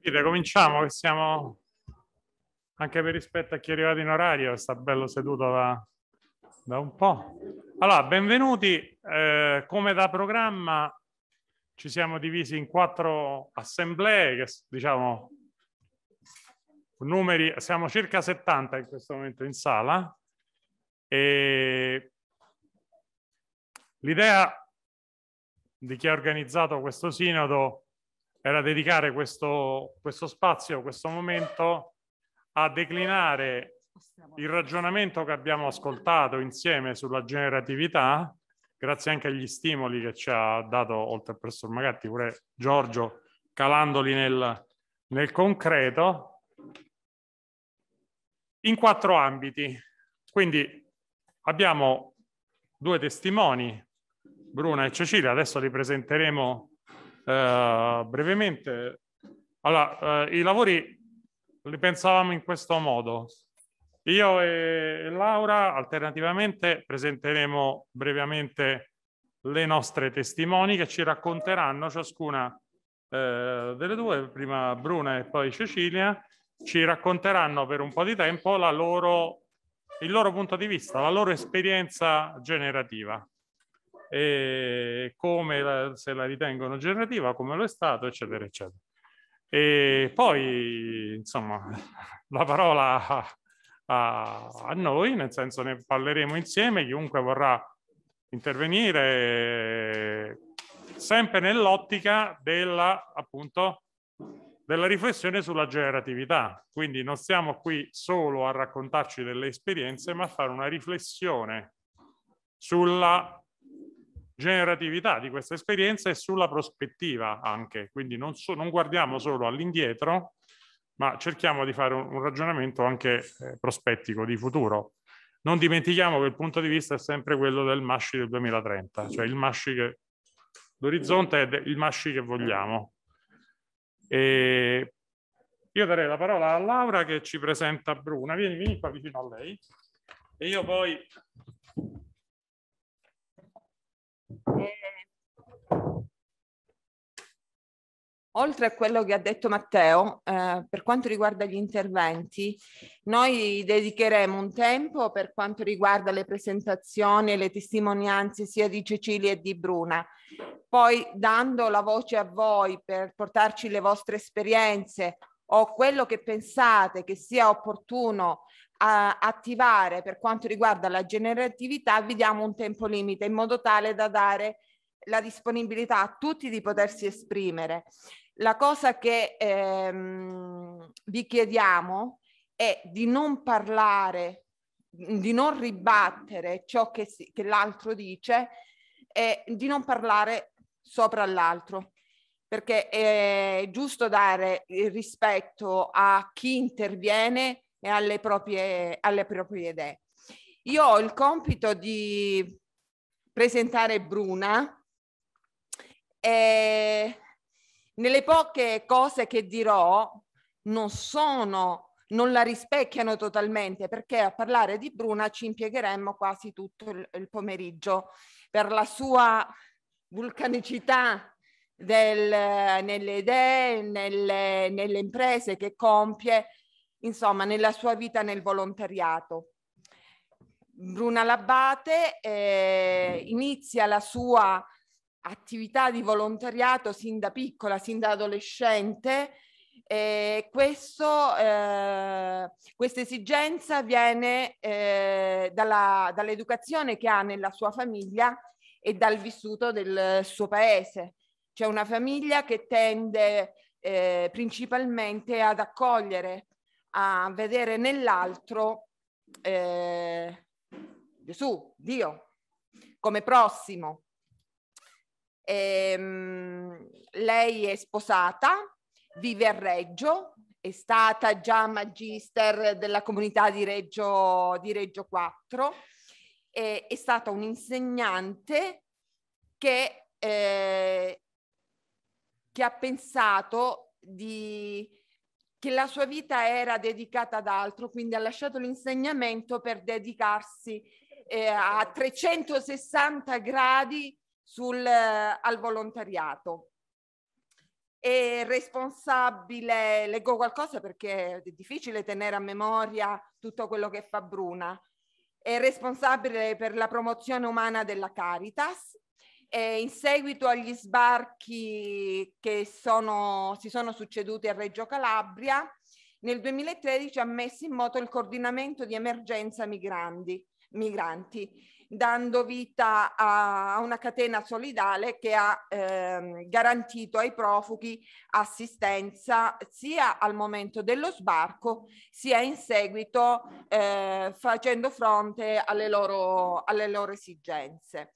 Capite, cominciamo che siamo anche per rispetto a chi è arrivato in orario, sta bello seduto da, da un po'. Allora, benvenuti. Eh, come da programma ci siamo divisi in quattro assemblee, che diciamo numeri, siamo circa 70 in questo momento in sala. E l'idea di chi ha organizzato questo sinodo era dedicare questo, questo spazio, questo momento a declinare il ragionamento che abbiamo ascoltato insieme sulla generatività, grazie anche agli stimoli che ci ha dato, oltre al professor Magatti, pure Giorgio, calandoli nel, nel concreto, in quattro ambiti. Quindi abbiamo due testimoni, Bruna e Cecilia, adesso li presenteremo eh, brevemente, allora, eh, i lavori li pensavamo in questo modo. Io e Laura alternativamente presenteremo brevemente le nostre testimoni che ci racconteranno ciascuna eh, delle due, prima Bruna e poi Cecilia, ci racconteranno per un po' di tempo loro, il loro punto di vista, la loro esperienza generativa e come la, se la ritengono generativa, come lo è stato, eccetera, eccetera. E poi, insomma, la parola a, a, a noi, nel senso ne parleremo insieme, chiunque vorrà intervenire, sempre nell'ottica della, appunto, della riflessione sulla generatività. Quindi non stiamo qui solo a raccontarci delle esperienze, ma a fare una riflessione sulla generatività di questa esperienza e sulla prospettiva anche, quindi non, so, non guardiamo solo all'indietro, ma cerchiamo di fare un, ragionamento anche eh, prospettico di futuro. Non dimentichiamo che il punto di vista è sempre quello del Masci del 2030, cioè il Masci che l'orizzonte è il Masci che vogliamo. E io darei la parola a Laura che ci presenta Bruna. Vieni, vieni qua vicino a lei. E io poi e... Eh, oltre a quello che ha detto Matteo, eh, per quanto riguarda gli interventi, noi dedicheremo un tempo per quanto riguarda le presentazioni e le testimonianze sia di Cecilia e di Bruna. Poi dando la voce a voi per portarci le vostre esperienze o quello che pensate che sia opportuno attivare per quanto riguarda la generatività, vi diamo un tempo limite in modo tale da dare la disponibilità a tutti di potersi esprimere. La cosa che ehm, vi chiediamo è di non parlare, di non ribattere ciò che, si, che l'altro dice e di non parlare sopra l'altro perché è giusto dare il rispetto a chi interviene e alle proprie, alle proprie idee. Io ho il compito di presentare Bruna e nelle poche cose che dirò non sono, non la rispecchiano totalmente perché a parlare di Bruna ci impiegheremmo quasi tutto il pomeriggio per la sua vulcanicità del, nelle idee, nelle, nelle imprese che compie, insomma, nella sua vita nel volontariato. Bruna Labbate eh, inizia la sua attività di volontariato sin da piccola, sin da adolescente. E questo, eh, questa esigenza viene eh, dalla, dall'educazione che ha nella sua famiglia e dal vissuto del suo paese. C'è una famiglia che tende eh, principalmente ad accogliere a vedere nell'altro eh, Gesù, Dio, come prossimo. E, ehm, lei è sposata, vive a Reggio, è stata già magister della comunità di Reggio, di Reggio 4, e, è stata un'insegnante che, eh, che ha pensato di che la sua vita era dedicata ad altro, quindi ha lasciato l'insegnamento per dedicarsi eh, a 360 gradi sul, eh, al volontariato. È responsabile, leggo qualcosa perché è difficile tenere a memoria tutto quello che fa Bruna, è responsabile per la promozione umana della Caritas, eh, in seguito agli sbarchi che sono, si sono succeduti a Reggio Calabria, nel 2013 ha messo in moto il coordinamento di emergenza migranti, migranti dando vita a una catena solidale che ha eh, garantito ai profughi assistenza sia al momento dello sbarco sia in seguito eh, facendo fronte alle loro, alle loro esigenze.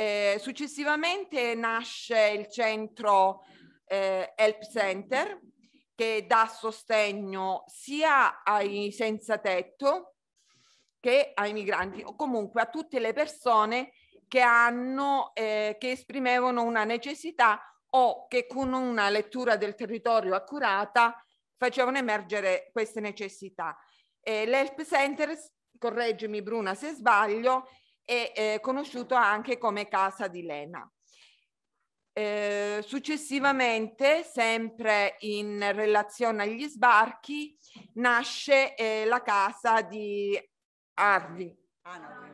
Eh, successivamente nasce il centro eh, Help Center che dà sostegno sia ai senza tetto che ai migranti o comunque a tutte le persone che hanno, eh, che esprimevano una necessità o che con una lettura del territorio accurata facevano emergere queste necessità. Eh, L'Help Center, correggimi Bruna se sbaglio, e eh, conosciuto anche come Casa di Lena. Eh, successivamente, sempre in relazione agli sbarchi, nasce eh, la casa di Arvi,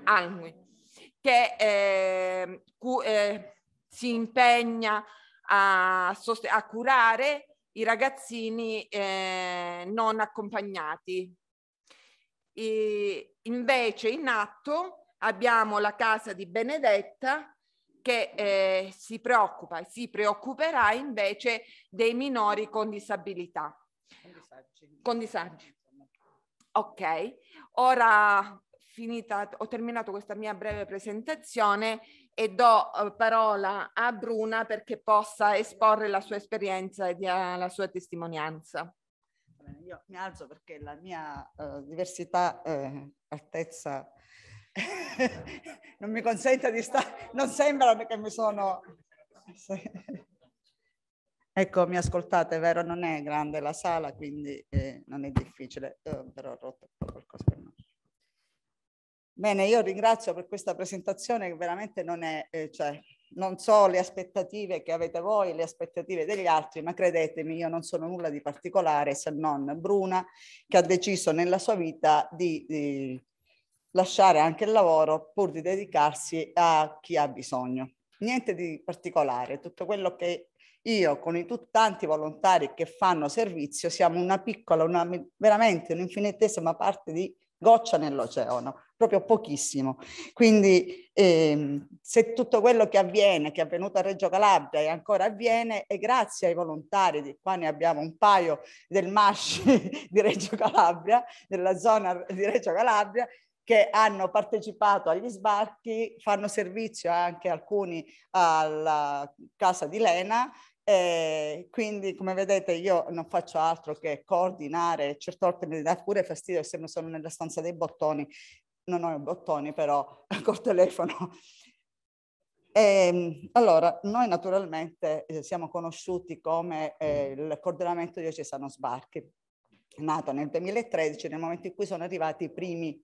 Anwi, che eh, cu- eh, si impegna a, sost- a curare i ragazzini eh, non accompagnati. E invece in atto abbiamo la casa di Benedetta che eh, si preoccupa e si preoccuperà invece dei minori con disabilità. Con disagi. Ok, ora finita, ho terminato questa mia breve presentazione e do eh, parola a Bruna perché possa esporre la sua esperienza e dia, la sua testimonianza. Io mi alzo perché la mia eh, diversità, eh, altezza non mi consente di stare, non sembra che mi sono... ecco, mi ascoltate, vero? Non è grande la sala, quindi eh, non è difficile, eh, però ho rotto qualcosa per noi. Bene, io ringrazio per questa presentazione che veramente non è, eh, cioè, non so le aspettative che avete voi, le aspettative degli altri, ma credetemi, io non sono nulla di particolare se non Bruna che ha deciso nella sua vita di, di lasciare anche il lavoro pur di dedicarsi a chi ha bisogno. Niente di particolare, tutto quello che io con i tanti volontari che fanno servizio siamo una piccola, una, veramente un'infinitesima parte di goccia nell'oceano, proprio pochissimo. Quindi ehm, se tutto quello che avviene, che è avvenuto a Reggio Calabria e ancora avviene, è grazie ai volontari, di qua ne abbiamo un paio del Masci di Reggio Calabria, della zona di Reggio Calabria, che hanno partecipato agli sbarchi, fanno servizio anche alcuni alla casa di Lena eh, quindi, come vedete, io non faccio altro che coordinare, certe volte mi dà pure fastidio se non sono nella stanza dei bottoni, non ho i bottoni però col telefono. E, ehm, allora, noi naturalmente eh, siamo conosciuti come eh, il coordinamento diocesano sbarchi, nato nel 2013, nel momento in cui sono arrivati i primi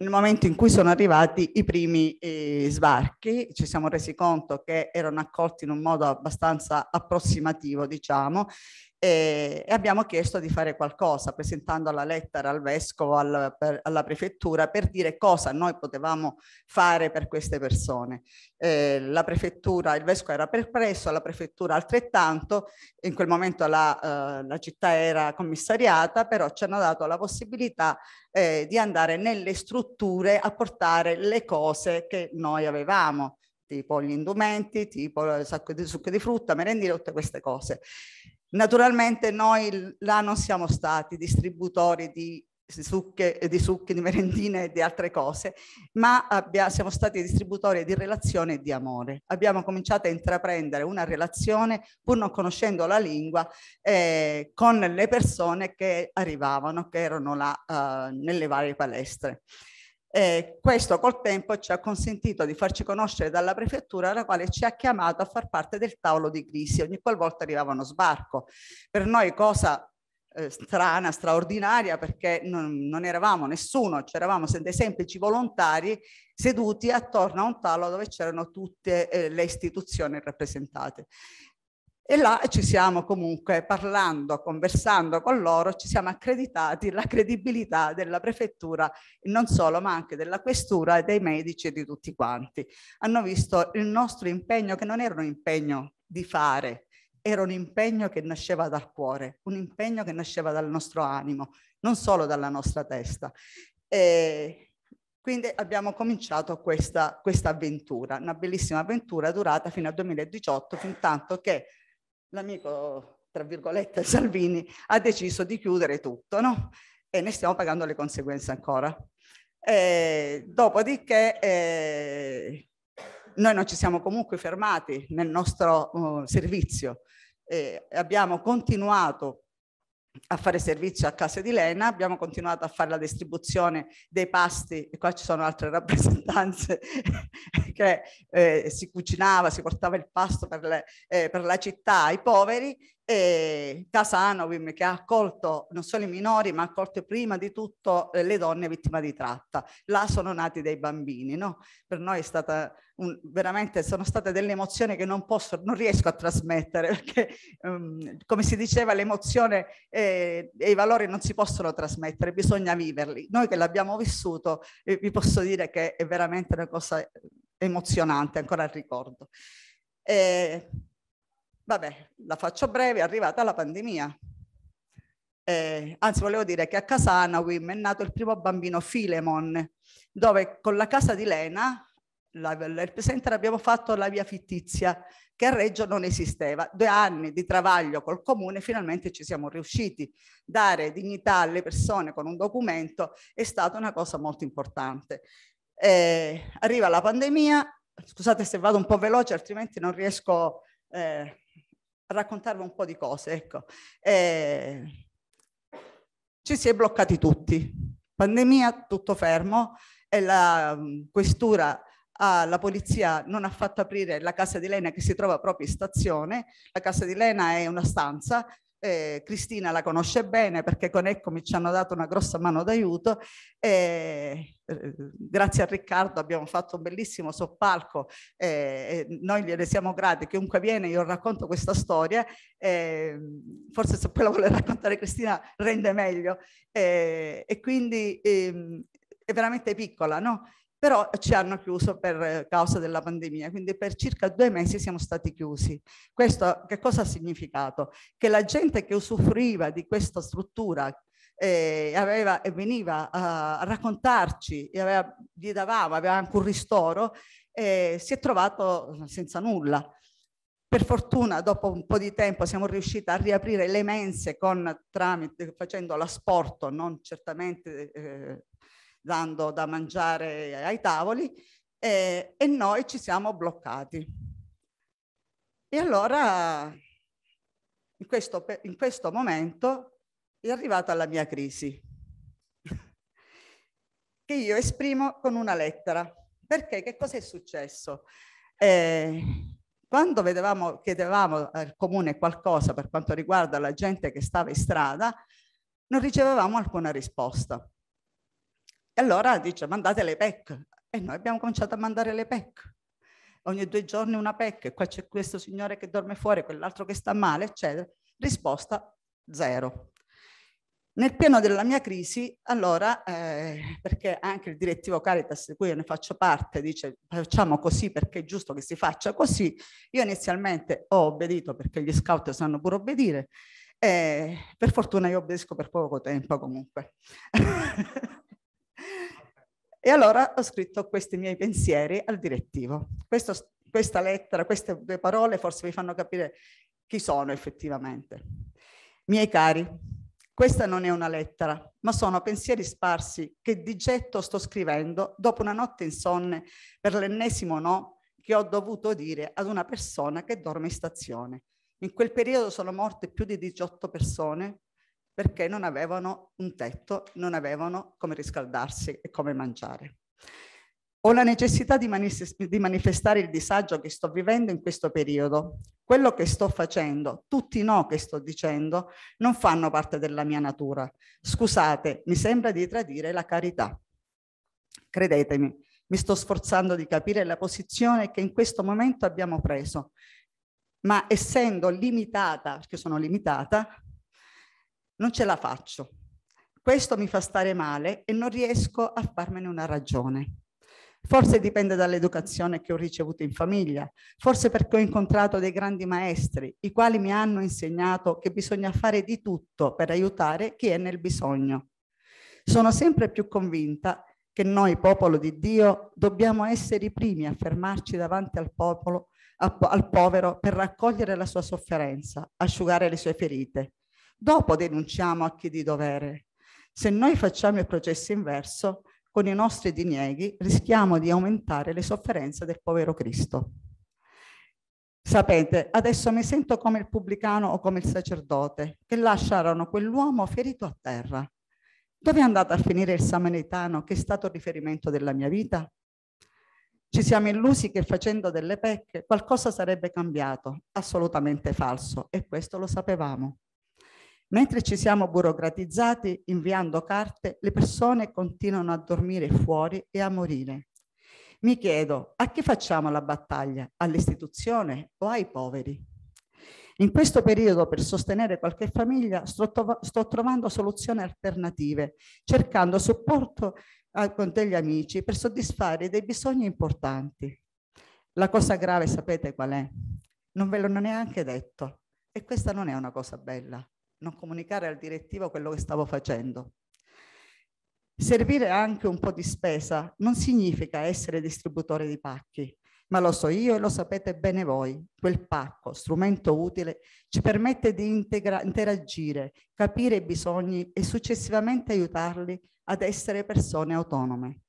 nel momento in cui sono arrivati i primi eh, sbarchi, ci siamo resi conto che erano accolti in un modo abbastanza approssimativo, diciamo, e, abbiamo chiesto di fare qualcosa presentando la lettera al vescovo, alla, per, alla prefettura per dire cosa noi potevamo fare per queste persone. Eh, la prefettura, il vescovo era perpresso, la prefettura altrettanto, in quel momento la, eh, la città era commissariata, però ci hanno dato la possibilità eh, di andare nelle strutture a portare le cose che noi avevamo tipo gli indumenti, tipo il sacco di succo di frutta, merendine, tutte queste cose. Naturalmente noi là non siamo stati distributori di sucche, di, sucche, di merendine e di altre cose, ma abbia, siamo stati distributori di relazione e di amore. Abbiamo cominciato a intraprendere una relazione, pur non conoscendo la lingua, eh, con le persone che arrivavano, che erano là eh, nelle varie palestre. Eh, questo col tempo ci ha consentito di farci conoscere dalla prefettura, la quale ci ha chiamato a far parte del tavolo di crisi ogni qualvolta arrivava uno sbarco. Per noi cosa eh, strana, straordinaria, perché non, non eravamo nessuno, c'eravamo dei semplici volontari seduti attorno a un tavolo dove c'erano tutte eh, le istituzioni rappresentate. E là ci siamo comunque parlando, conversando con loro, ci siamo accreditati la credibilità della prefettura, non solo, ma anche della questura, e dei medici e di tutti quanti. Hanno visto il nostro impegno, che non era un impegno di fare, era un impegno che nasceva dal cuore, un impegno che nasceva dal nostro animo, non solo dalla nostra testa. E quindi abbiamo cominciato questa, questa avventura, una bellissima avventura durata fino al 2018, fin tanto che l'amico, tra virgolette, Salvini ha deciso di chiudere tutto, no? E ne stiamo pagando le conseguenze ancora. E, dopodiché eh, noi non ci siamo comunque fermati nel nostro uh, servizio, eh, abbiamo continuato a fare servizio a casa di Lena, abbiamo continuato a fare la distribuzione dei pasti e qua ci sono altre rappresentanze che eh, si cucinava, si portava il pasto per, le, eh, per la città ai poveri eh, Casanovim che ha accolto non solo i minori ma ha accolto prima di tutto eh, le donne vittime di tratta. Là sono nati dei bambini, no? Per noi è stata un, veramente, sono state delle emozioni che non posso, non riesco a trasmettere perché um, come si diceva l'emozione eh, e i valori non si possono trasmettere, bisogna viverli. Noi che l'abbiamo vissuto eh, vi posso dire che è veramente una cosa emozionante, ancora il ricordo. Eh, Vabbè, la faccio breve, è arrivata la pandemia. Eh, anzi, volevo dire che a Casanawim è nato il primo bambino Filemon, dove con la casa di Lena, la, la, il presente abbiamo fatto la via fittizia, che a Reggio non esisteva. Due anni di travaglio col comune, finalmente ci siamo riusciti. Dare dignità alle persone con un documento è stata una cosa molto importante. Eh, arriva la pandemia, scusate se vado un po' veloce, altrimenti non riesco... Eh, raccontarvi un po' di cose. Ecco. Eh, ci si è bloccati tutti. Pandemia, tutto fermo, e la mm, questura ah, la polizia non ha fatto aprire la casa di Lena che si trova proprio in stazione. La casa di Lena è una stanza eh, Cristina la conosce bene perché con Eccomi ci hanno dato una grossa mano d'aiuto e eh, grazie a Riccardo abbiamo fatto un bellissimo soppalco eh, e noi gliene siamo grati, chiunque viene io racconto questa storia, ehm, forse se poi la vuole raccontare Cristina rende meglio eh, e quindi ehm, è veramente piccola, no? però ci hanno chiuso per causa della pandemia, quindi per circa due mesi siamo stati chiusi. Questo che cosa ha significato? Che la gente che usufruiva di questa struttura eh, aveva, e veniva a, raccontarci, e aveva, gli davamo, aveva anche un ristoro, eh, si è trovato senza nulla. Per fortuna dopo un po' di tempo siamo riusciti a riaprire le mense con, tramite, facendo l'asporto, non certamente eh, dando da mangiare ai tavoli e, e noi ci siamo bloccati. E allora in questo, in questo, momento è arrivata la mia crisi, che io esprimo con una lettera. Perché? Che cosa è successo? Eh, quando vedevamo, chiedevamo al comune qualcosa per quanto riguarda la gente che stava in strada, non ricevevamo alcuna risposta. E allora dice mandate le PEC. E noi abbiamo cominciato a mandare le PEC. Ogni due giorni una PEC, e qua c'è questo signore che dorme fuori, quell'altro che sta male, eccetera. Risposta zero. Nel pieno della mia crisi, allora, eh, perché anche il direttivo Caritas di cui io ne faccio parte dice facciamo così perché è giusto che si faccia così, io inizialmente ho obbedito perché gli scout sanno pure obbedire, eh, per fortuna io obbedisco per poco tempo comunque. E allora ho scritto questi miei pensieri al direttivo. Questo, questa lettera, queste due parole forse vi fanno capire chi sono effettivamente. Miei cari, questa non è una lettera, ma sono pensieri sparsi che di getto sto scrivendo dopo una notte insonne per l'ennesimo no che ho dovuto dire ad una persona che dorme in stazione. In quel periodo sono morte più di 18 persone perché non avevano un tetto, non avevano come riscaldarsi e come mangiare. Ho la necessità di, manif di, manifestare il disagio che sto vivendo in questo periodo. Quello che sto facendo, tutti i no che sto dicendo, non fanno parte della mia natura. Scusate, mi sembra di tradire la carità. Credetemi, mi sto sforzando di capire la posizione che in questo momento abbiamo preso, ma essendo limitata, perché sono limitata, non ce la faccio, questo mi fa stare male e non riesco a farmene una ragione. Forse dipende dall'educazione che ho ricevuto in famiglia, forse perché ho incontrato dei grandi maestri, i quali mi hanno insegnato che bisogna fare di tutto per aiutare chi è nel bisogno. Sono sempre più convinta che noi, popolo di Dio, dobbiamo essere i primi a fermarci davanti al popolo, al povero, per raccogliere la sua sofferenza, asciugare le sue ferite. Dopo denunciamo a chi di dovere. Se noi facciamo il processo inverso, con i nostri dinieghi rischiamo di aumentare le sofferenze del povero Cristo. Sapete, adesso mi sento come il pubblicano o come il sacerdote che lasciarono quell'uomo ferito a terra. Dove è andato a finire il samaritano che è stato il riferimento della mia vita? Ci siamo illusi che facendo delle pecche qualcosa sarebbe cambiato, assolutamente falso, e questo lo sapevamo. Mentre ci siamo burocratizzati inviando carte, le persone continuano a dormire fuori e a morire. Mi chiedo, a chi facciamo la battaglia? All'istituzione o ai poveri? In questo periodo, per sostenere qualche famiglia, sto, to- sto trovando soluzioni alternative, cercando supporto a- eh, con degli amici per soddisfare dei bisogni importanti. La cosa grave, sapete qual è? Non ve l'ho neanche detto. E questa non è una cosa bella non comunicare al direttivo quello che stavo facendo. Servire anche un po' di spesa non significa essere distributore di pacchi, ma lo so io e lo sapete bene voi. Quel pacco, strumento utile, ci permette di interagire, capire i bisogni e successivamente aiutarli ad essere persone autonome.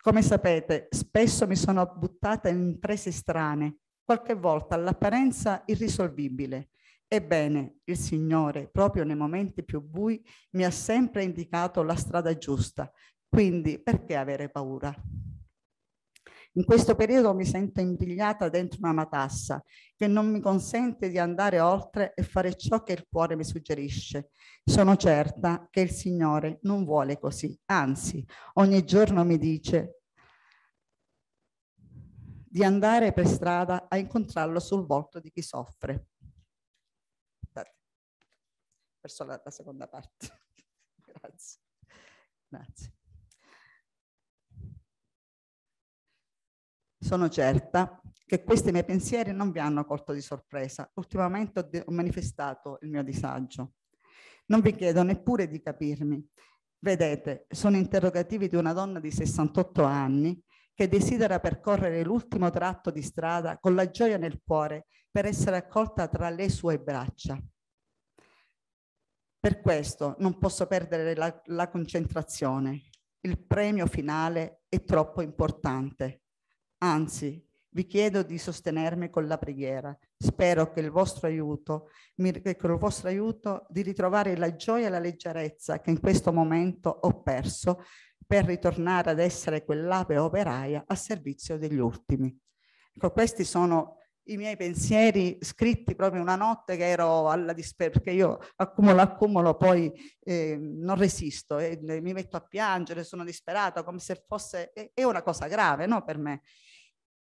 Come sapete, spesso mi sono buttata in imprese strane, qualche volta all'apparenza irrisolvibile, Ebbene, il Signore, proprio nei momenti più bui, mi ha sempre indicato la strada giusta, quindi perché avere paura? In questo periodo mi sento impigliata dentro una matassa che non mi consente di andare oltre e fare ciò che il cuore mi suggerisce. Sono certa che il Signore non vuole così, anzi ogni giorno mi dice di andare per strada a incontrarlo sul volto di chi soffre verso la, la seconda parte. Grazie. Grazie. Sono certa che questi miei pensieri non vi hanno colto di sorpresa. Ultimamente ho, ho manifestato il mio disagio. Non vi chiedo neppure di capirmi. Vedete, sono interrogativi di una donna di 68 anni che desidera percorrere l'ultimo tratto di strada con la gioia nel cuore per essere accolta tra le sue braccia. Per questo non posso perdere la, la concentrazione. Il premio finale è troppo importante. Anzi, vi chiedo di sostenermi con la preghiera. Spero che il vostro aiuto, con il vostro aiuto, di ritrovare la gioia e la leggerezza che in questo momento ho perso per ritornare ad essere quell'ape operaia a servizio degli ultimi. Ecco, questi sono i miei pensieri scritti proprio una notte che ero alla disperazione, perché io accumulo, accumulo, poi eh, non resisto e eh, mi metto a piangere, sono disperata, come se fosse, eh, è una cosa grave no, per me.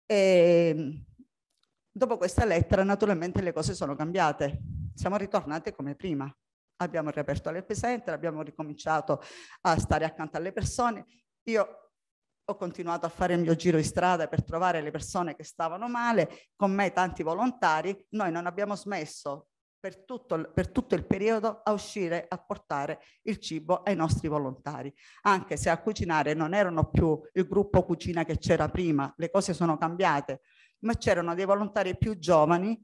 E, ehm, dopo questa lettera naturalmente le cose sono cambiate, siamo ritornate come prima, abbiamo riaperto le presenter, abbiamo ricominciato a stare accanto alle persone, io ho continuato a fare il mio giro in strada per trovare le persone che stavano male, con me tanti volontari, noi non abbiamo smesso per tutto, per tutto, il periodo a uscire a portare il cibo ai nostri volontari, anche se a cucinare non erano più il gruppo cucina che c'era prima, le cose sono cambiate, ma c'erano dei volontari più giovani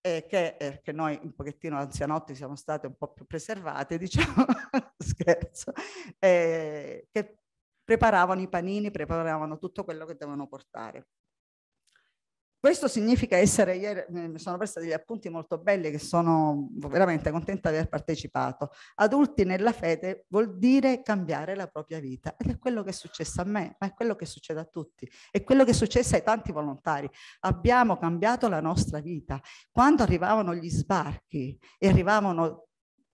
eh, che, eh, che, noi un pochettino anzianotti siamo state un po' più preservate, diciamo, scherzo, eh, che preparavano i panini, preparavano tutto quello che dovevano portare. Questo significa essere, ieri mi sono presa degli appunti molto belli che sono veramente contenta di aver partecipato. Adulti nella fede vuol dire cambiare la propria vita ed è quello che è successo a me, ma è quello che succede a tutti, è quello che è successo ai tanti volontari. Abbiamo cambiato la nostra vita. Quando arrivavano gli sbarchi e arrivavano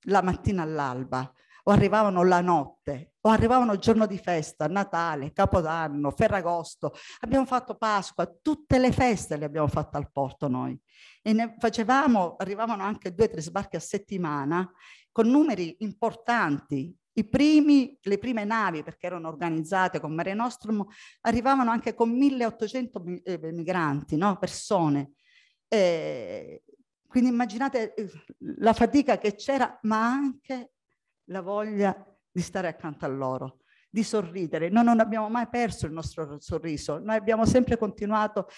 la mattina all'alba o arrivavano la notte o arrivavano giorno di festa, Natale, Capodanno, Ferragosto, abbiamo fatto Pasqua, tutte le feste le abbiamo fatte al porto noi e ne facevamo, arrivavano anche due o tre sbarchi a settimana con numeri importanti. Primi, le prime navi, perché erano organizzate con Mare Nostrum, arrivavano anche con 1800 eh, migranti, no? persone. E eh, quindi immaginate eh, la fatica che c'era, ma anche la voglia di stare accanto a loro, di sorridere. Noi non abbiamo mai perso il nostro sorriso, noi abbiamo sempre continuato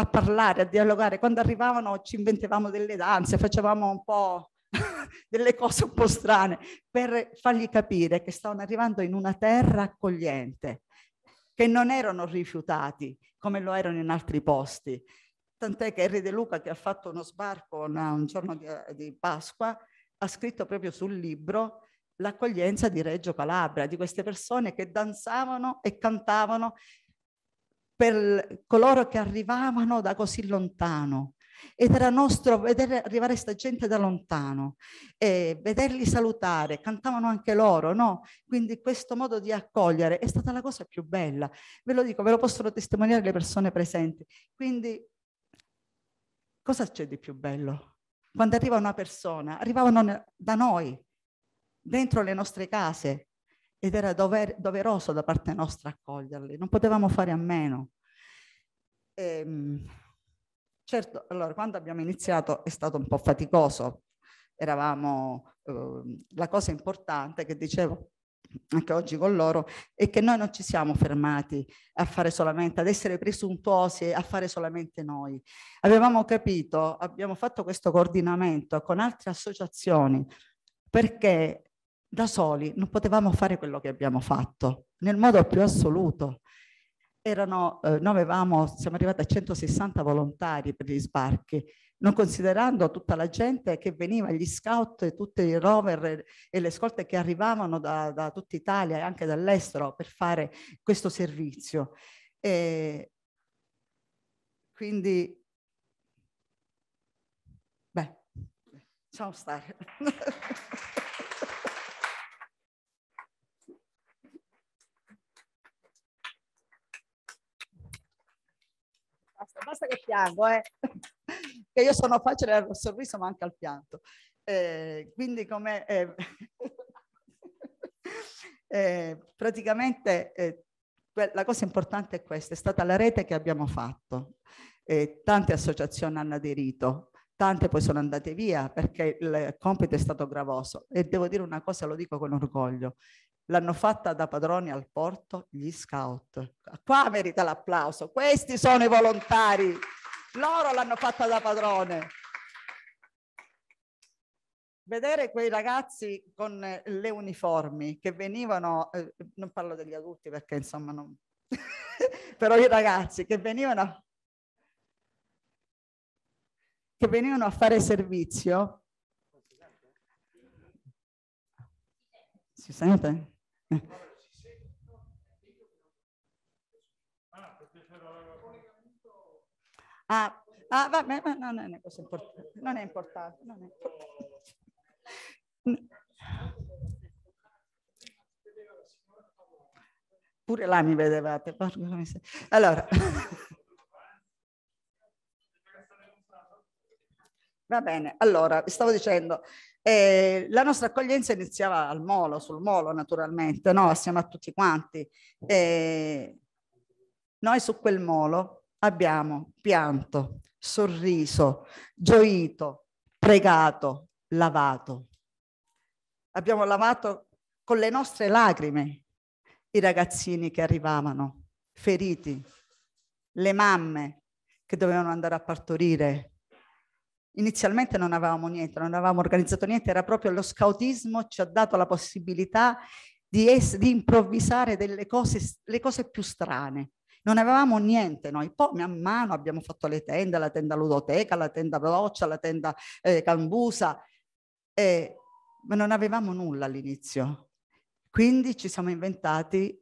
a parlare, a dialogare. Quando arrivavano ci inventavamo delle danze, facevamo un po' delle cose un po' strane per fargli capire che stavano arrivando in una terra accogliente, che non erano rifiutati come lo erano in altri posti. Tant'è che Re De Luca, che ha fatto uno sbarco un giorno di, di Pasqua, ha scritto proprio sul libro l'accoglienza di Reggio Calabria, di queste persone che danzavano e cantavano per coloro che arrivavano da così lontano. Ed era nostro vedere arrivare questa gente da lontano e vederli salutare, cantavano anche loro, no? Quindi questo modo di accogliere è stata la cosa più bella. Ve lo dico, ve lo possono testimoniare le persone presenti. Quindi cosa c'è di più bello? Quando arriva una persona, arrivavano da noi, dentro le nostre case ed era dover, doveroso da parte nostra accoglierli, non potevamo fare a meno. E, ehm, certo, allora quando abbiamo iniziato è stato un po' faticoso, eravamo, eh, la cosa importante che dicevo anche oggi con loro è che noi non ci siamo fermati a fare solamente, ad essere presuntuosi, a fare solamente noi. Avevamo capito, abbiamo fatto questo coordinamento con altre associazioni perché da soli non potevamo fare quello che abbiamo fatto, nel modo più assoluto. Erano, eh, noi avevamo, siamo arrivati a 160 volontari per gli sbarchi, non considerando tutta la gente che veniva, gli scout, tutti i rover e le scorte che arrivavano da, da tutta Italia e anche dall'estero per fare questo servizio. E quindi, beh, ciao stare. basta che piango, eh. che io sono facile al sorriso ma anche al pianto. Eh, quindi come... Eh, eh, praticamente eh, la cosa importante è questa, è stata la rete che abbiamo fatto. tante associazioni hanno aderito, tante poi sono andate via perché il compito è stato gravoso e devo dire una cosa, lo dico con orgoglio, l'hanno fatta da padroni al porto gli scout. Qua merita l'applauso, questi sono i volontari, loro l'hanno fatta da padrone. Vedere quei ragazzi con eh, le uniformi che venivano, eh, non parlo degli adulti perché insomma non... però i ragazzi che venivano, che venivano a fare servizio, si sente? Ah, ah bene, ma non è una cosa importante, non è importante. Non è importante. Pure là mi vedevate, porca Allora. Va bene, allora, stavo dicendo, e la nostra accoglienza iniziava al molo, sul molo naturalmente, no? assieme a tutti quanti. E noi su quel molo abbiamo pianto, sorriso, gioito, pregato, lavato. Abbiamo lavato con le nostre lacrime i ragazzini che arrivavano, feriti, le mamme che dovevano andare a partorire, Inizialmente non avevamo niente, non avevamo organizzato niente, era proprio lo scautismo ci ha dato la possibilità di, es- di improvvisare delle cose, le cose più strane. Non avevamo niente noi, poi man mano abbiamo fatto le tende, la tenda ludoteca, la tenda broccia, la tenda eh, cambusa, eh, ma non avevamo nulla all'inizio. Quindi ci siamo inventati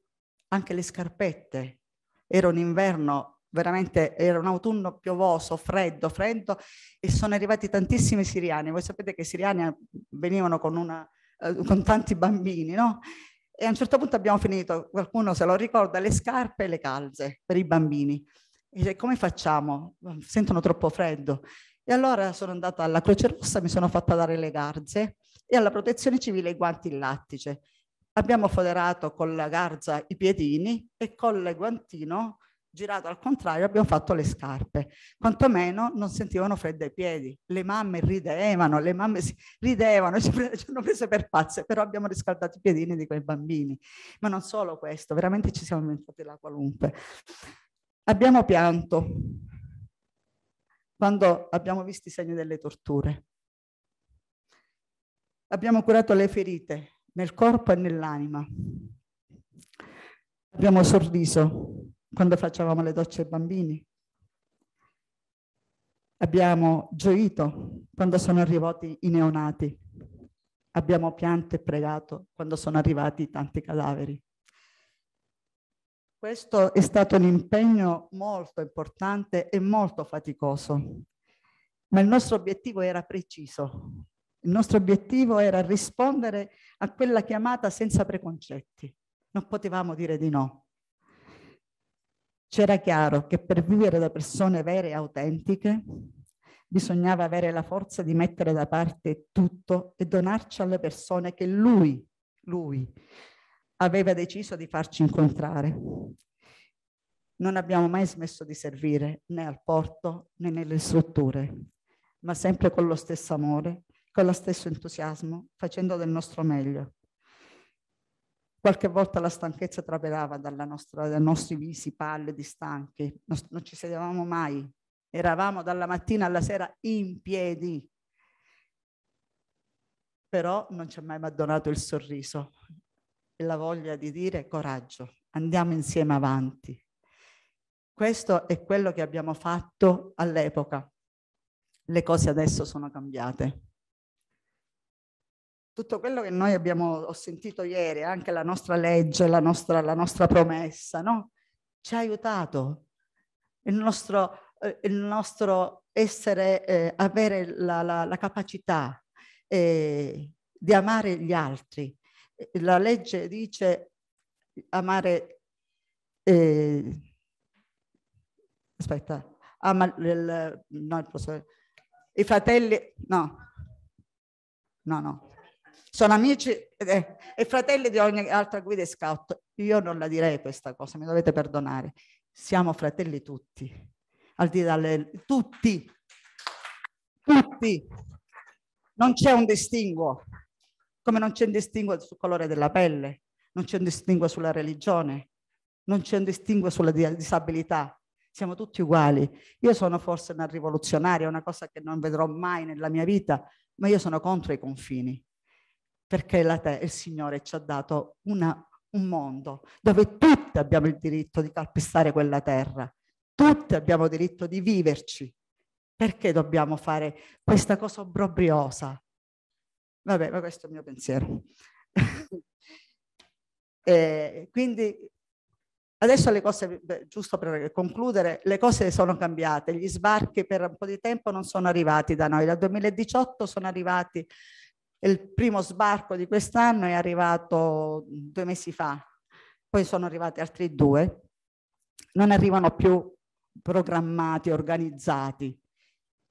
anche le scarpette. Era un inverno veramente era un autunno piovoso, freddo, freddo e sono arrivati tantissimi siriani. Voi sapete che i siriani eh, venivano con, una, eh, con tanti bambini, no? E a un certo punto abbiamo finito, qualcuno se lo ricorda, le scarpe e le calze per i bambini. E dice, come facciamo? Sentono troppo freddo. E allora sono andata alla Croce Rossa, mi sono fatta dare le garze e alla protezione civile i guanti in lattice. Abbiamo foderato con la garza i piedini e con il guantino girato al contrario abbiamo fatto le scarpe. Quantomeno non sentivano freddo ai piedi. Le mamme ridevano, le mamme ridevano, ci, pre- ci hanno preso per pazze, però abbiamo riscaldato i piedini di quei bambini. Ma non solo questo, veramente ci siamo inventati la qualunque. Abbiamo pianto quando abbiamo visto i segni delle torture. Abbiamo curato le ferite nel corpo e nell'anima. Abbiamo sorriso quando facevamo le docce ai bambini. Abbiamo gioito quando sono arrivati i neonati. Abbiamo pianto e pregato quando sono arrivati tanti cadaveri. Questo è stato un impegno molto importante e molto faticoso, ma il nostro obiettivo era preciso. Il nostro obiettivo era rispondere a quella chiamata senza preconcetti. Non potevamo dire di no. C'era chiaro che per vivere da persone vere e autentiche bisognava avere la forza di mettere da parte tutto e donarci alle persone che lui, lui, aveva deciso di farci incontrare. Non abbiamo mai smesso di servire né al porto né nelle strutture, ma sempre con lo stesso amore, con lo stesso entusiasmo, facendo del nostro meglio, Qualche volta la stanchezza trapelava nostra, dai nostri visi pallidi, stanchi, non, non ci sedevamo mai, eravamo dalla mattina alla sera in piedi, però non ci ha mai abbandonato il sorriso e la voglia di dire coraggio, andiamo insieme avanti. Questo è quello che abbiamo fatto all'epoca. Le cose adesso sono cambiate tutto quello che noi abbiamo ho sentito ieri, anche la nostra legge, la nostra, la nostra promessa, no? Ci ha aiutato. Il nostro, eh, il nostro essere, eh, avere la, la, la capacità eh, di amare gli altri. Eh, la legge dice amare, eh, aspetta, ama il, no, il, i fratelli, no, no, no, sono amici e, eh, e fratelli di ogni altra guida e scout. Io non la direi questa cosa, mi dovete perdonare. Siamo fratelli tutti, al di là delle... tutti, tutti. Non c'è un distinguo, come non c'è un distinguo sul colore della pelle, non c'è un distinguo sulla religione, non c'è un distinguo sulla disabilità, siamo tutti uguali. Io sono forse una rivoluzionaria, una cosa che non vedrò mai nella mia vita, ma io sono contro i confini perché te- il Signore ci ha dato una, un mondo dove tutti abbiamo il diritto di calpestare quella terra, tutti abbiamo diritto di viverci. Perché dobbiamo fare questa cosa obbrobriosa? Vabbè, ma questo è il mio pensiero. eh, quindi Adesso le cose, giusto per concludere, le cose sono cambiate, gli sbarchi per un po' di tempo non sono arrivati da noi, dal 2018 sono arrivati il primo sbarco di quest'anno è arrivato due mesi fa, poi sono arrivati altri due. Non arrivano più programmati, organizzati,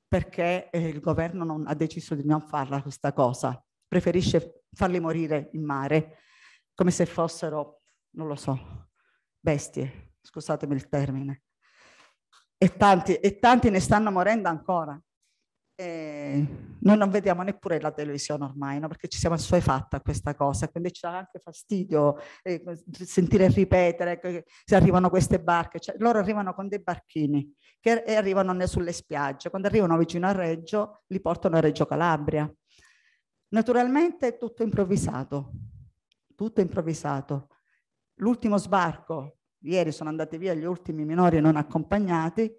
perché eh, il governo non, ha deciso di non farla questa cosa. Preferisce farli morire in mare, come se fossero, non lo so, bestie, scusatemi il termine. E tanti, e tanti ne stanno morendo ancora. E eh, noi non vediamo neppure la televisione ormai, no? perché ci siamo assuefatta a questa cosa, quindi ci dà anche fastidio eh, sentire ripetere che se arrivano queste barche, cioè, loro arrivano con dei barchini che arrivano sulle spiagge, quando arrivano vicino a Reggio li portano a Reggio Calabria. Naturalmente è tutto improvvisato, tutto improvvisato. L'ultimo sbarco, ieri sono andati via gli ultimi minori non accompagnati,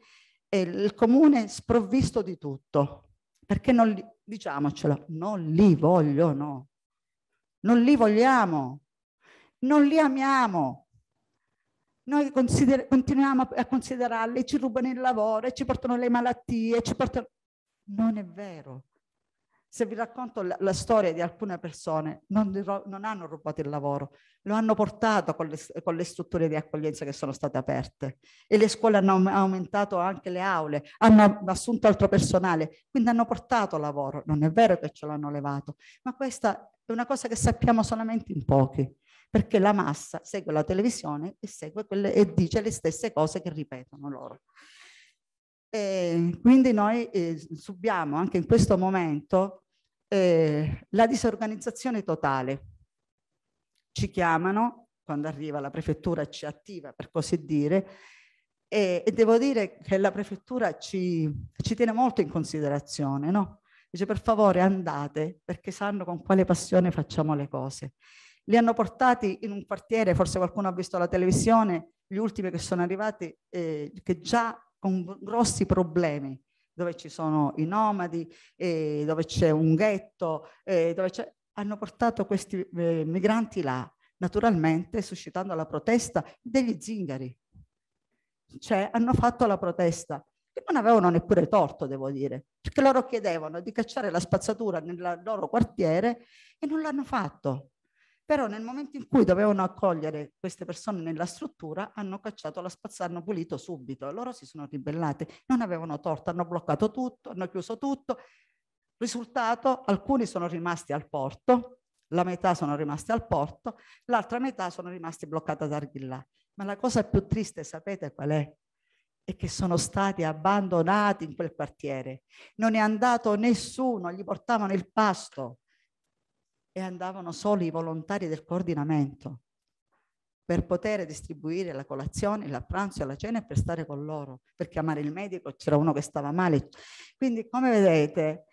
e il comune sprovvisto di tutto, perché non li, diciamocelo, non li vogliono, non li vogliamo, non li amiamo. Noi consider- continuiamo a considerarli, ci rubano il lavoro, ci portano le malattie, ci portano... Non è vero. Se vi racconto la, la storia di alcune persone, non, non, hanno rubato il lavoro, lo hanno portato con le, con le, strutture di accoglienza che sono state aperte e le scuole hanno aumentato anche le aule, hanno assunto altro personale, quindi hanno portato lavoro. Non è vero che ce l'hanno levato, ma questa è una cosa che sappiamo solamente in pochi perché la massa segue la televisione e, segue quelle, e dice le stesse cose che ripetono loro. E quindi noi eh, subiamo anche in questo momento eh, la disorganizzazione totale. Ci chiamano quando arriva la prefettura, ci attiva per così dire, e, e devo dire che la prefettura ci, ci tiene molto in considerazione, no? Dice per favore andate perché sanno con quale passione facciamo le cose. Li hanno portati in un quartiere, forse qualcuno ha visto la televisione, gli ultimi che sono arrivati, eh, che già con grossi problemi, dove ci sono i nomadi, eh, dove c'è un ghetto, eh, dove c'è... hanno portato questi eh, migranti là, naturalmente suscitando la protesta degli zingari. Cioè hanno fatto la protesta che non avevano neppure torto, devo dire, perché loro chiedevano di cacciare la spazzatura nel loro quartiere e non l'hanno fatto però nel momento in cui dovevano accogliere queste persone nella struttura hanno cacciato la spazzarno pulito subito, loro si sono ribellati, non avevano torto, hanno bloccato tutto, hanno chiuso tutto, risultato alcuni sono rimasti al porto, la metà sono rimasti al porto, l'altra metà sono rimasti bloccati ad Arghillà. Ma la cosa più triste, sapete qual è? È che sono stati abbandonati in quel quartiere. Non è andato nessuno, gli portavano il pasto, e andavano solo i volontari del coordinamento per poter distribuire la colazione, il pranzo e la cena e per stare con loro, per chiamare il medico, c'era uno che stava male. Quindi come vedete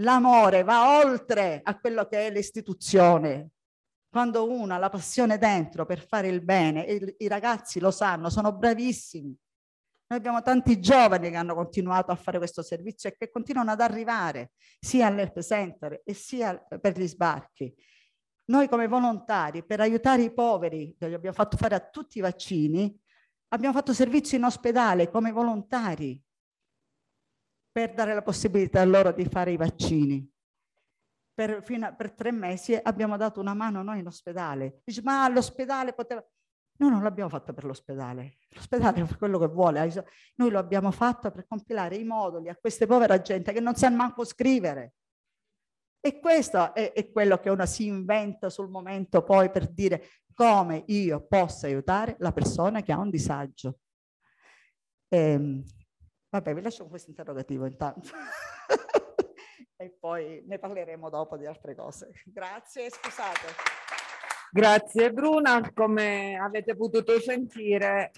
l'amore va oltre a quello che è l'istituzione. Quando uno ha la passione dentro per fare il bene, i ragazzi lo sanno, sono bravissimi, noi abbiamo tanti giovani che hanno continuato a fare questo servizio e che continuano ad arrivare sia all'Help Center e sia per gli sbarchi. Noi come volontari, per aiutare i poveri, che gli abbiamo fatto fare a tutti i vaccini, abbiamo fatto servizio in ospedale come volontari per dare la possibilità a loro di fare i vaccini. Per, a, per tre mesi abbiamo dato una mano noi in ospedale. Dice, ma all'ospedale poteva... Noi non l'abbiamo fatto per l'ospedale, l'ospedale è quello che vuole, noi lo abbiamo fatto per compilare i moduli a queste povera gente che non sa manco scrivere. E questo è, è quello che uno si inventa sul momento poi per dire come io posso aiutare la persona che ha un disagio. Ehm, vabbè, vi lascio con questo interrogativo intanto. e poi ne parleremo dopo di altre cose. Grazie e scusate. Grazie Bruna, come avete potuto sentire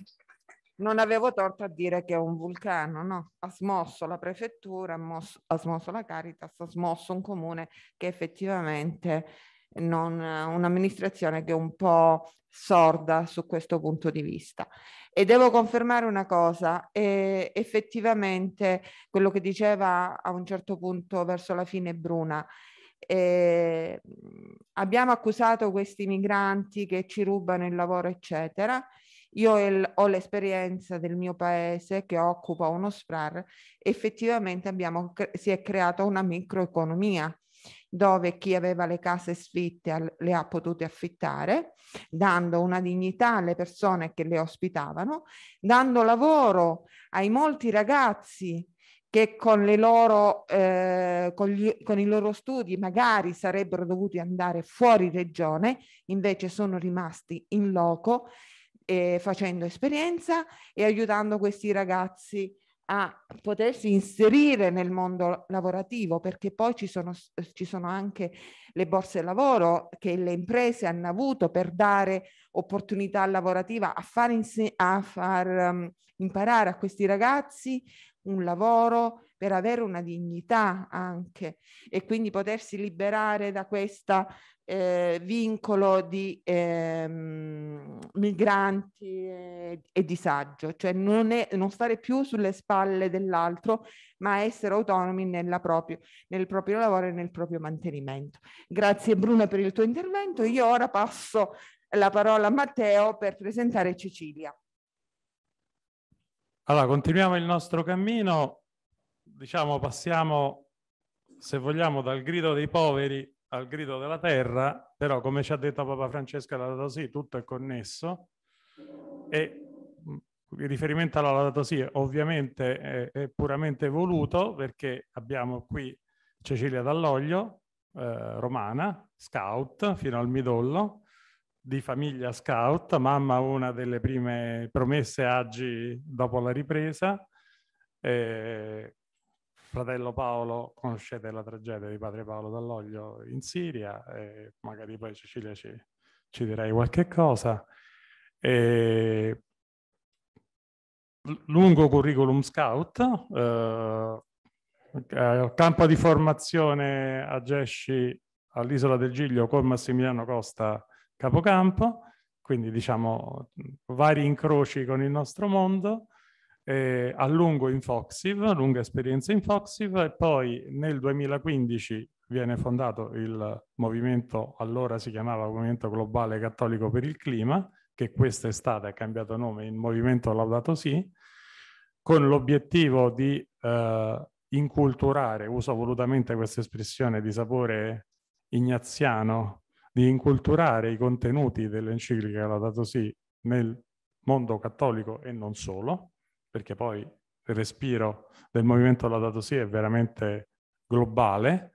non avevo torto a dire che è un vulcano, no? Ha smosso la prefettura, ha, mosso, ha smosso la Caritas, ha smosso un comune che effettivamente non un'amministrazione che è un po' sorda su questo punto di vista. E devo confermare una cosa, eh, effettivamente quello che diceva a un certo punto verso la fine Bruna, eh, abbiamo accusato questi migranti che ci rubano il lavoro, eccetera. Io el, ho l'esperienza del mio paese che occupa uno SPRAR, effettivamente abbiamo, si è creata una microeconomia dove chi aveva le case sfitte le ha potute affittare, dando una dignità alle persone che le ospitavano, dando lavoro ai molti ragazzi che con, loro, eh, con, gli, con, i loro studi magari sarebbero dovuti andare fuori regione, invece sono rimasti in loco eh, facendo esperienza e aiutando questi ragazzi a potersi inserire nel mondo lavorativo perché poi ci sono, ci sono anche le borse lavoro che le imprese hanno avuto per dare opportunità lavorativa a far, a far um, imparare a questi ragazzi un lavoro, per avere una dignità anche e quindi potersi liberare da questo eh, vincolo di ehm, migranti e, e, disagio, cioè non, è, non, stare più sulle spalle dell'altro, ma essere autonomi proprio, nel proprio lavoro e nel proprio mantenimento. Grazie Bruno per il tuo intervento. Io ora passo la parola a Matteo per presentare Cecilia. Allora, continuiamo il nostro cammino, diciamo passiamo, se vogliamo, dal grido dei poveri al grido della terra, però come ci ha detto Papa Francesca Laudato Si, tutto è connesso e mm, il riferimento alla data sì ovviamente è, è, puramente voluto perché abbiamo qui Cecilia Dall'Oglio, eh, romana, scout fino al midollo, di famiglia scout, mamma una delle prime promesse agi dopo la ripresa, eh, fratello Paolo, conoscete la tragedia di padre Paolo Dall'Oglio in Siria, eh, magari poi Cecilia ci, ci direi qualche cosa. Eh, lungo curriculum scout, eh, campo di formazione a Gesci all'Isola del Giglio con Massimiliano Costa capocampo, quindi diciamo vari incroci con il nostro mondo, eh, a lungo in Foxiv, lunga esperienza in Foxiv e poi nel 2015 viene fondato il movimento, allora si chiamava Movimento Globale Cattolico per il Clima, che quest'estate ha cambiato nome in Movimento Laudato Sì, con l'obiettivo di eh, inculturare, uso volutamente questa espressione di sapore ignaziano, di inculturare i contenuti dell'enciclica Laudato Si nel mondo cattolico e non solo, perché poi il respiro del movimento Laudato Si è veramente globale,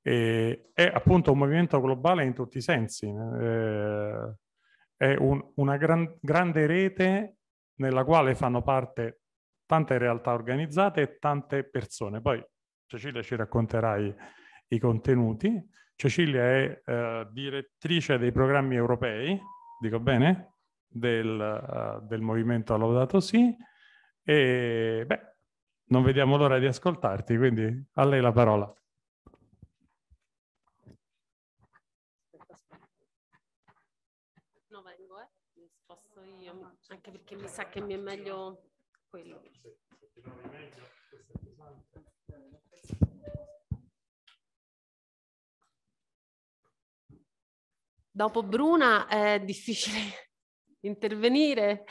e, è appunto un movimento globale in tutti i sensi, eh, è un, una gran, grande rete nella quale fanno parte tante realtà organizzate e tante persone. Poi Cecilia ci racconterai i contenuti, Cecilia è eh, direttrice dei programmi europei, dico bene, del, uh, del movimento Laudato Sì, e beh, non vediamo l'ora di ascoltarti, quindi a lei la parola. No, vengo, eh? Mi sposto io, anche perché mi sa che mi è meglio quello. Dopo Bruna è difficile intervenire.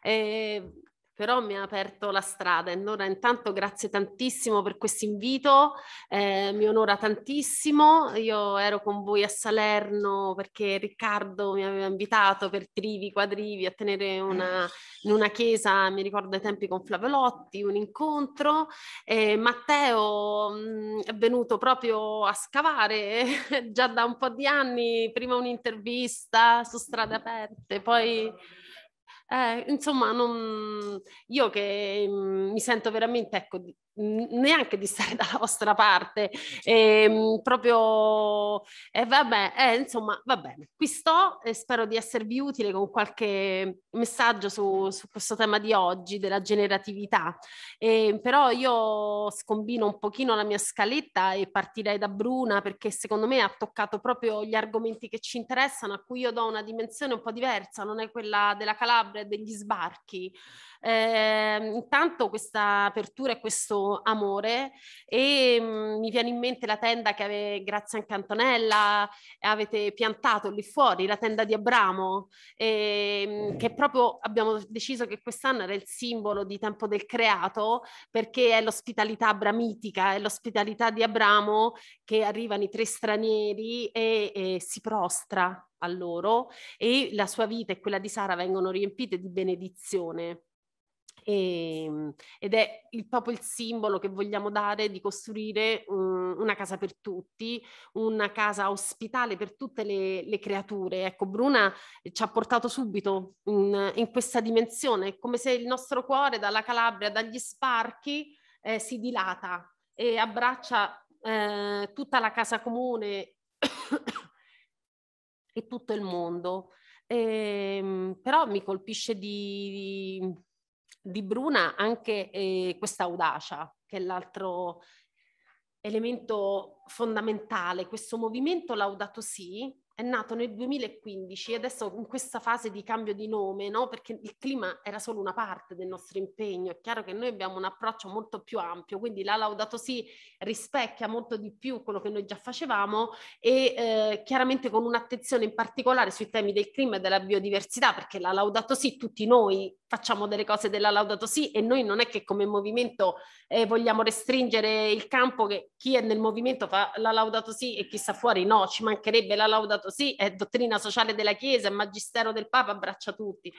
E però mi ha aperto la strada. Allora intanto grazie tantissimo per questo invito, eh, mi onora tantissimo. Io ero con voi a Salerno perché Riccardo mi aveva invitato per trivi, quadrivi a tenere una, in una chiesa, mi ricordo ai tempi con Flavelotti, un incontro. Eh, Matteo mh, mm, è venuto proprio a scavare già da un po' di anni, prima un'intervista su strade aperte, poi eh, insomma, non, io che mh, mm, mi sento veramente ecco, neanche di stare dalla vostra parte, e, eh, certo. ehm, proprio, e eh, vabbè, e, eh, insomma, va bene, qui sto e spero di esservi utile con qualche messaggio su, su questo tema di oggi, della generatività, e, ehm, però io scombino un pochino la mia scaletta e partirei da Bruna perché secondo me ha toccato proprio gli argomenti che ci interessano, a cui io do una dimensione un po' diversa, non è quella della Calabria e degli sbarchi. Eh, intanto questa apertura e questo amore e mh, mm, mi viene in mente la tenda che ave, grazie anche Antonella avete piantato lì fuori, la tenda di Abramo, e, mh, mm, che proprio abbiamo deciso che quest'anno era il simbolo di Tempo del Creato perché è l'ospitalità abramitica, è l'ospitalità di Abramo che arrivano i tre stranieri e, e si prostra a loro e la sua vita e quella di Sara vengono riempite di benedizione e, ehm, ed è il, proprio il simbolo che vogliamo dare di costruire un, una casa per tutti, una casa ospitale per tutte le, le creature. Ecco, Bruna ci ha portato subito in, in questa dimensione, come se il nostro cuore dalla Calabria, dagli sparchi, eh, si dilata e abbraccia eh, tutta la casa comune e tutto il mondo. E, ehm, però mi colpisce di, di di Bruna anche eh, questa audacia, che è l'altro elemento fondamentale. Questo movimento Laudato sì, è nato nel 2015 e adesso in questa fase di cambio di nome, no? perché il clima era solo una parte del nostro impegno, è chiaro che noi abbiamo un approccio molto più ampio, quindi la Laudato Si rispecchia molto di più quello che noi già facevamo e eh, chiaramente con un'attenzione in particolare sui temi del clima e della biodiversità, perché la Laudato Si, tutti noi facciamo delle cose della Laudato Si e noi non è che come movimento eh, vogliamo restringere il campo che chi è nel movimento fa la Laudato Si e chi sta fuori no, ci mancherebbe la Laudato sabato, sì, è dottrina sociale della Chiesa, è magistero del Papa, abbraccia tutti.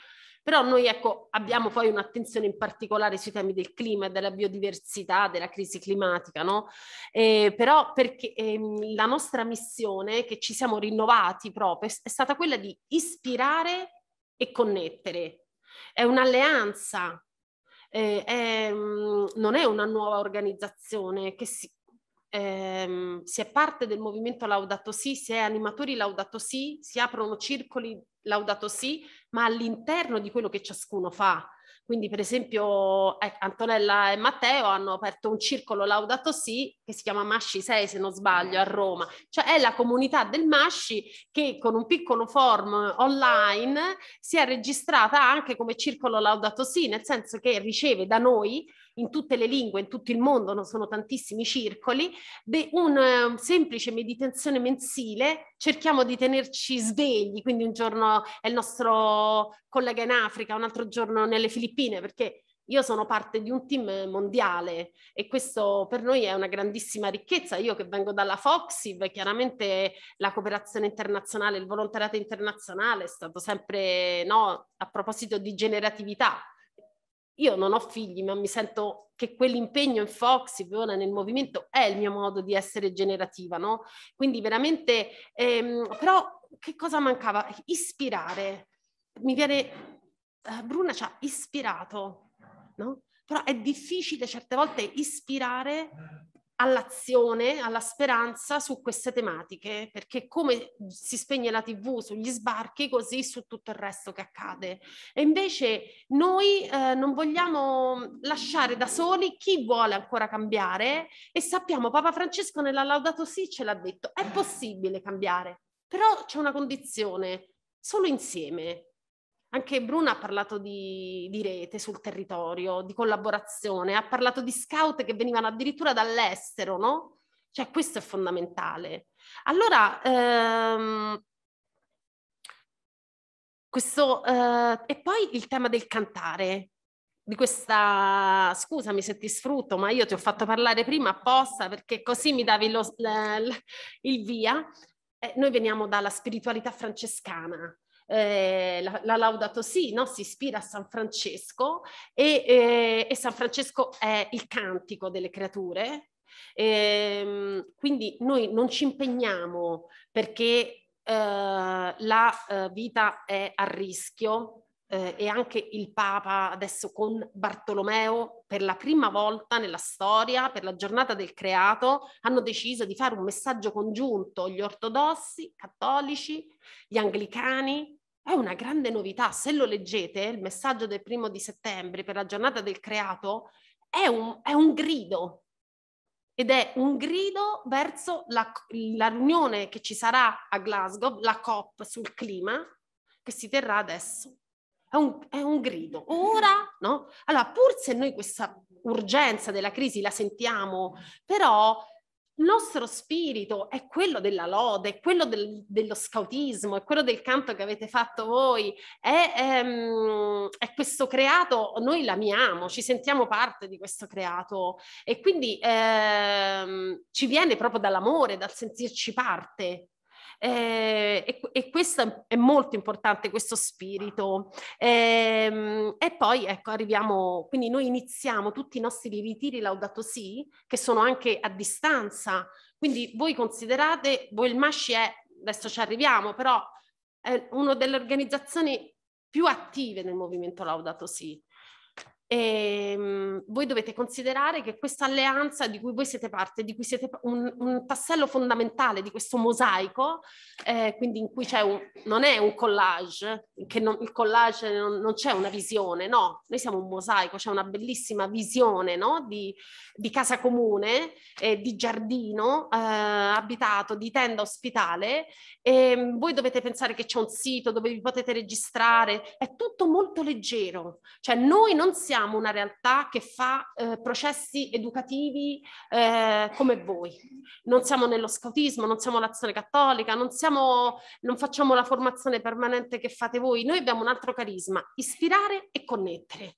Però noi ecco, abbiamo poi un'attenzione in particolare sui temi del clima e della biodiversità, della crisi climatica, no? Eh, però perché ehm, la nostra missione che ci siamo rinnovati proprio è stata quella di ispirare e connettere. È un'alleanza, eh, è, mm, non è una nuova organizzazione che si, ehm, si è parte del movimento Laudato Si, si è animatori Laudato Si, si aprono circoli Laudato Si, ma all'interno di quello che ciascuno fa. Quindi, per esempio, eh, Antonella e Matteo hanno aperto un circolo Laudato Si che si chiama Masci 6, se non sbaglio, a Roma. Cioè è la comunità del Masci che con un piccolo form online si è registrata anche come circolo Laudato Si, nel senso che riceve da noi in tutte le lingue, in tutto il mondo, non sono tantissimi circoli, de, una ehm, semplice meditazione mensile, cerchiamo di tenerci svegli, quindi un giorno è il nostro collega in Africa, un altro giorno nelle Filippine, perché io sono parte di un team mondiale e questo per noi è una grandissima ricchezza. Io che vengo dalla Foxiv, chiaramente la cooperazione internazionale, il volontariato internazionale è stato sempre, no, a proposito di generatività, io non ho figli, ma mi sento che quell'impegno in Fox, Fiona, nel movimento è il mio modo di essere generativa, no? Quindi veramente, ehm, però che cosa mancava? Ispirare. Mi viene, eh, Bruna ci ha ispirato, no? Però è difficile certe volte ispirare all'azione, alla speranza su queste tematiche, perché come si spegne la tv sugli sbarchi, così su tutto il resto che accade. E invece noi eh, non vogliamo lasciare da soli chi vuole ancora cambiare e sappiamo, Papa Francesco nella Laudato Si ce l'ha detto, è possibile cambiare, però c'è una condizione, solo insieme. Anche Bruno ha parlato di, di, rete sul territorio, di collaborazione, ha parlato di scout che venivano addirittura dall'estero, no? Cioè questo è fondamentale. Allora, ehm, questo, eh, e poi il tema del cantare, di questa scusami se ti sfrutto, ma io ti ho fatto parlare prima apposta perché così mi davi lo, l, l, il via. Eh, noi veniamo dalla spiritualità francescana, eh, la, la, Laudato Si no? si ispira a San Francesco e, eh, e San Francesco è il cantico delle creature. Ehm, quindi noi non ci impegniamo perché eh, la eh, vita è a rischio eh, e anche il Papa adesso con Bartolomeo per la prima volta nella storia, per la giornata del creato, hanno deciso di fare un messaggio congiunto gli ortodossi, cattolici, gli anglicani, è una grande novità. Se lo leggete, il messaggio del primo di settembre per la giornata del creato è un, è un grido ed è un grido verso la, la, riunione che ci sarà a Glasgow, la COP sul clima, che si terrà adesso. È un, è un grido. Ora, no? Allora, pur se noi questa urgenza della crisi la sentiamo, però il nostro spirito è quello della lode, è quello del, dello scautismo, è quello del canto che avete fatto voi, è, è, ehm, è, questo creato, noi l'amiamo, ci sentiamo parte di questo creato e quindi eh, ci viene proprio dall'amore, dal sentirci parte eh, e, e, questo è molto importante, questo spirito. Eh, e poi ecco, arriviamo, quindi noi iniziamo tutti i nostri ritiri laudato sì, che sono anche a distanza. Quindi voi considerate, voi il Masci è, adesso ci arriviamo, però è una delle organizzazioni più attive nel movimento Laudato sì. E, um, voi dovete considerare che questa alleanza di cui voi siete parte, di cui siete un, un tassello fondamentale di questo mosaico, eh, quindi in cui c'è un, non è un collage, che non, il collage non, non, c'è una visione, no, noi siamo un mosaico, c'è una bellissima visione no? di, di, casa comune, eh, di giardino eh, abitato, di tenda ospitale e ehm, voi dovete pensare che c'è un sito dove vi potete registrare, è tutto molto leggero, cioè noi non siamo siamo una realtà che fa eh, processi educativi eh, come voi. Non siamo nello scautismo, non siamo l'azione cattolica, non, siamo, non facciamo la formazione permanente che fate voi. Noi abbiamo un altro carisma, ispirare e connettere.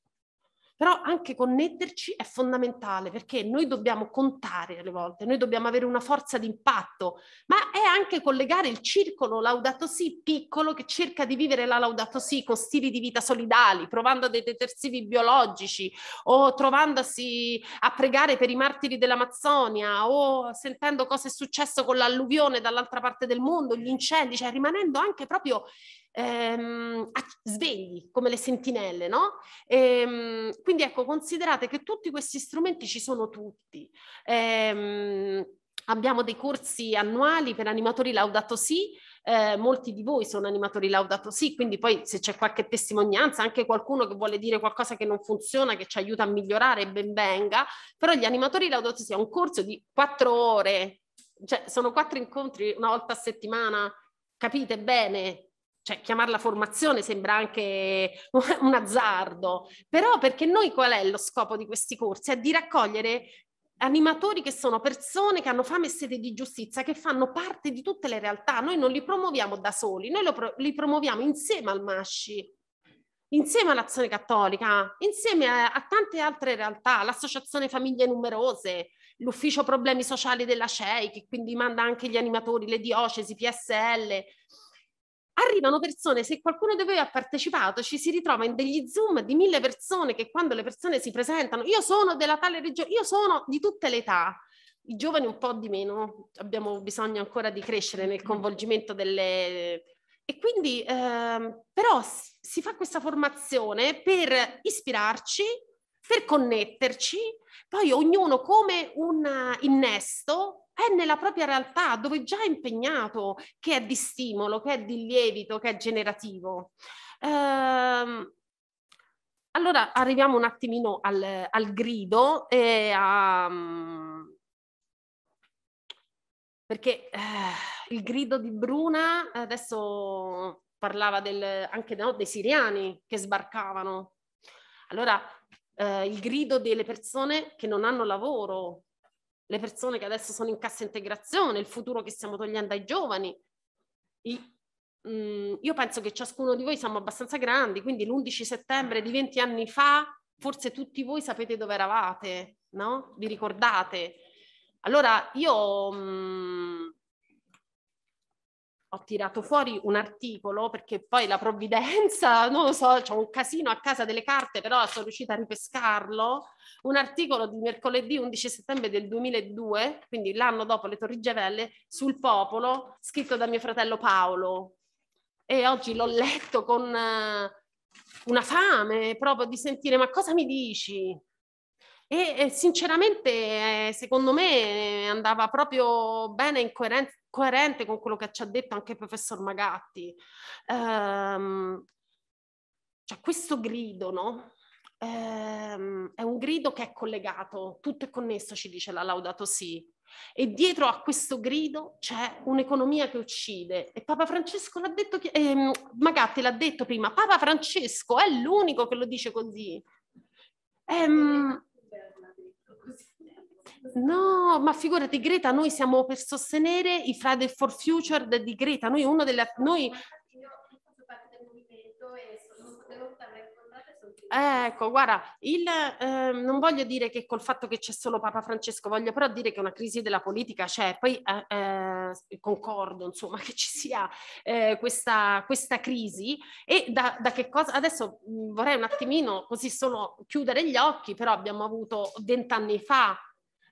Però anche connetterci è fondamentale perché noi dobbiamo contare alle volte, noi dobbiamo avere una forza d'impatto, ma è anche collegare il circolo Laudato sì piccolo che cerca di vivere la Laudato sì con stili di vita solidali, provando dei detersivi biologici o trovandosi a pregare per i martiri dell'Amazzonia o sentendo cosa è successo con l'alluvione dall'altra parte del mondo, gli incendi, cioè rimanendo anche proprio ehm, svegli, come le sentinelle, no? Ehm, quindi ecco, considerate che tutti questi strumenti ci sono tutti. Ehm, abbiamo dei corsi annuali per animatori laudato sì, eh, molti di voi sono animatori laudato sì, quindi poi se c'è qualche testimonianza, anche qualcuno che vuole dire qualcosa che non funziona, che ci aiuta a migliorare, ben venga, però gli animatori laudato sì è un corso di quattro ore, cioè sono quattro incontri una volta a settimana, capite bene? cioè chiamarla formazione sembra anche un azzardo, però perché noi qual è lo scopo di questi corsi? È di raccogliere animatori che sono persone che hanno fame e sete di giustizia, che fanno parte di tutte le realtà, noi non li promuoviamo da soli, noi pro- li promuoviamo insieme al Masci, insieme all'Azione Cattolica, insieme a, a tante altre realtà, l'Associazione Famiglie Numerose, l'Ufficio Problemi Sociali della CEI, che quindi manda anche gli animatori, le diocesi, PSL, arrivano persone, se qualcuno di voi ha partecipato, ci si ritrova in degli zoom di mille persone che quando le persone si presentano, io sono della tale regione, io sono di tutte le età, i giovani un po' di meno, abbiamo bisogno ancora di crescere nel mm-hmm. coinvolgimento delle... E quindi ehm, però si fa questa formazione per ispirarci, per connetterci, poi ognuno come un innesto è nella propria realtà dove è già impegnato, che è di stimolo, che è di lievito, che è generativo. Ehm, allora arriviamo un attimino al, al grido e a... perché eh, il grido di Bruna adesso parlava del, anche no, dei siriani che sbarcavano. Allora, eh, il grido delle persone che non hanno lavoro, le persone che adesso sono in cassa integrazione, il futuro che stiamo togliendo ai giovani. I, mh, mm, io penso che ciascuno di voi siamo abbastanza grandi, quindi l'11 settembre di 20 anni fa, forse tutti voi sapete dove eravate, no? Vi ricordate? Allora io... Mh, mm, ho tirato fuori un articolo perché poi la provvidenza, non lo so, c'è un casino a casa delle carte, però sono riuscita a ripescarlo, un articolo di mercoledì 11 settembre del 2002, quindi l'anno dopo le Torri Gemelle, sul popolo, scritto da mio fratello Paolo. E oggi l'ho letto con eh, una fame proprio di sentire ma cosa mi dici? E, sinceramente, eh, secondo me, eh, andava proprio bene in coeren- coerente con quello che ci ha detto anche il professor Magatti. Ehm, cioè, questo grido, no? Ehm, è un grido che è collegato, tutto è connesso, ci dice la Laudato Si. E dietro a questo grido c'è un'economia che uccide. E Papa Francesco l'ha detto, ehm, Magatti l'ha detto prima, Papa Francesco è l'unico che lo dice così. Ehm, No, ma figurati Greta, noi siamo per sostenere i Friday for Future di Greta, noi uno delle... Noi... Ecco, guarda, il, eh, non voglio dire che col fatto che c'è solo Papa Francesco, voglio però dire che una crisi della politica c'è, poi eh, eh, concordo insomma che ci sia eh, questa, questa, crisi e da, da, che cosa, adesso mm, vorrei un attimino così solo chiudere gli occhi, però abbiamo avuto vent'anni fa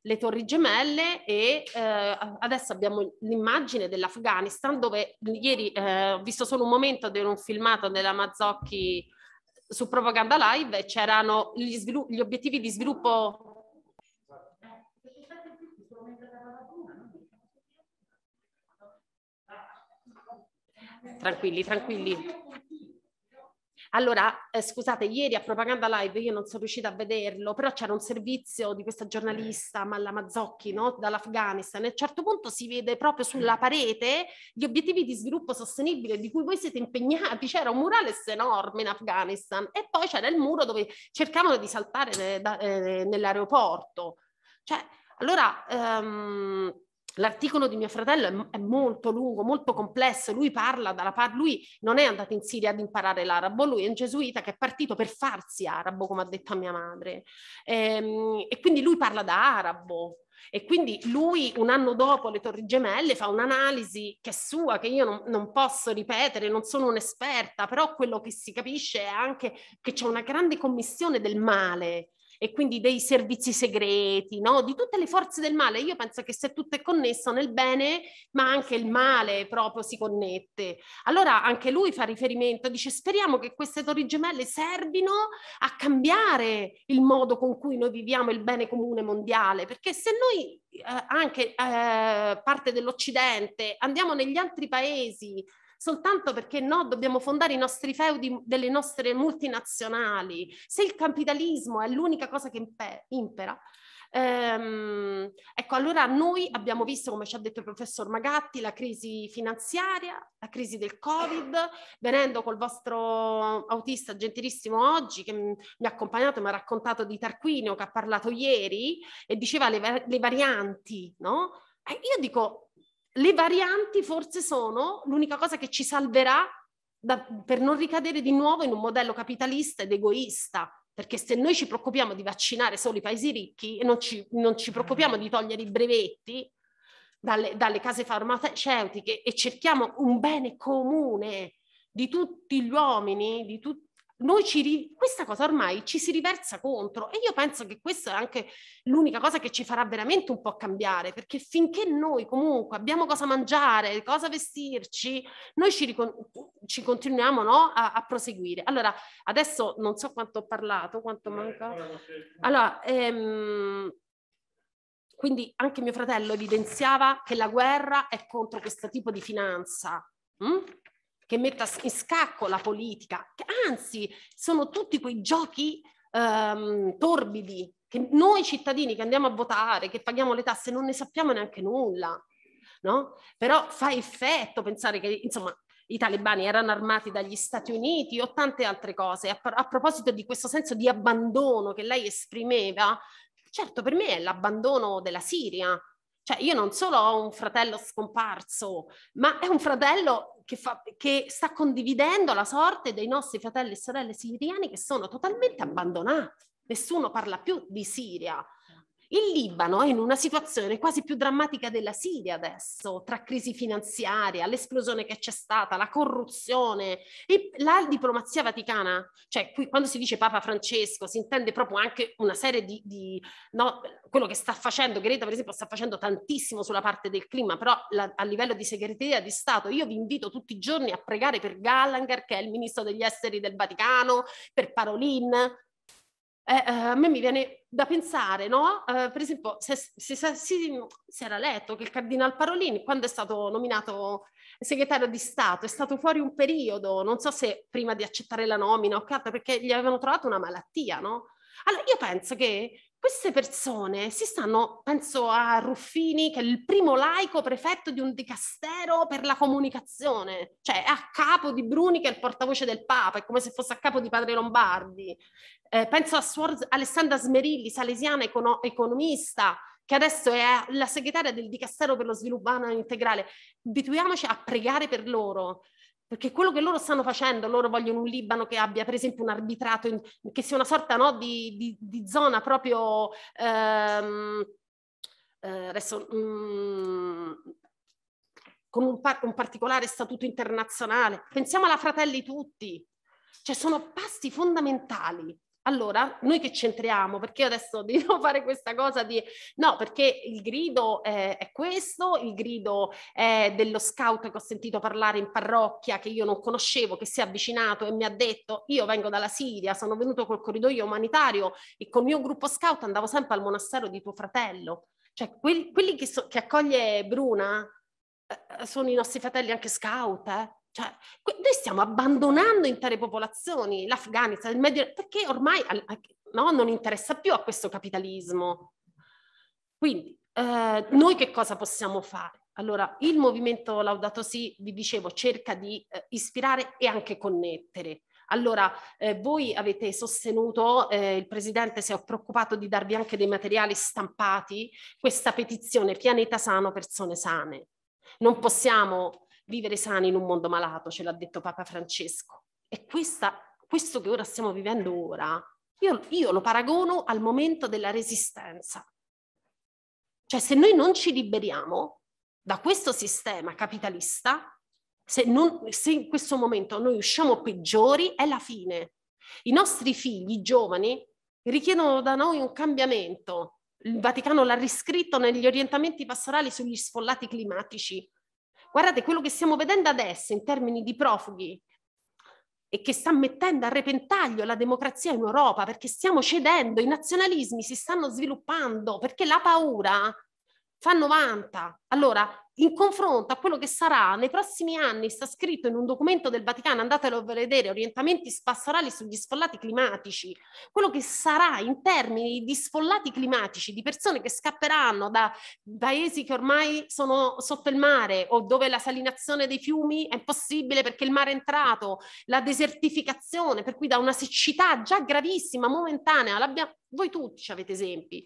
le torri gemelle e eh, adesso abbiamo l'immagine dell'Afghanistan dove ieri eh, ho visto solo un momento di un filmato della Mazzocchi su Propaganda Live e c'erano gli, svilu- gli obiettivi di sviluppo Tranquilli, tranquilli. Allora, eh, scusate, ieri a Propaganda Live io non sono riuscita a vederlo, però c'era un servizio di questa giornalista, Malla Mazzocchi, no? dall'Afghanistan, e a un certo punto si vede proprio sulla mm. parete gli obiettivi di sviluppo sostenibile di cui voi siete impegnati, c'era un murales enorme in Afghanistan e poi c'era il muro dove cercavano di saltare ne, eh, da, eh, nell'aeroporto. Cioè, allora... Um, L'articolo di mio fratello è, è molto lungo, molto complesso, lui parla dalla parte, lui non è andato in Siria ad imparare l'arabo, lui è un gesuita che è partito per farsi arabo, come ha detto mia madre. e, ehm, e quindi lui parla da arabo, e quindi lui un anno dopo le Torri Gemelle fa un'analisi che è sua, che io non, non, posso ripetere, non sono un'esperta, però quello che si capisce è anche che c'è una grande commissione del male e quindi dei servizi segreti, no? di tutte le forze del male. Io penso che se tutto è connesso nel bene, ma anche il male proprio si connette. Allora anche lui fa riferimento, dice speriamo che queste torri gemelle servino a cambiare il modo con cui noi viviamo il bene comune mondiale, perché se noi eh, anche eh, parte dell'Occidente andiamo negli altri paesi, soltanto perché no, dobbiamo fondare i nostri feudi delle nostre multinazionali. Se il capitalismo è l'unica cosa che impera, ehm, ecco, allora noi abbiamo visto, come ci ha detto il professor Magatti, la crisi finanziaria, la crisi del Covid, venendo col vostro autista gentilissimo oggi che mi ha accompagnato, mi ha raccontato di Tarquinio che ha parlato ieri e diceva le, le varianti, no? E io dico, le varianti forse sono l'unica cosa che ci salverà da, per non ricadere di nuovo in un modello capitalista ed egoista, perché se noi ci preoccupiamo di vaccinare solo i paesi ricchi e non ci, non ci preoccupiamo mm. di togliere i brevetti dalle, dalle, case farmaceutiche e cerchiamo un bene comune di tutti gli uomini, di, tutti noi ci ri- questa cosa ormai ci si riversa contro e io penso che questa è anche l'unica cosa che ci farà veramente un po' cambiare, perché finché noi comunque abbiamo cosa mangiare, cosa vestirci, noi ci, ricon- ci continuiamo no? a-, a-, proseguire. Allora, adesso non so quanto ho parlato, quanto eh, manca. Allora, ehm, quindi anche mio fratello evidenziava che la guerra è contro questo tipo di finanza. Mm? che metta in scacco la politica, anzi sono tutti quei giochi ehm, torbidi che noi cittadini che andiamo a votare, che paghiamo le tasse, non ne sappiamo neanche nulla. No? Però fa effetto pensare che insomma, i talebani erano armati dagli Stati Uniti o tante altre cose. A, a proposito di questo senso di abbandono che lei esprimeva, certo per me è l'abbandono della Siria, cioè io non solo ho un fratello scomparso, ma è un fratello che, fa, che sta condividendo la sorte dei nostri fratelli e sorelle siriani che sono totalmente abbandonati. Nessuno parla più di Siria, il Libano è in una situazione quasi più drammatica della Siria adesso, tra crisi finanziaria, l'esplosione che c'è stata, la corruzione e la diplomazia vaticana, cioè qui quando si dice Papa Francesco si intende proprio anche una serie di, di no, quello che sta facendo, Greta per esempio sta facendo tantissimo sulla parte del clima, però la, a livello di segreteria di Stato io vi invito tutti i giorni a pregare per Gallagher che è il ministro degli esteri del Vaticano, per Parolin, eh, eh, a me mi viene da pensare, no? Uh, per esempio, se, se, se, si, era letto che il Cardinal Parolini, quando è stato nominato segretario di Stato, è stato fuori un periodo, non so se prima di accettare la nomina o carta, perché gli avevano trovato una malattia, no? Allora, io penso che queste persone si stanno, penso a Ruffini, che è il primo laico prefetto di un dicastero per la comunicazione, cioè è a capo di Bruni che è il portavoce del Papa, è come se fosse a capo di Padre Lombardi. Eh, penso a Suor Alessandra Smerilli, salesiana econo- economista, che adesso è la segretaria del Dicastero per lo sviluppo integrale. Abituiamoci a pregare per loro, perché quello che loro stanno facendo, loro vogliono un Libano che abbia per esempio un arbitrato, in, che sia una sorta no, di, di, di, zona proprio... Ehm, eh, adesso, mm, con un, par- un, particolare statuto internazionale. Pensiamo alla Fratelli Tutti. Cioè sono passi fondamentali allora, noi che c'entriamo? Perché io adesso devo fare questa cosa di... No, perché il grido eh, è questo, il grido è dello scout che ho sentito parlare in parrocchia, che io non conoscevo, che si è avvicinato e mi ha detto, io vengo dalla Siria, sono venuto col corridoio umanitario e col mio gruppo scout andavo sempre al monastero di tuo fratello. Cioè, quelli, quelli che, so, che, accoglie Bruna eh, sono i nostri fratelli anche scout, eh? Cioè, noi stiamo abbandonando intere popolazioni, l'Afghanistan, il Medio Oriente, perché ormai no, non interessa più a questo capitalismo. Quindi, eh, noi che cosa possiamo fare? Allora, il movimento Laudato Si, vi dicevo, cerca di eh, ispirare e anche connettere. Allora, eh, voi avete sostenuto, eh, il Presidente si è preoccupato di darvi anche dei materiali stampati, questa petizione Pianeta Sano, Persone Sane. Non possiamo vivere sani in un mondo malato, ce l'ha detto Papa Francesco. E questa, questo che ora stiamo vivendo ora, io, io lo paragono al momento della resistenza. Cioè se noi non ci liberiamo da questo sistema capitalista, se, non, se, in questo momento noi usciamo peggiori, è la fine. I nostri figli i giovani richiedono da noi un cambiamento. Il Vaticano l'ha riscritto negli orientamenti pastorali sugli sfollati climatici. Guardate, quello che stiamo vedendo adesso in termini di profughi e che sta mettendo a repentaglio la democrazia in Europa perché stiamo cedendo, i nazionalismi si stanno sviluppando perché la paura fa 90. Allora, in confronto a quello che sarà nei prossimi anni, sta scritto in un documento del Vaticano, andatelo a vedere, orientamenti pastorali sugli sfollati climatici, quello che sarà in termini di sfollati climatici, di persone che scapperanno da paesi che ormai sono sotto il mare o dove la salinazione dei fiumi è impossibile perché il mare è entrato, la desertificazione, per cui da una siccità già gravissima, momentanea, voi tutti avete esempi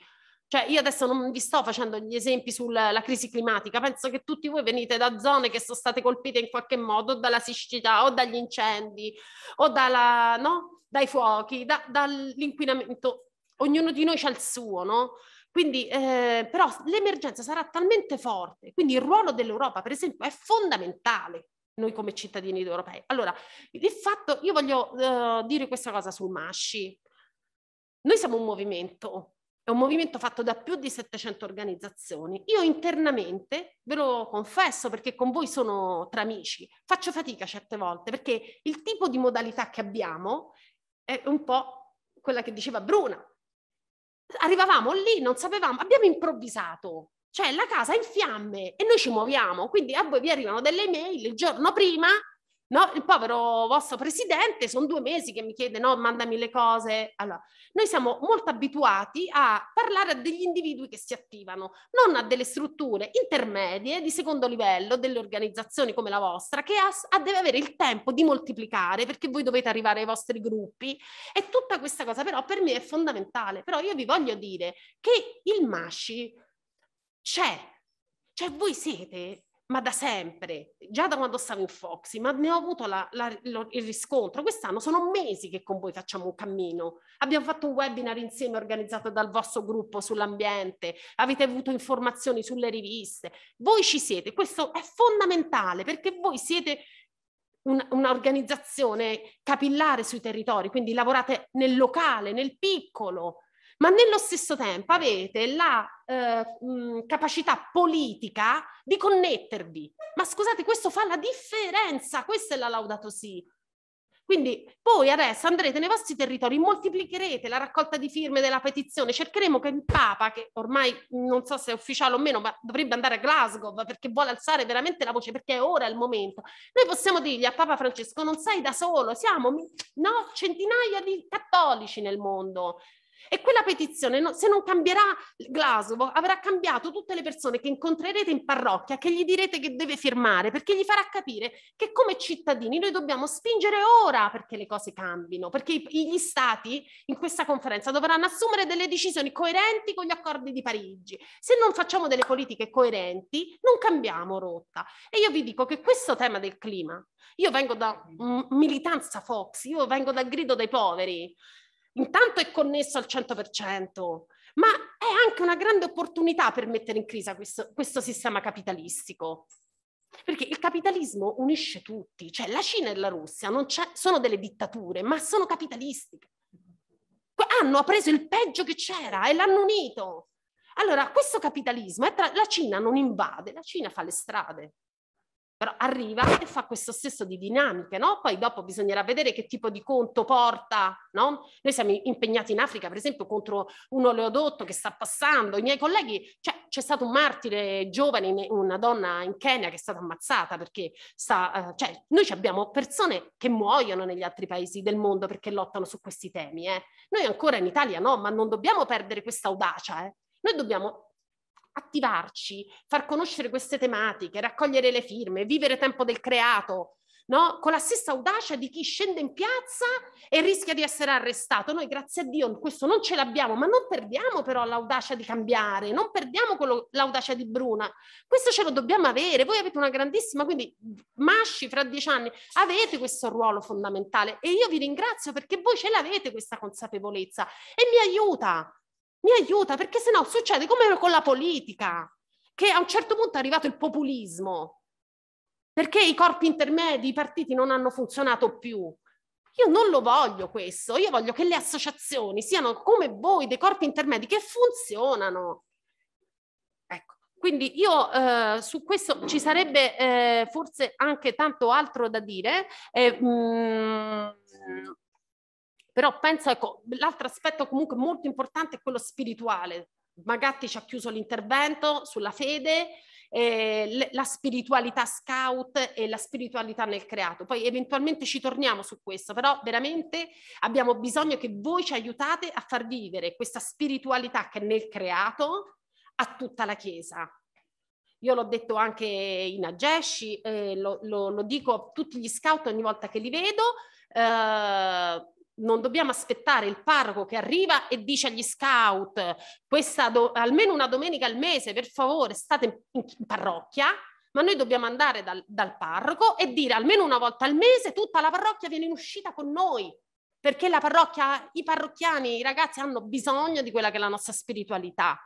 cioè, io adesso non vi sto facendo gli esempi sulla crisi climatica, penso che tutti voi venite da zone che sono state colpite in qualche modo dalla siccità o dagli incendi o dalla, no? dai fuochi, da, dall'inquinamento. Ognuno di noi ha il suo, no? Quindi, eh, però l'emergenza sarà talmente forte, quindi il ruolo dell'Europa, per esempio, è fondamentale noi come cittadini europei. Allora, di fatto, io voglio eh, dire questa cosa sul Masci. Noi siamo un movimento, un movimento fatto da più di 700 organizzazioni. Io internamente, ve lo confesso perché con voi sono tra amici, faccio fatica certe volte perché il tipo di modalità che abbiamo è un po' quella che diceva Bruna. Arrivavamo lì, non sapevamo, abbiamo improvvisato, cioè la casa è in fiamme e noi ci muoviamo, quindi a voi vi arrivano delle email il giorno prima No, il povero vostro presidente, sono due mesi che mi chiede, no, mandami le cose. Allora, noi siamo molto abituati a parlare a degli individui che si attivano, non a delle strutture intermedie di secondo livello, delle organizzazioni come la vostra, che ha, deve avere il tempo di moltiplicare perché voi dovete arrivare ai vostri gruppi. E tutta questa cosa però per me è fondamentale. Però io vi voglio dire che il MASCI c'è, cioè voi siete ma da sempre, già da quando stavo in Foxy, ma ne ho avuto la, la, lo, il riscontro. Quest'anno sono mesi che con voi facciamo un cammino. Abbiamo fatto un webinar insieme organizzato dal vostro gruppo sull'ambiente, avete avuto informazioni sulle riviste. Voi ci siete, questo è fondamentale perché voi siete un'organizzazione capillare sui territori, quindi lavorate nel locale, nel piccolo, ma nello stesso tempo avete la eh, mh, capacità politica di connettervi. Ma scusate, questo fa la differenza, questa è la laudato sì. Quindi voi adesso andrete nei vostri territori, moltiplicherete la raccolta di firme della petizione, cercheremo che il Papa, che ormai non so se è ufficiale o meno, ma dovrebbe andare a Glasgow perché vuole alzare veramente la voce, perché è ora il momento. Noi possiamo dirgli a Papa Francesco, non sei da solo, siamo no, centinaia di cattolici nel mondo, e quella petizione, se non cambierà Glasgow, avrà cambiato tutte le persone che incontrerete in parrocchia, che gli direte che deve firmare, perché gli farà capire che come cittadini noi dobbiamo spingere ora perché le cose cambino, perché gli stati in questa conferenza dovranno assumere delle decisioni coerenti con gli accordi di Parigi. Se non facciamo delle politiche coerenti, non cambiamo rotta. E io vi dico che questo tema del clima, io vengo da mm, militanza Fox, io vengo dal grido dei poveri intanto è connesso al 100%, ma è anche una grande opportunità per mettere in crisi questo, questo sistema capitalistico. Perché il capitalismo unisce tutti, cioè la Cina e la Russia sono delle dittature, ma sono capitalistiche. Hanno preso il peggio che c'era e l'hanno unito. Allora, questo capitalismo, tra, la Cina non invade, la Cina fa le strade, però arriva e fa questo stesso di dinamiche, no? Poi dopo bisognerà vedere che tipo di conto porta, no? Noi siamo impegnati in Africa, per esempio, contro un oleodotto che sta passando, i miei colleghi, cioè c'è stato un martire giovane, una donna in Kenya che è stata ammazzata perché sta, eh, cioè noi abbiamo persone che muoiono negli altri paesi del mondo perché lottano su questi temi, eh? Noi ancora in Italia no, ma non dobbiamo perdere questa audacia, eh? Noi dobbiamo attivarci, far conoscere queste tematiche, raccogliere le firme, vivere tempo del creato, no? con la stessa audacia di chi scende in piazza e rischia di essere arrestato. Noi grazie a Dio questo non ce l'abbiamo, ma non perdiamo però l'audacia di cambiare, non perdiamo quello, l'audacia di Bruna. Questo ce lo dobbiamo avere. Voi avete una grandissima, quindi Masci fra dieci anni, avete questo ruolo fondamentale e io vi ringrazio perché voi ce l'avete questa consapevolezza e mi aiuta mi aiuta perché sennò succede come con la politica, che a un certo punto è arrivato il populismo, perché i corpi intermedi, i partiti non hanno funzionato più. Io non lo voglio questo, io voglio che le associazioni siano come voi, dei corpi intermedi che funzionano. Ecco, quindi io eh, su questo ci sarebbe eh, forse anche tanto altro da dire. Eh, mh, mm, però penso, ecco, l'altro aspetto comunque molto importante è quello spirituale. Magatti ci ha chiuso l'intervento sulla fede, eh, la spiritualità scout e la spiritualità nel creato. Poi eventualmente ci torniamo su questo, però veramente abbiamo bisogno che voi ci aiutate a far vivere questa spiritualità che è nel creato a tutta la Chiesa. Io l'ho detto anche in Agesci, eh, lo, lo, lo, dico a tutti gli scout ogni volta che li vedo. Eh, non dobbiamo aspettare il parroco che arriva e dice agli scout, questa do, almeno una domenica al mese, per favore, state in, in parrocchia, ma noi dobbiamo andare dal, dal parroco e dire almeno una volta al mese tutta la parrocchia viene in uscita con noi, perché la parrocchia, i parrocchiani, i ragazzi hanno bisogno di quella che è la nostra spiritualità.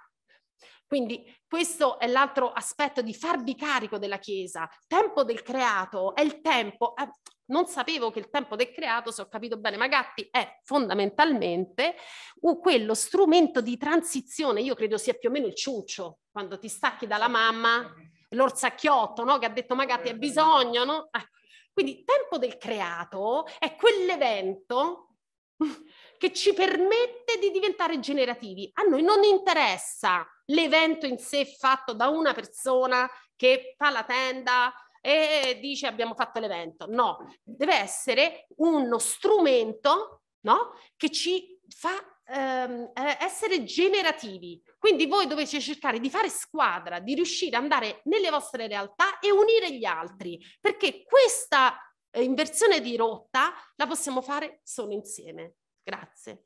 Quindi questo è l'altro aspetto di farvi carico della Chiesa. Tempo del creato è il tempo, eh, non sapevo che il tempo del creato, se ho capito bene Magatti, è fondamentalmente quello strumento di transizione, io credo sia più o meno il ciuccio, quando ti stacchi dalla mamma, l'orsacchiotto no? che ha detto Magatti ha bisogno, no? Ah, quindi tempo del creato è quell'evento che ci permette di diventare generativi. A noi non interessa l'evento in sé fatto da una persona che fa la tenda e dice abbiamo fatto l'evento. No, deve essere uno strumento no? che ci fa ehm, eh, essere generativi. Quindi voi dovete cercare di fare squadra, di riuscire ad andare nelle vostre realtà e unire gli altri, perché questa eh, inversione di rotta la possiamo fare solo insieme. Grazie.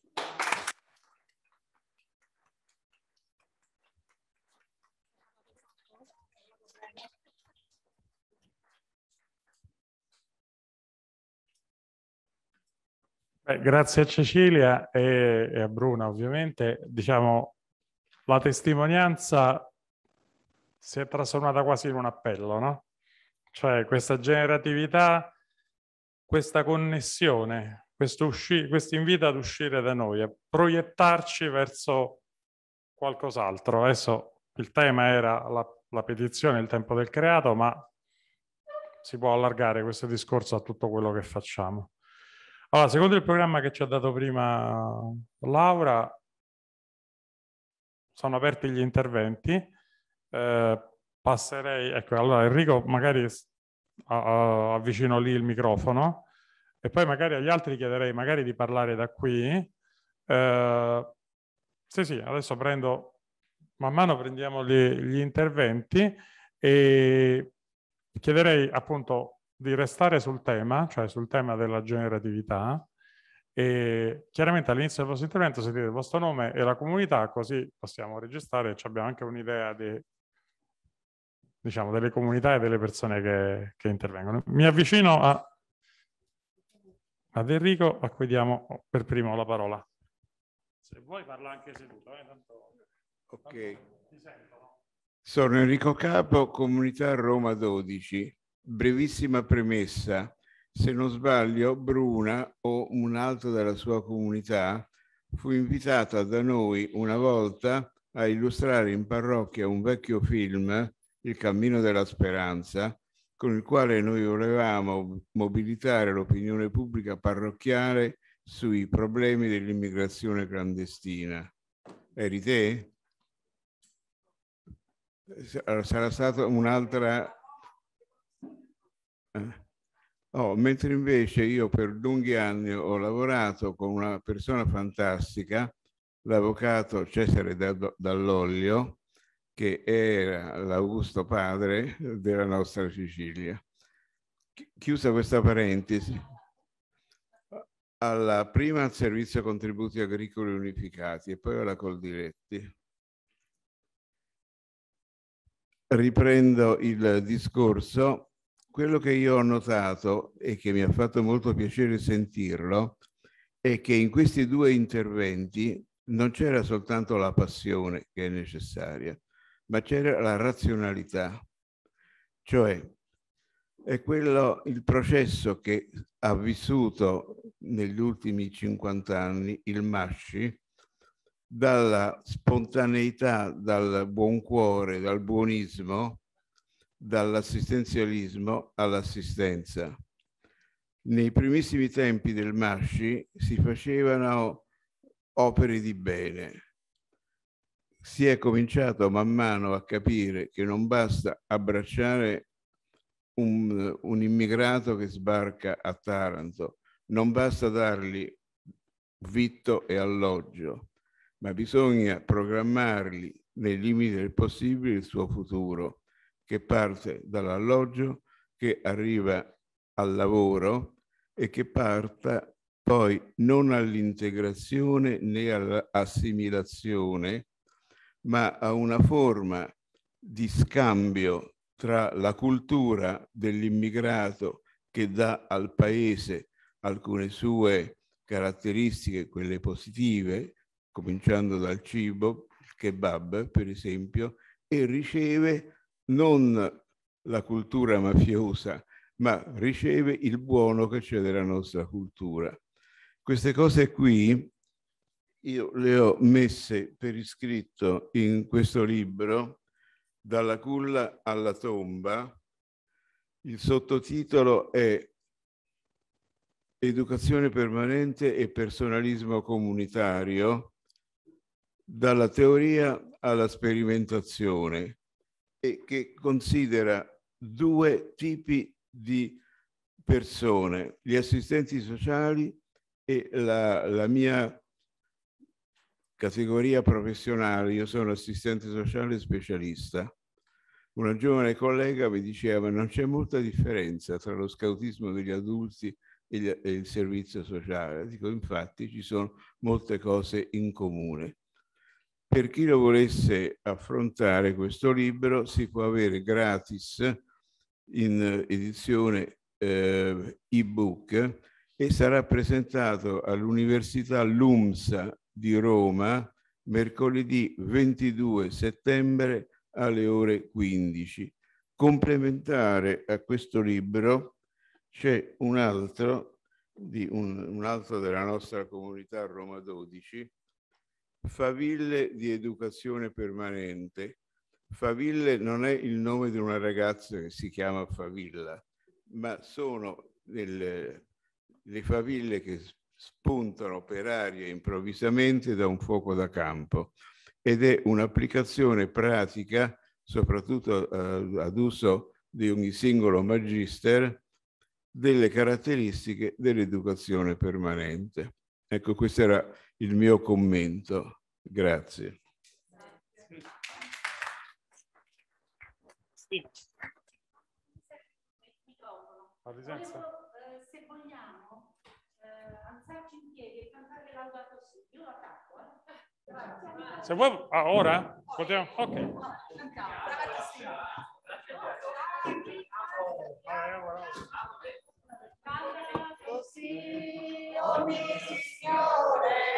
Eh, grazie a Cecilia e, e a Bruna ovviamente. Diciamo, la testimonianza si è trasformata quasi in un appello, no? Cioè questa generatività, questa connessione, questo, usci- questo invito ad uscire da noi, a proiettarci verso qualcos'altro. Adesso il tema era la, la petizione, il tempo del creato, ma si può allargare questo discorso a tutto quello che facciamo. Allora, secondo il programma che ci ha dato prima Laura, sono aperti gli interventi. Eh, passerei, ecco, allora Enrico magari avvicino lì il microfono e poi magari agli altri chiederei magari di parlare da qui. Eh, sì, sì, adesso prendo, man mano prendiamo gli, gli interventi e chiederei appunto di restare sul tema, cioè sul tema della generatività. E chiaramente all'inizio del vostro intervento sentite il vostro nome e la comunità, così possiamo registrare e abbiamo anche un'idea di, diciamo, delle comunità e delle persone che, che intervengono. Mi avvicino a, ad Enrico, a cui diamo per primo la parola. Se vuoi parla anche seduto. Eh? Tanto, ok. Tanto Sono Enrico Capo, comunità Roma 12 brevissima premessa. Se non sbaglio, Bruna o un altro della sua comunità fu invitata da noi una volta a illustrare in parrocchia un vecchio film, Il cammino della speranza, con il quale noi volevamo mobilitare l'opinione pubblica parrocchiale sui problemi dell'immigrazione clandestina. Eri te? Sarà stata un'altra eh? Oh, mentre invece io per lunghi anni ho lavorato con una persona fantastica, l'avvocato Cesare Dall'Oglio, che era l'augusto padre della nostra Sicilia. Chiusa questa parentesi, alla, prima al Servizio Contributi Agricoli Unificati e poi alla Coldiretti. Riprendo il discorso quello che io ho notato e che mi ha fatto molto piacere sentirlo è che in questi due interventi non c'era soltanto la passione che è necessaria, ma c'era la razionalità, cioè è quello il processo che ha vissuto negli ultimi 50 anni il Masci dalla spontaneità, dal buon cuore, dal buonismo dall'assistenzialismo all'assistenza. Nei primissimi tempi del Masci si facevano opere di bene. Si è cominciato man mano a capire che non basta abbracciare un, un immigrato che sbarca a Taranto, non basta dargli vitto e alloggio, ma bisogna programmargli nei limiti del possibile il suo futuro che parte dall'alloggio, che arriva al lavoro e che parta poi non all'integrazione né all'assimilazione, ma a una forma di scambio tra la cultura dell'immigrato che dà al paese alcune sue caratteristiche, quelle positive, cominciando dal cibo, il kebab per esempio, e riceve non la cultura mafiosa, ma riceve il buono che c'è della nostra cultura. Queste cose qui io le ho messe per iscritto in questo libro, Dalla culla alla tomba. Il sottotitolo è Educazione permanente e personalismo comunitario, dalla teoria alla sperimentazione e che considera due tipi di persone, gli assistenti sociali e la, la mia categoria professionale, io sono assistente sociale specialista. Una giovane collega mi diceva non c'è molta differenza tra lo scautismo degli adulti e, e il servizio sociale. Dico infatti ci sono molte cose in comune. Per chi lo volesse affrontare questo libro si può avere gratis in edizione eh, ebook e sarà presentato all'Università LUMSA di Roma mercoledì 22 settembre alle ore 15. Complementare a questo libro c'è un altro, di un, un altro della nostra comunità Roma 12 faville di educazione permanente. Faville non è il nome di una ragazza che si chiama Favilla, ma sono delle, le faville che spuntano per aria improvvisamente da un fuoco da campo ed è un'applicazione pratica, soprattutto eh, ad uso di ogni singolo magister, delle caratteristiche dell'educazione permanente. Ecco, questa era il mio commento. Grazie. Sì. Eh, se vogliamo eh, alzarci in piedi e cantare l'audato sì, io la tacco. Eh. Se vuoi, ah, ora? Potremmo... Ok. cantiamo. sì. Cantare così, oh, missione.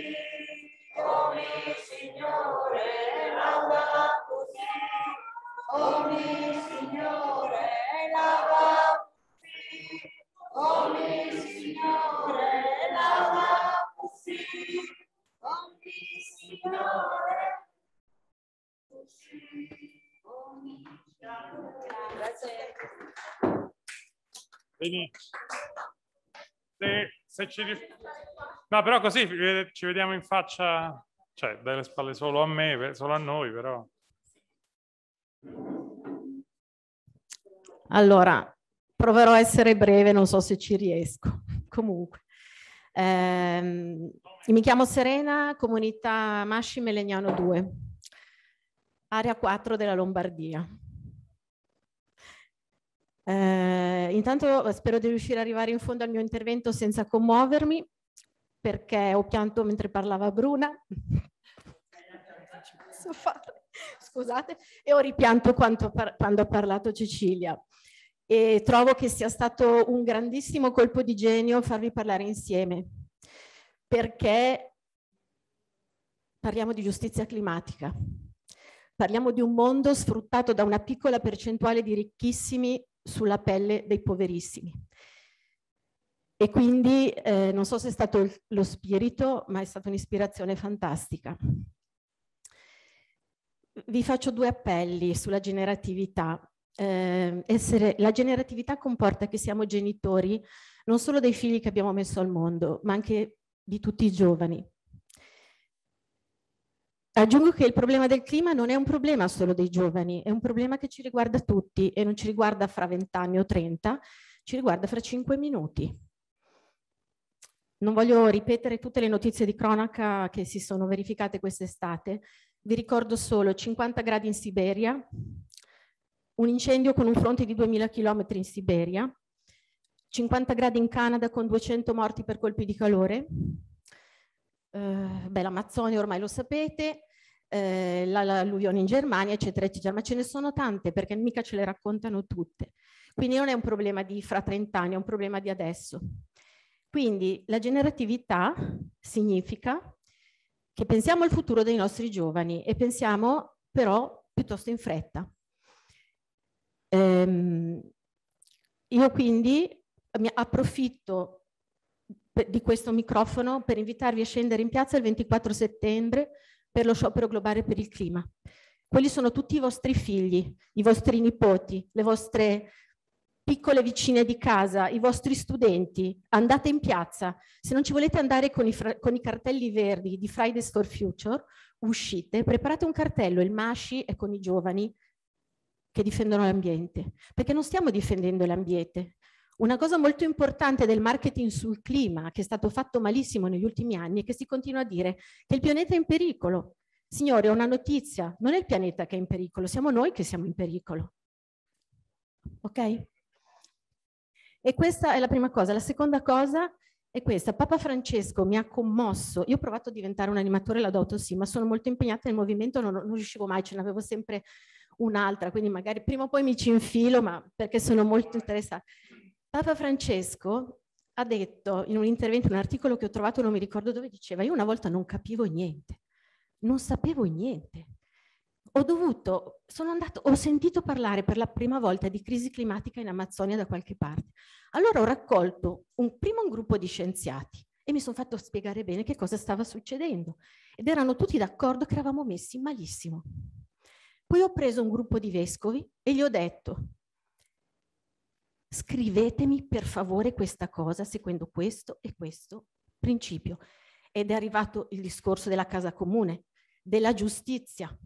dici, come Signore lava così, come Signore lava così, come Signore lava così, come Signore così, come Signore. Grazie. Bene. Se, se ci... No, però così ci vediamo in faccia, cioè dalle spalle solo a me, solo a noi però. Allora, proverò a essere breve, non so se ci riesco. Comunque. Eh, mi chiamo Serena, comunità Masci Melegnano 2, area 4 della Lombardia. Eh, intanto spero di riuscire ad arrivare in fondo al mio intervento senza commuovermi perché ho pianto mentre parlava Bruna. Scusate, e ho ripianto quando, quando ha parlato Cecilia e trovo che sia stato un grandissimo colpo di genio farvi parlare insieme, perché parliamo di giustizia climatica, parliamo di un mondo sfruttato da una piccola percentuale di ricchissimi sulla pelle dei poverissimi e quindi eh, non so se è stato il, lo spirito, ma è stata un'ispirazione fantastica. Vi faccio due appelli sulla generatività. Eh, essere, la generatività comporta che siamo genitori non solo dei figli che abbiamo messo al mondo, ma anche di tutti i giovani. Aggiungo che il problema del clima non è un problema solo dei giovani, è un problema che ci riguarda tutti e non ci riguarda fra vent'anni o trenta, ci riguarda fra cinque minuti. Non voglio ripetere tutte le notizie di cronaca che si sono verificate quest'estate. Vi ricordo solo 50 gradi in Siberia, un incendio con un fronte di 2000 km in Siberia, 50 gradi in Canada con 200 morti per colpi di calore, eh, beh, l'Amazzonia ormai lo sapete, eh, l'alluvione in Germania, eccetera, eccetera, ma ce ne sono tante perché mica ce le raccontano tutte. Quindi non è un problema di fra 30 anni, è un problema di adesso. Quindi la generatività significa che pensiamo al futuro dei nostri giovani e pensiamo però piuttosto in fretta. Ehm, io quindi approfitto di questo microfono per invitarvi a scendere in piazza il 24 settembre per lo sciopero globale per il clima. Quelli sono tutti i vostri figli, i vostri nipoti, le vostre piccole vicine di casa, i vostri studenti, andate in piazza. Se non ci volete andare con i, con i cartelli verdi di Fridays for Future, uscite, preparate un cartello, il MASCI è con i giovani che difendono l'ambiente, perché non stiamo difendendo l'ambiente. Una cosa molto importante del marketing sul clima, che è stato fatto malissimo negli ultimi anni, è che si continua a dire che il pianeta è in pericolo. Signore, ho una notizia, non è il pianeta che è in pericolo, siamo noi che siamo in pericolo. Ok? E questa è la prima cosa. La seconda cosa è questa. Papa Francesco mi ha commosso. Io ho provato a diventare un animatore, l'ho dato sì, ma sono molto impegnata nel movimento, non, non riuscivo mai, ce n'avevo sempre un'altra, quindi magari prima o poi mi ci infilo, ma perché sono molto interessata. Papa Francesco ha detto in un intervento, un articolo che ho trovato, non mi ricordo dove, diceva, io una volta non capivo niente, non sapevo niente ho dovuto, sono andato, ho sentito parlare per la prima volta di crisi climatica in Amazzonia da qualche parte. Allora ho raccolto un, prima un gruppo di scienziati e mi sono fatto spiegare bene che cosa stava succedendo ed erano tutti d'accordo che eravamo messi malissimo. Poi ho preso un gruppo di vescovi e gli ho detto scrivetemi per favore questa cosa seguendo questo e questo principio. Ed è arrivato il discorso della casa comune, della giustizia,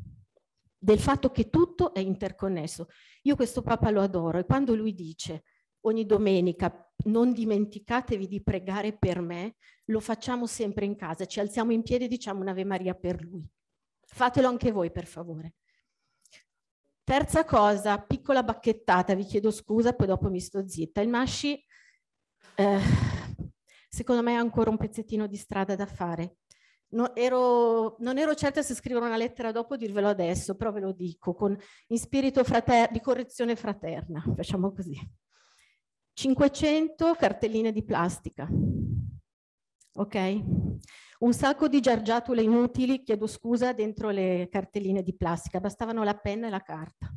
del fatto che tutto è interconnesso. Io questo Papa lo adoro e quando lui dice ogni domenica non dimenticatevi di pregare per me, lo facciamo sempre in casa, ci alziamo in piedi e diciamo un'Ave Maria per lui. Fatelo anche voi per favore. Terza cosa, piccola bacchettata, vi chiedo scusa, poi dopo mi sto zitta. Il Masci, eh, secondo me, ha ancora un pezzettino di strada da fare. No, ero, non ero certa se scrivere una lettera dopo o dirvelo adesso, però ve lo dico con, in spirito frater, di correzione fraterna, facciamo così. 500 cartelline di plastica, ok? Un sacco di giargiatole inutili, chiedo scusa, dentro le cartelline di plastica, bastavano la penna e la carta.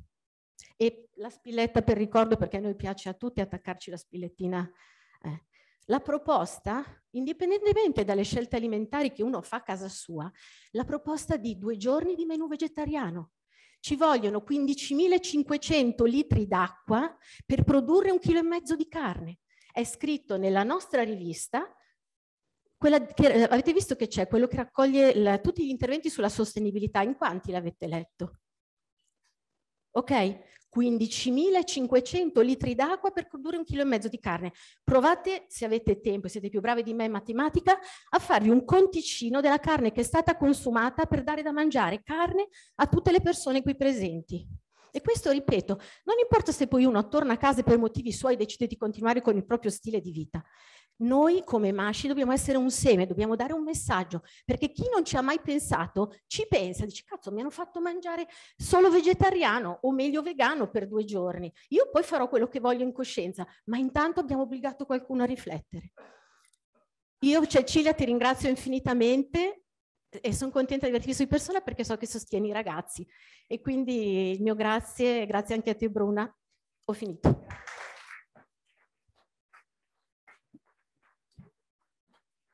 E la spilletta per ricordo, perché a noi piace a tutti attaccarci la spillettina eh, la proposta, indipendentemente dalle scelte alimentari che uno fa a casa sua, la proposta di due giorni di menù vegetariano. Ci vogliono 15.500 litri d'acqua per produrre un chilo e mezzo di carne. È scritto nella nostra rivista, quella che, eh, avete visto che c'è quello che raccoglie la, tutti gli interventi sulla sostenibilità, in quanti l'avete letto? Ok? 15.500 litri d'acqua per produrre un chilo e mezzo di carne. Provate, se avete tempo e siete più bravi di me in matematica, a farvi un conticino della carne che è stata consumata per dare da mangiare carne a tutte le persone qui presenti. E questo, ripeto, non importa se poi uno torna a casa e per motivi suoi decide di continuare con il proprio stile di vita, noi come masci dobbiamo essere un seme, dobbiamo dare un messaggio, perché chi non ci ha mai pensato ci pensa, dice cazzo mi hanno fatto mangiare solo vegetariano o meglio vegano per due giorni, io poi farò quello che voglio in coscienza, ma intanto abbiamo obbligato qualcuno a riflettere. Io Cecilia cioè, ti ringrazio infinitamente e sono contenta di averti qui su persona perché so che sostieni i ragazzi e quindi il mio grazie, grazie anche a te Bruna, ho finito.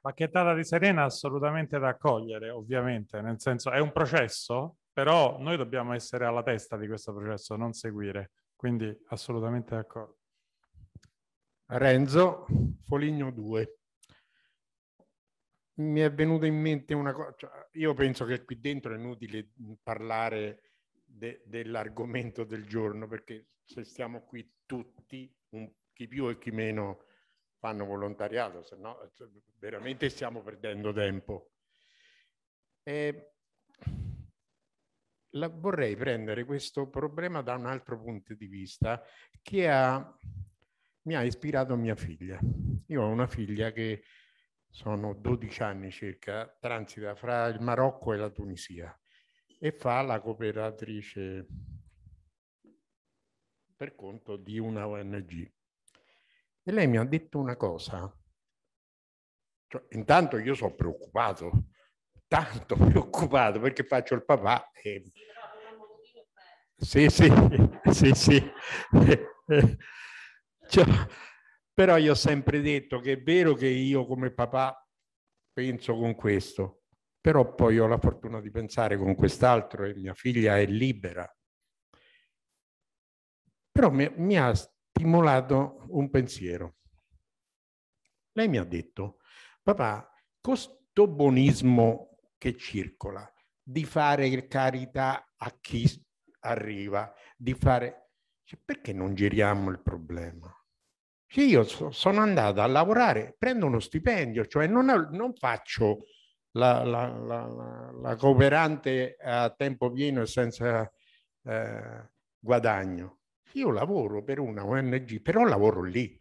Pacchettata di Serena assolutamente da accogliere, ovviamente, nel senso è un processo, però noi dobbiamo essere alla testa di questo processo, non seguire, quindi assolutamente d'accordo. Renzo, Foligno 2. Mi è venuta in mente una cosa, cioè, io penso che qui dentro è inutile parlare de- dell'argomento del giorno, perché se stiamo qui tutti, un, chi più e chi meno, fanno volontariato, se no cioè, veramente stiamo perdendo tempo. E la, vorrei prendere questo problema da un altro punto di vista che ha, mi ha ispirato mia figlia. Io ho una figlia che sono 12 anni circa, transita fra il Marocco e la Tunisia e fa la cooperatrice per conto di una ONG. E lei mi ha detto una cosa. Cioè, intanto io sono preoccupato, tanto preoccupato perché faccio il papà. E... Sì, sì, sì, sì. Cioè, però io ho sempre detto che è vero che io come papà penso con questo, però poi ho la fortuna di pensare con quest'altro e mia figlia è libera. Però mi, mi ha stimolato un pensiero. Lei mi ha detto, papà, questo buonismo che circola, di fare carità a chi arriva, di fare... Cioè, perché non giriamo il problema? Cioè, io so, sono andato a lavorare, prendo uno stipendio, cioè non, non faccio la, la, la, la, cooperante a tempo pieno e senza eh, guadagno. Io lavoro per una ONG, però lavoro lì.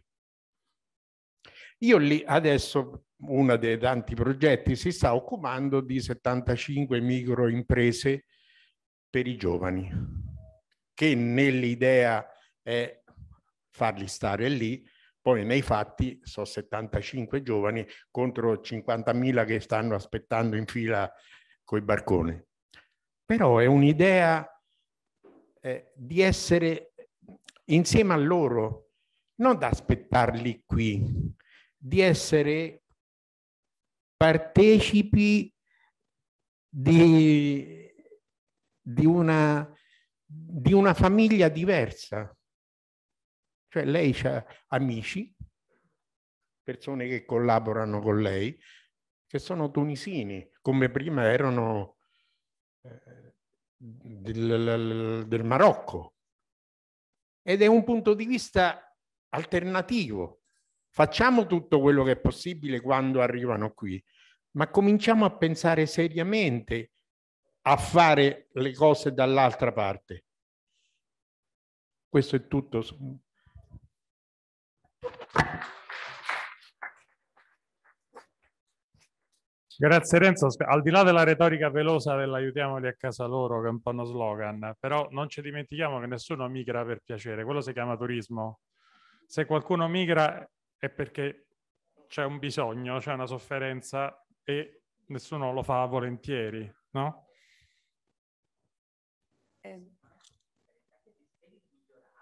Io lì adesso uno dei tanti progetti si sta occupando di 75 microimprese per i giovani, che nell'idea è farli stare lì, poi nei fatti sono 75 giovani contro 50.000 che stanno aspettando in fila coi barconi. Però è un'idea eh, di essere insieme a loro, non da aspettarli qui, di essere partecipi di, di, una, di una famiglia diversa. Cioè lei ha amici, persone che collaborano con lei, che sono tunisini, come prima erano eh, del, del Marocco ed è un punto di vista alternativo. Facciamo tutto quello che è possibile quando arrivano qui, ma cominciamo a pensare seriamente a fare le cose dall'altra parte. Questo è tutto. Grazie Renzo, al di là della retorica veloce dell'aiutiamoli a casa loro, che è un po' uno slogan, però non ci dimentichiamo che nessuno migra per piacere, quello si chiama turismo. Se qualcuno migra è perché c'è un bisogno, c'è una sofferenza e nessuno lo fa volentieri, no? Eh.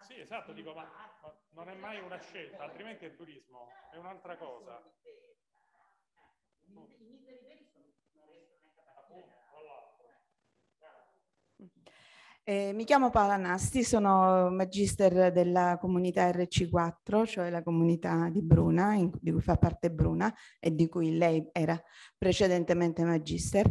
Sì, esatto, dico, ma, ma non è mai una scelta, altrimenti è turismo, è un'altra cosa. Boh. I miseri veri non riescono neanche a ah, partire boh, eh, mi chiamo Paola Nasti, sono magister della comunità RC4, cioè la comunità di Bruna, in, di cui fa parte Bruna e di cui lei era precedentemente magister,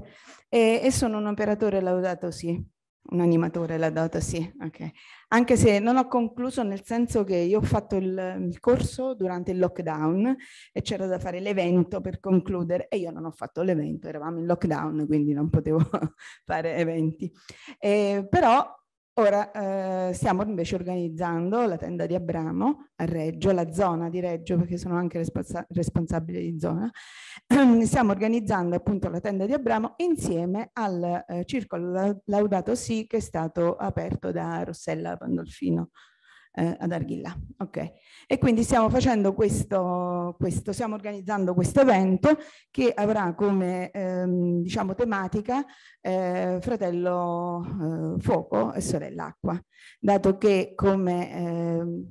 e, e sono un operatore laudato sì un animatore l'ha data, sì. Okay. Anche se non ho concluso nel senso che io ho fatto il, il corso durante il lockdown e c'era da fare l'evento per concludere e io non ho fatto l'evento, eravamo in lockdown quindi non potevo fare eventi. Eh, però Ora eh, stiamo invece organizzando la tenda di Abramo a Reggio, la zona di Reggio perché sono anche responsa responsabile di zona. stiamo organizzando appunto la tenda di Abramo insieme al eh, circolo Laudato Si che è stato aperto da Rossella Pandolfino eh, ad Arghilla. Okay. E quindi stiamo facendo questo, questo stiamo organizzando questo evento che avrà come ehm, diciamo, tematica eh, fratello eh, fuoco e sorella acqua, dato che come ehm,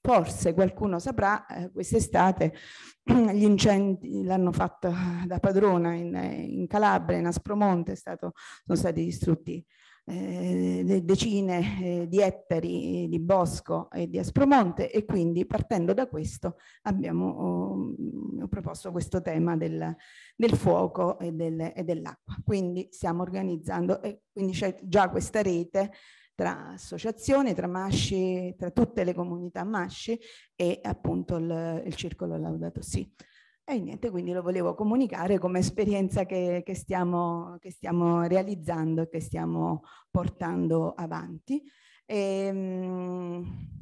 forse qualcuno saprà, eh, quest'estate gli incendi l'hanno fatto da padrona in, in Calabria, in Aspromonte, stato, sono stati distrutti eh, decine eh, di ettari eh, di bosco e di Aspromonte e quindi partendo da questo abbiamo oh, mm, ho proposto questo tema del, del fuoco e, del, e dell'acqua. Quindi stiamo organizzando e quindi c'è già questa rete tra associazioni, tra masci, tra tutte le comunità masci e appunto il, il circolo Laudato Si. Sì. E niente, quindi lo volevo comunicare come esperienza che, che, stiamo, che stiamo realizzando e che stiamo portando avanti. E, ehm,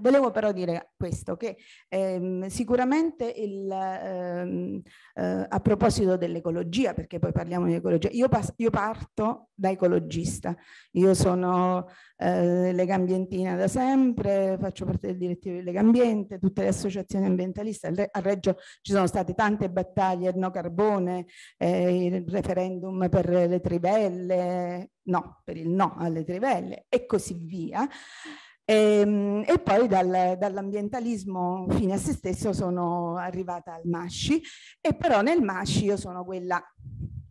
Volevo però dire questo, che ehm, sicuramente il, ehm, eh, a proposito dell'ecologia, perché poi parliamo di ecologia, io, io parto da ecologista, io sono eh, Ambientina da sempre, faccio parte del direttivo di Ambiente, tutte le associazioni ambientaliste, a Reggio ci sono state tante battaglie, no carbone, eh, il referendum per le trivelle, no, per il no alle trivelle e così via. E, ehm, e poi dal, dall'ambientalismo fine a se stesso sono arrivata al Masci e però nel Masci io sono quella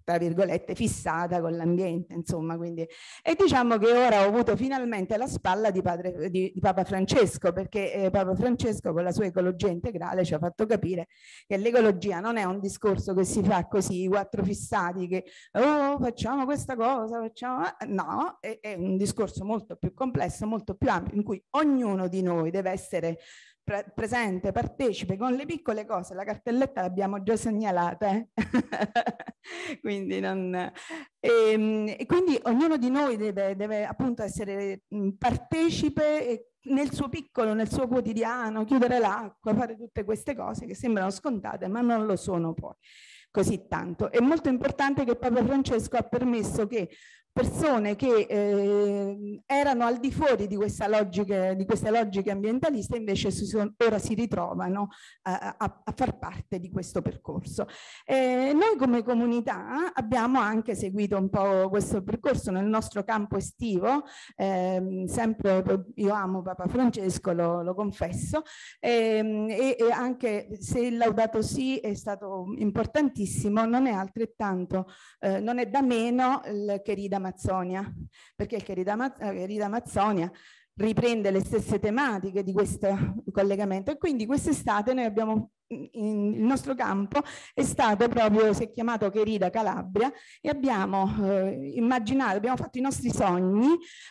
tra virgolette, fissata con l'ambiente, insomma. Quindi. E diciamo che ora ho avuto finalmente la spalla di, padre, di, di Papa Francesco, perché eh, Papa Francesco con la sua ecologia integrale ci ha fatto capire che l'ecologia non è un discorso che si fa così, i quattro fissati, che oh, facciamo questa cosa, facciamo... No, è, è un discorso molto più complesso, molto più ampio, in cui ognuno di noi deve essere pre presente, partecipe con le piccole cose, la cartelletta l'abbiamo già segnalata, eh? quindi, non... e, ehm, e quindi ognuno di noi deve, deve appunto essere partecipe nel suo piccolo, nel suo quotidiano, chiudere l'acqua, fare tutte queste cose che sembrano scontate, ma non lo sono poi così tanto. È molto importante che Papa Francesco ha permesso che persone che eh, erano al di fuori di, questa logica, di queste logiche ambientaliste invece si sono, ora si ritrovano a, a, a, far parte di questo percorso. Eh, noi come comunità abbiamo anche seguito un po' questo percorso nel nostro campo estivo, eh, sempre io amo Papa Francesco, lo, lo confesso, ehm, e, e anche se il laudato sì è stato importantissimo, non è altrettanto, eh, non è da meno il querida Amazzonia, perché il Querida, Ama eh, Amazzonia riprende le stesse tematiche di questo collegamento e quindi quest'estate noi abbiamo in, il nostro campo è stato proprio, si è chiamato Cherida Calabria e abbiamo eh, immaginato, abbiamo fatto i nostri sogni,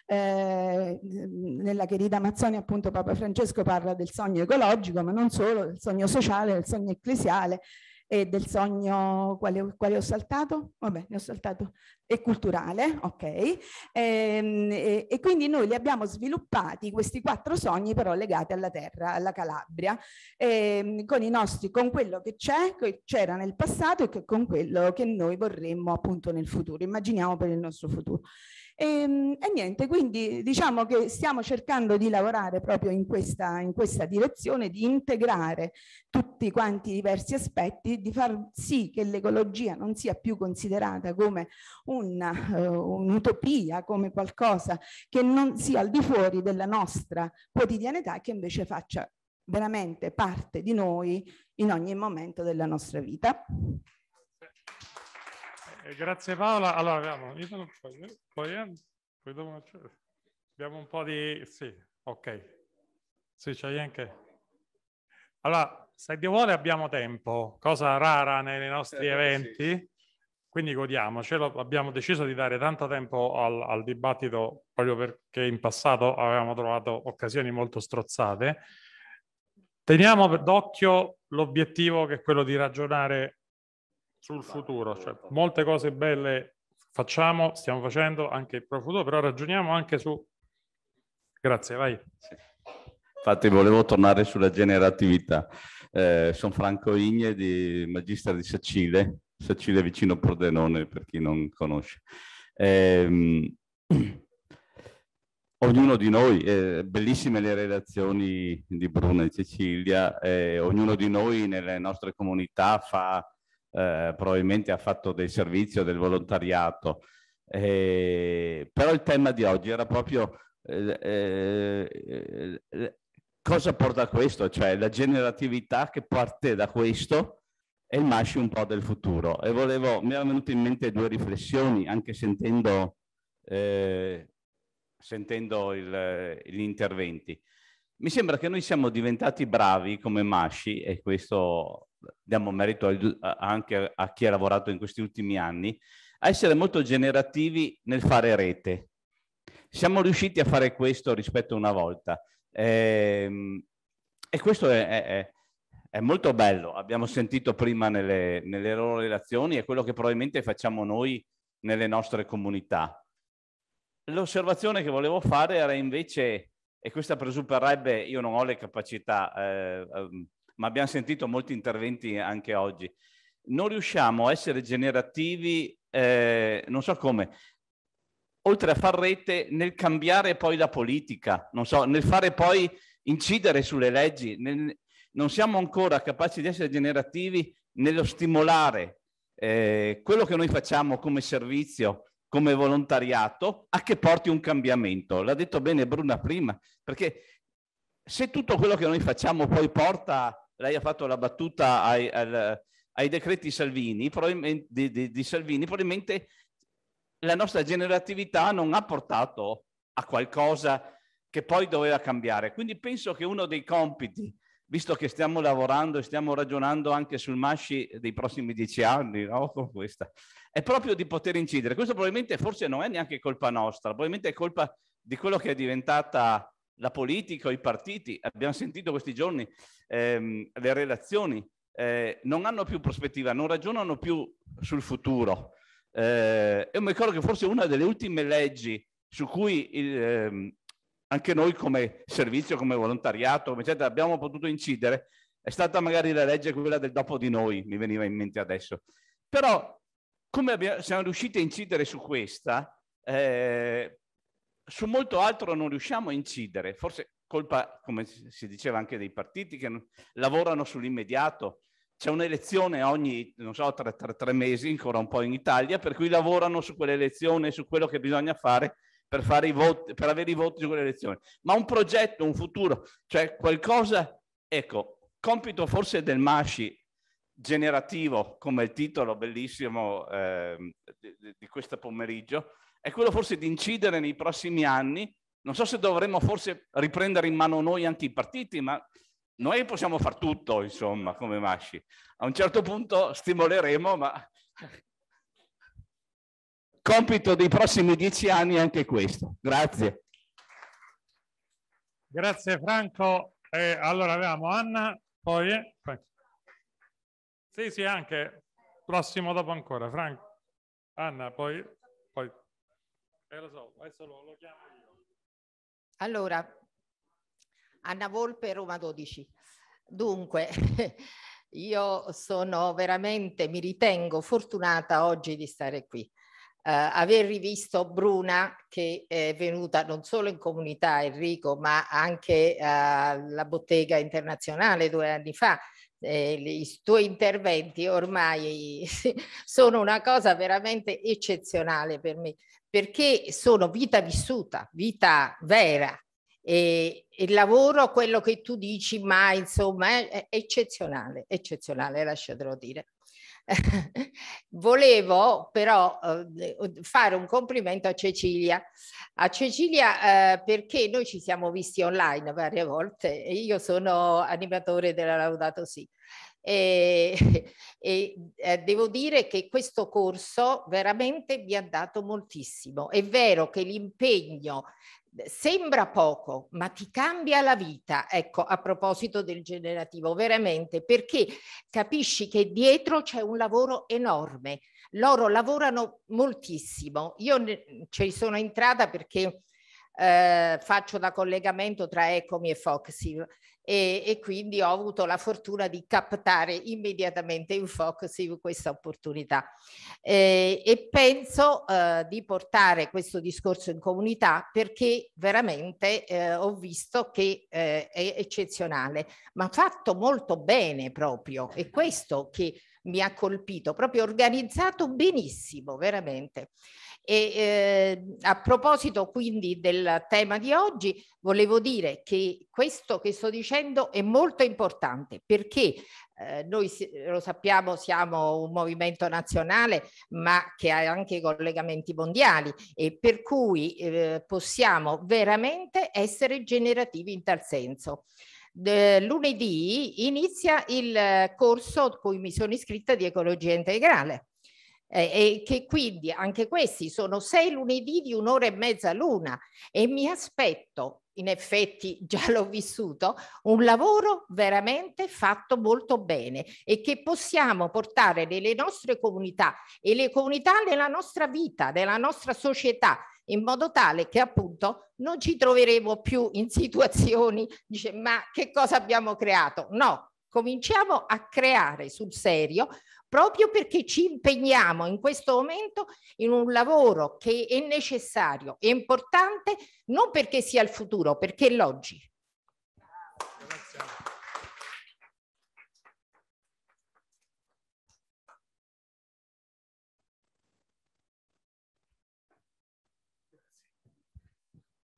eh, nella Cherida Amazzonia appunto Papa Francesco parla del sogno ecologico ma non solo, del sogno sociale, del sogno ecclesiale e del sogno, quale, quale ho saltato? Vabbè, ne ho saltato, e culturale, ok? E, ehm, e, e, quindi noi li abbiamo sviluppati, questi quattro sogni però legati alla terra, alla Calabria, e, ehm, con i nostri, con quello che c'è, che c'era nel passato e che, con quello che noi vorremmo appunto nel futuro, immaginiamo per il nostro futuro. E, ehm, e, niente, quindi diciamo che stiamo cercando di lavorare proprio in questa, in questa direzione, di integrare tutti quanti i diversi aspetti, di far sì che l'ecologia non sia più considerata come eh, un'utopia, uh, un come qualcosa che non sia al di fuori della nostra quotidianità, che invece faccia veramente parte di noi in ogni momento della nostra vita. Eh, grazie Paola. Allora, abbiamo, io sono poi, poi, eh, poi dopo, abbiamo un po' di... Sì, ok. Sì, c'è anche... Allora, se Dio vuole abbiamo tempo, cosa rara nei nostri eh, eventi, sì. quindi godiamocelo. Abbiamo deciso di dare tanto tempo al, al dibattito proprio perché in passato avevamo trovato occasioni molto strozzate. Teniamo d'occhio l'obiettivo che è quello di ragionare sul futuro, cioè molte cose belle facciamo, stiamo facendo anche per il futuro, però ragioniamo anche su... Grazie, vai. Sì. Infatti volevo tornare sulla generatività. Eh, sono Franco Igne, di, magista di Sacile, Sacile vicino Pordenone per chi non conosce. Eh, ognuno di noi, eh, bellissime le relazioni di Bruna e Cecilia, eh, ognuno di noi nelle nostre comunità fa eh, probabilmente ha fatto del servizio, del volontariato. Eh, però il tema di oggi era proprio eh, eh, cosa porta a questo, cioè la generatività che parte da questo e il masci un po' del futuro. E volevo, mi erano venute in mente due riflessioni, anche sentendo, eh, sentendo il, eh, gli interventi mi sembra che noi siamo diventati bravi come masci e questo diamo merito anche a chi ha lavorato in questi ultimi anni, a essere molto generativi nel fare rete. Siamo riusciti a fare questo rispetto a una volta e, ehm, e questo è, è, è, molto bello. Abbiamo sentito prima nelle, nelle loro relazioni e quello che probabilmente facciamo noi nelle nostre comunità. L'osservazione che volevo fare era invece e questa presupporrebbe, io non ho le capacità, eh, ehm, ma abbiamo sentito molti interventi anche oggi, non riusciamo a essere generativi, eh, non so come, oltre a far rete nel cambiare poi la politica, non so, nel fare poi incidere sulle leggi, nel, non siamo ancora capaci di essere generativi nello stimolare eh, quello che noi facciamo come servizio come volontariato a che porti un cambiamento. L'ha detto bene Bruna prima, perché se tutto quello che noi facciamo poi porta, lei ha fatto la battuta ai, al, ai decreti Salvini, di, di, di Salvini, probabilmente la nostra generatività non ha portato a qualcosa che poi doveva cambiare. Quindi penso che uno dei compiti, visto che stiamo lavorando e stiamo ragionando anche sul Masci dei prossimi dieci anni, no? con questa, è proprio di poter incidere. Questo probabilmente forse non è neanche colpa nostra, probabilmente è colpa di quello che è diventata la politica o i partiti. Abbiamo sentito questi giorni ehm, le relazioni, eh, non hanno più prospettiva, non ragionano più sul futuro. Eh, io mi ricordo che forse una delle ultime leggi su cui il, ehm, anche noi come servizio, come volontariato, come eccetera, abbiamo potuto incidere, è stata magari la legge quella del dopo di noi, mi veniva in mente adesso. Però come abbiamo, siamo riusciti a incidere su questa, eh, su molto altro non riusciamo a incidere, forse colpa, come si diceva, anche dei partiti che lavorano sull'immediato. C'è un'elezione ogni, non so, tra, tra tre mesi, ancora un po' in Italia, per cui lavorano su quell'elezione, su quello che bisogna fare per, fare i voti, per avere i voti su quell'elezione. Ma un progetto, un futuro, cioè qualcosa, ecco, compito forse del Masci generativo, come il titolo bellissimo eh, di, di questo pomeriggio, è quello forse di incidere nei prossimi anni. Non so se dovremmo forse riprendere in mano noi antipartiti, ma noi possiamo far tutto, insomma, come Masci. A un certo punto stimoleremo, ma compito dei prossimi dieci anni è anche questo. Grazie. Grazie Franco. Eh, allora abbiamo Anna, poi... poi. Eh, sì, sì, anche prossimo dopo ancora. Franco, Anna, poi... poi. Eh, lo so, adesso lo, lo chiamo io. Allora, Anna Volpe, Roma 12. Dunque, io sono veramente, mi ritengo fortunata oggi di stare qui. Eh, aver rivisto Bruna che è venuta non solo in comunità Enrico ma anche eh, alla eh, bottega internazionale due anni fa eh, i tuoi interventi ormai sono una cosa veramente eccezionale per me, perché sono vita vissuta, vita vera. E, il lavoro quello che tu dici, ma insomma è eccezionale, eccezionale, lasciatelo dire. volevo però eh, fare un complimento a Cecilia. A Cecilia eh, perché noi ci siamo visti online varie volte e io sono animatore della Laudato Si. E, e eh, devo dire che questo corso veramente mi ha dato moltissimo. È vero che l'impegno sembra poco, ma ti cambia la vita. Ecco, a proposito del generativo, veramente, perché capisci che dietro c'è un lavoro enorme. Loro lavorano moltissimo. Io ne, ci sono entrata perché eh, faccio da collegamento tra Ecomi e Foxy e, e, quindi ho avuto la fortuna di captare immediatamente in focus questa opportunità eh, e penso eh, di portare questo discorso in comunità perché veramente eh, ho visto che eh, è eccezionale ma fatto molto bene proprio e questo che mi ha colpito, proprio organizzato benissimo, veramente. E eh, a proposito quindi del tema di oggi, volevo dire che questo che sto dicendo è molto importante perché eh, noi lo sappiamo siamo un movimento nazionale ma che ha anche collegamenti mondiali e per cui eh, possiamo veramente essere generativi in tal senso. De, lunedì inizia il eh, corso a cui mi sono iscritta di ecologia integrale eh, e che quindi anche questi sono sei lunedì di un'ora e mezza l'una e mi aspetto, in effetti già l'ho vissuto, un lavoro veramente fatto molto bene e che possiamo portare nelle nostre comunità e le comunità nella nostra vita, nella nostra società, in modo tale che appunto non ci troveremo più in situazioni, dice ma che cosa abbiamo creato? No, cominciamo a creare sul serio proprio perché ci impegniamo in questo momento in un lavoro che è necessario e importante, non perché sia il futuro, perché è l'oggi.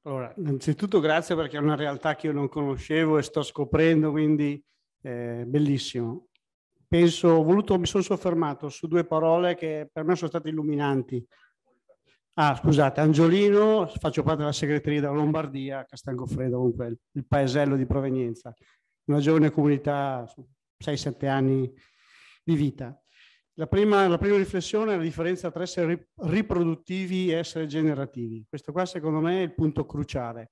Allora, innanzitutto grazie perché è una realtà che io non conoscevo e sto scoprendo, quindi eh, bellissimo penso, voluto, mi sono soffermato su due parole che per me sono state illuminanti. Ah, scusate, Angiolino, faccio parte della segreteria della Lombardia, a Castangofredo, comunque il paesello di provenienza, una giovane comunità, 6-7 anni di vita. La prima, la prima, riflessione è la differenza tra essere riproduttivi e essere generativi. Questo qua secondo me è il punto cruciale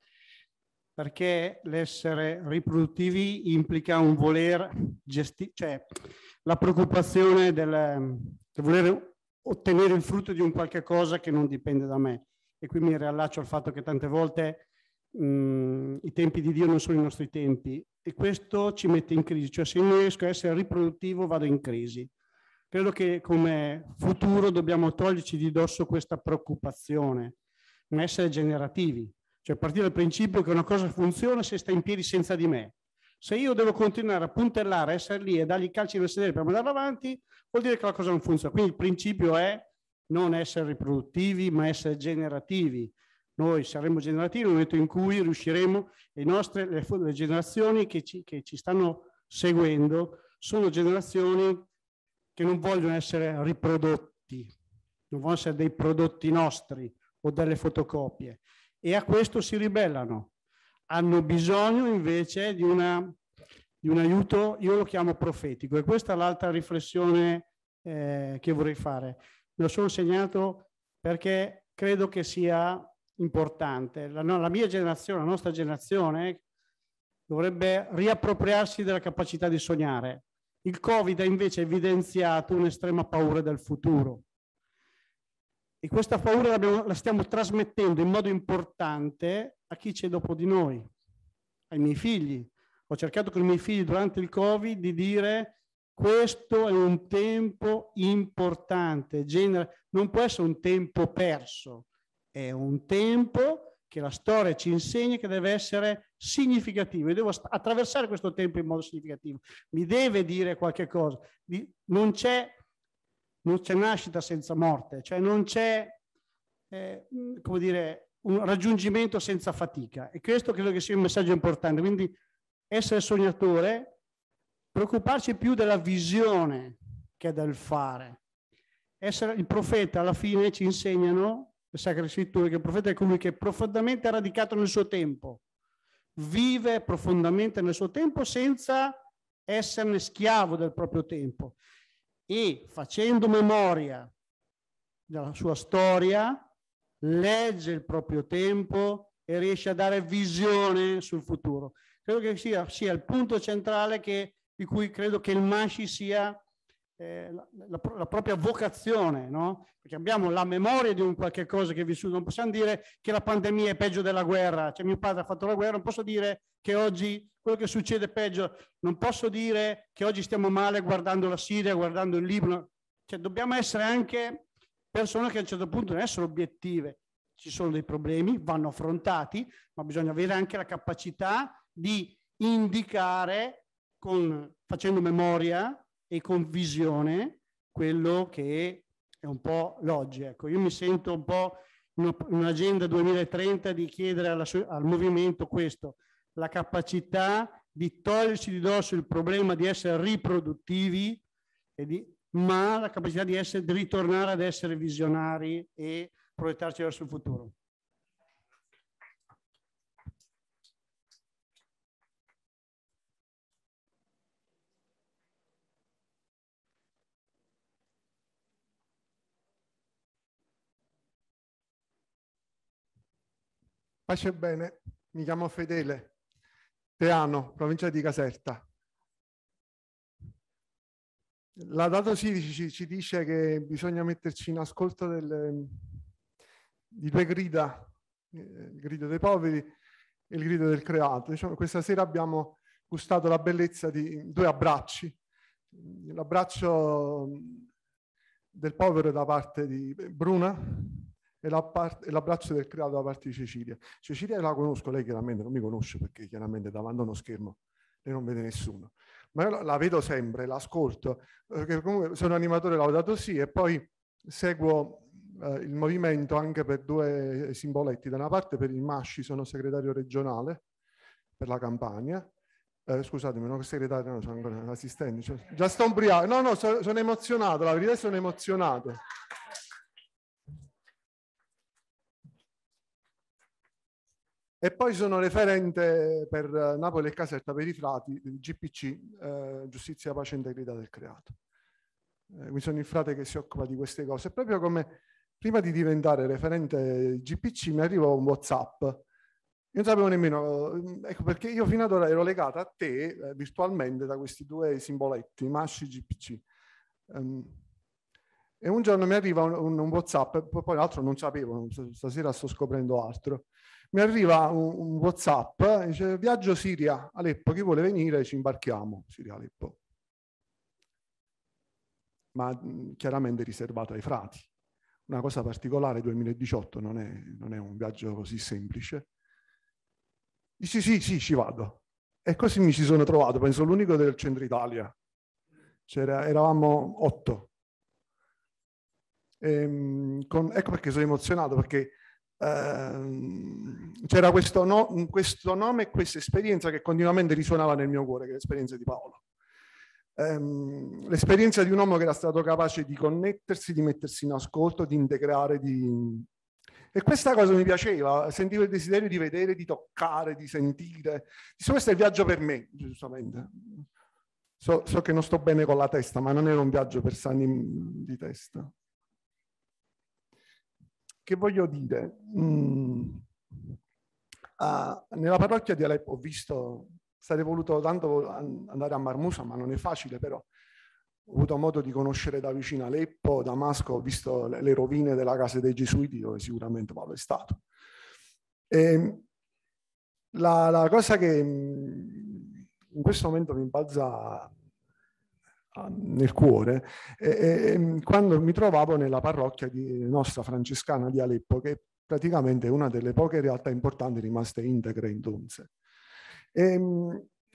perché l'essere riproduttivi implica un voler gestire, cioè la preoccupazione del, del voler ottenere il frutto di un qualche cosa che non dipende da me. E qui mi riallaccio al fatto che tante volte mh, mhmm, i tempi di Dio non sono i nostri tempi e questo ci mette in crisi, cioè se non riesco a essere riproduttivo vado in crisi. Credo che come futuro dobbiamo toglierci di dosso questa preoccupazione, ma essere generativi, cioè partire dal principio che una cosa funziona se sta in piedi senza di me. Se io devo continuare a puntellare, essere lì e dargli i calci nel sedere per andare avanti, vuol dire che la cosa non funziona. Quindi il principio è non essere riproduttivi, ma essere generativi. Noi saremo generativi nel momento in cui riusciremo, le nostre le, le generazioni che ci, che ci stanno seguendo sono generazioni che non vogliono essere riprodotti, non vogliono essere dei prodotti nostri o delle fotocopie, e a questo si ribellano. Hanno bisogno invece di, una, di un aiuto, io lo chiamo profetico, e questa è l'altra riflessione eh, che vorrei fare. Me lo sono segnato perché credo che sia importante. La, no, la mia generazione, la nostra generazione, dovrebbe riappropriarsi della capacità di sognare. Il Covid ha invece evidenziato un'estrema paura del futuro e questa paura la stiamo trasmettendo in modo importante a chi c'è dopo di noi, ai miei figli. Ho cercato con i miei figli durante il Covid di dire questo è un tempo importante, non può essere un tempo perso, è un tempo che la storia ci insegna che deve essere significativo. e devo attraversare questo tempo in modo significativo, mi deve dire qualche cosa. Non c'è non c'è nascita senza morte, cioè non c'è, eh, mm, come dire, un raggiungimento senza fatica. E questo credo che sia un messaggio importante. Quindi essere sognatore, preoccuparci più della visione che del fare. Essere il profeta, alla fine ci insegnano le sacre scritture, che il profeta è colui che è profondamente radicato nel suo tempo, vive profondamente nel suo tempo senza esserne schiavo del proprio tempo e facendo memoria della sua storia, legge il proprio tempo e riesce a dare visione sul futuro. Credo che sia, sia il punto centrale che, di cui credo che il Masci sia eh, la, la, la, propria vocazione, no? Perché abbiamo la memoria di un qualche cosa che è vissuto. Non possiamo dire che la pandemia è peggio della guerra. Cioè mio padre ha fatto la guerra, non posso dire che oggi quello che succede è peggio. Non posso dire che oggi stiamo male guardando la Siria, guardando il Libano. Cioè dobbiamo essere anche persone che a un certo punto non essere obiettive. Ci sono dei problemi, vanno affrontati, ma bisogna avere anche la capacità di indicare con, facendo memoria e con visione quello che è un po' l'oggi. Ecco, io mi sento un po' in un'agenda 2030 di chiedere alla, al movimento questo, la capacità di togliersi di dosso il problema di essere riproduttivi, di, ma la capacità di, essere, di ritornare ad essere visionari e proiettarci verso il futuro. Pace bene, mi chiamo Fedele, Teano, provincia di Caserta. La Dato 16 ci dice che bisogna metterci in ascolto delle, di due grida, il grido dei poveri e il grido del creato. Diciamo, questa sera abbiamo gustato la bellezza di due abbracci, l'abbraccio del povero da parte di Bruna, e, l'abbraccio del creato da parte di Cecilia. Cecilia la conosco, lei chiaramente non mi conosce perché chiaramente davanti a uno schermo lei non vede nessuno, ma io la vedo sempre, l'ascolto, perché eh, comunque sono animatore laudato sì e poi seguo eh, il movimento anche per due simboletti, da una parte per il Masci sono segretario regionale per la Campania, eh, scusatemi, non segretario, non sono ancora assistente, cioè, già sto ubriaco, no no, so, sono emozionato, la verità è sono emozionato. E poi sono referente per eh, Napoli e Caserta per i frati il eh, GPC, eh, Giustizia, Pace e Integrità del Creato. Eh, quindi sono il frate che si occupa di queste cose. Proprio come prima di diventare referente GPC mi arrivò un WhatsApp. Io non sapevo nemmeno, eh, ecco perché io fino ad ora ero legata a te eh, virtualmente da questi due simboletti, Masci e GPC. Um, ehm, e un giorno mi arriva un, un, un WhatsApp, poi l'altro non sapevo, stasera sto scoprendo altro mi arriva un, un WhatsApp, dice viaggio Siria, Aleppo, chi vuole venire ci imbarchiamo, Siria Aleppo. Ma mh, mm, chiaramente riservato ai frati. Una cosa particolare, 2018 non è, non è un viaggio così semplice. Dice sì, sì, ci vado. E così mi ci sono trovato, penso l'unico del centro Italia. C'era, eravamo otto. Ehm, con, ecco perché sono emozionato, perché Ehm, c'era questo, no, questo, nome e questa esperienza che continuamente risuonava nel mio cuore, che è l'esperienza di Paolo. Um, l'esperienza di un uomo che era stato capace di connettersi, di mettersi in ascolto, di integrare, di... e questa cosa mi piaceva, sentivo il desiderio di vedere, di toccare, di sentire. Dice, questo è il viaggio per me, giustamente. So, so che non sto bene con la testa, ma non era un viaggio per sani di testa. Che voglio dire? Mm, ah, nella parrocchia di Aleppo ho visto, sarei voluto tanto andare a Marmusa, ma non è facile però. Ho avuto modo di conoscere da vicino Aleppo, Damasco, ho visto le, le rovine della casa dei Gesuiti, dove sicuramente Paolo è stato. E, ehm, la, la cosa che mm, in questo momento mi balza nel cuore, e, mm, quando mi trovavo nella parrocchia di nostra francescana di Aleppo, che è praticamente una delle poche realtà importanti rimaste integre in Tunze. E, mm,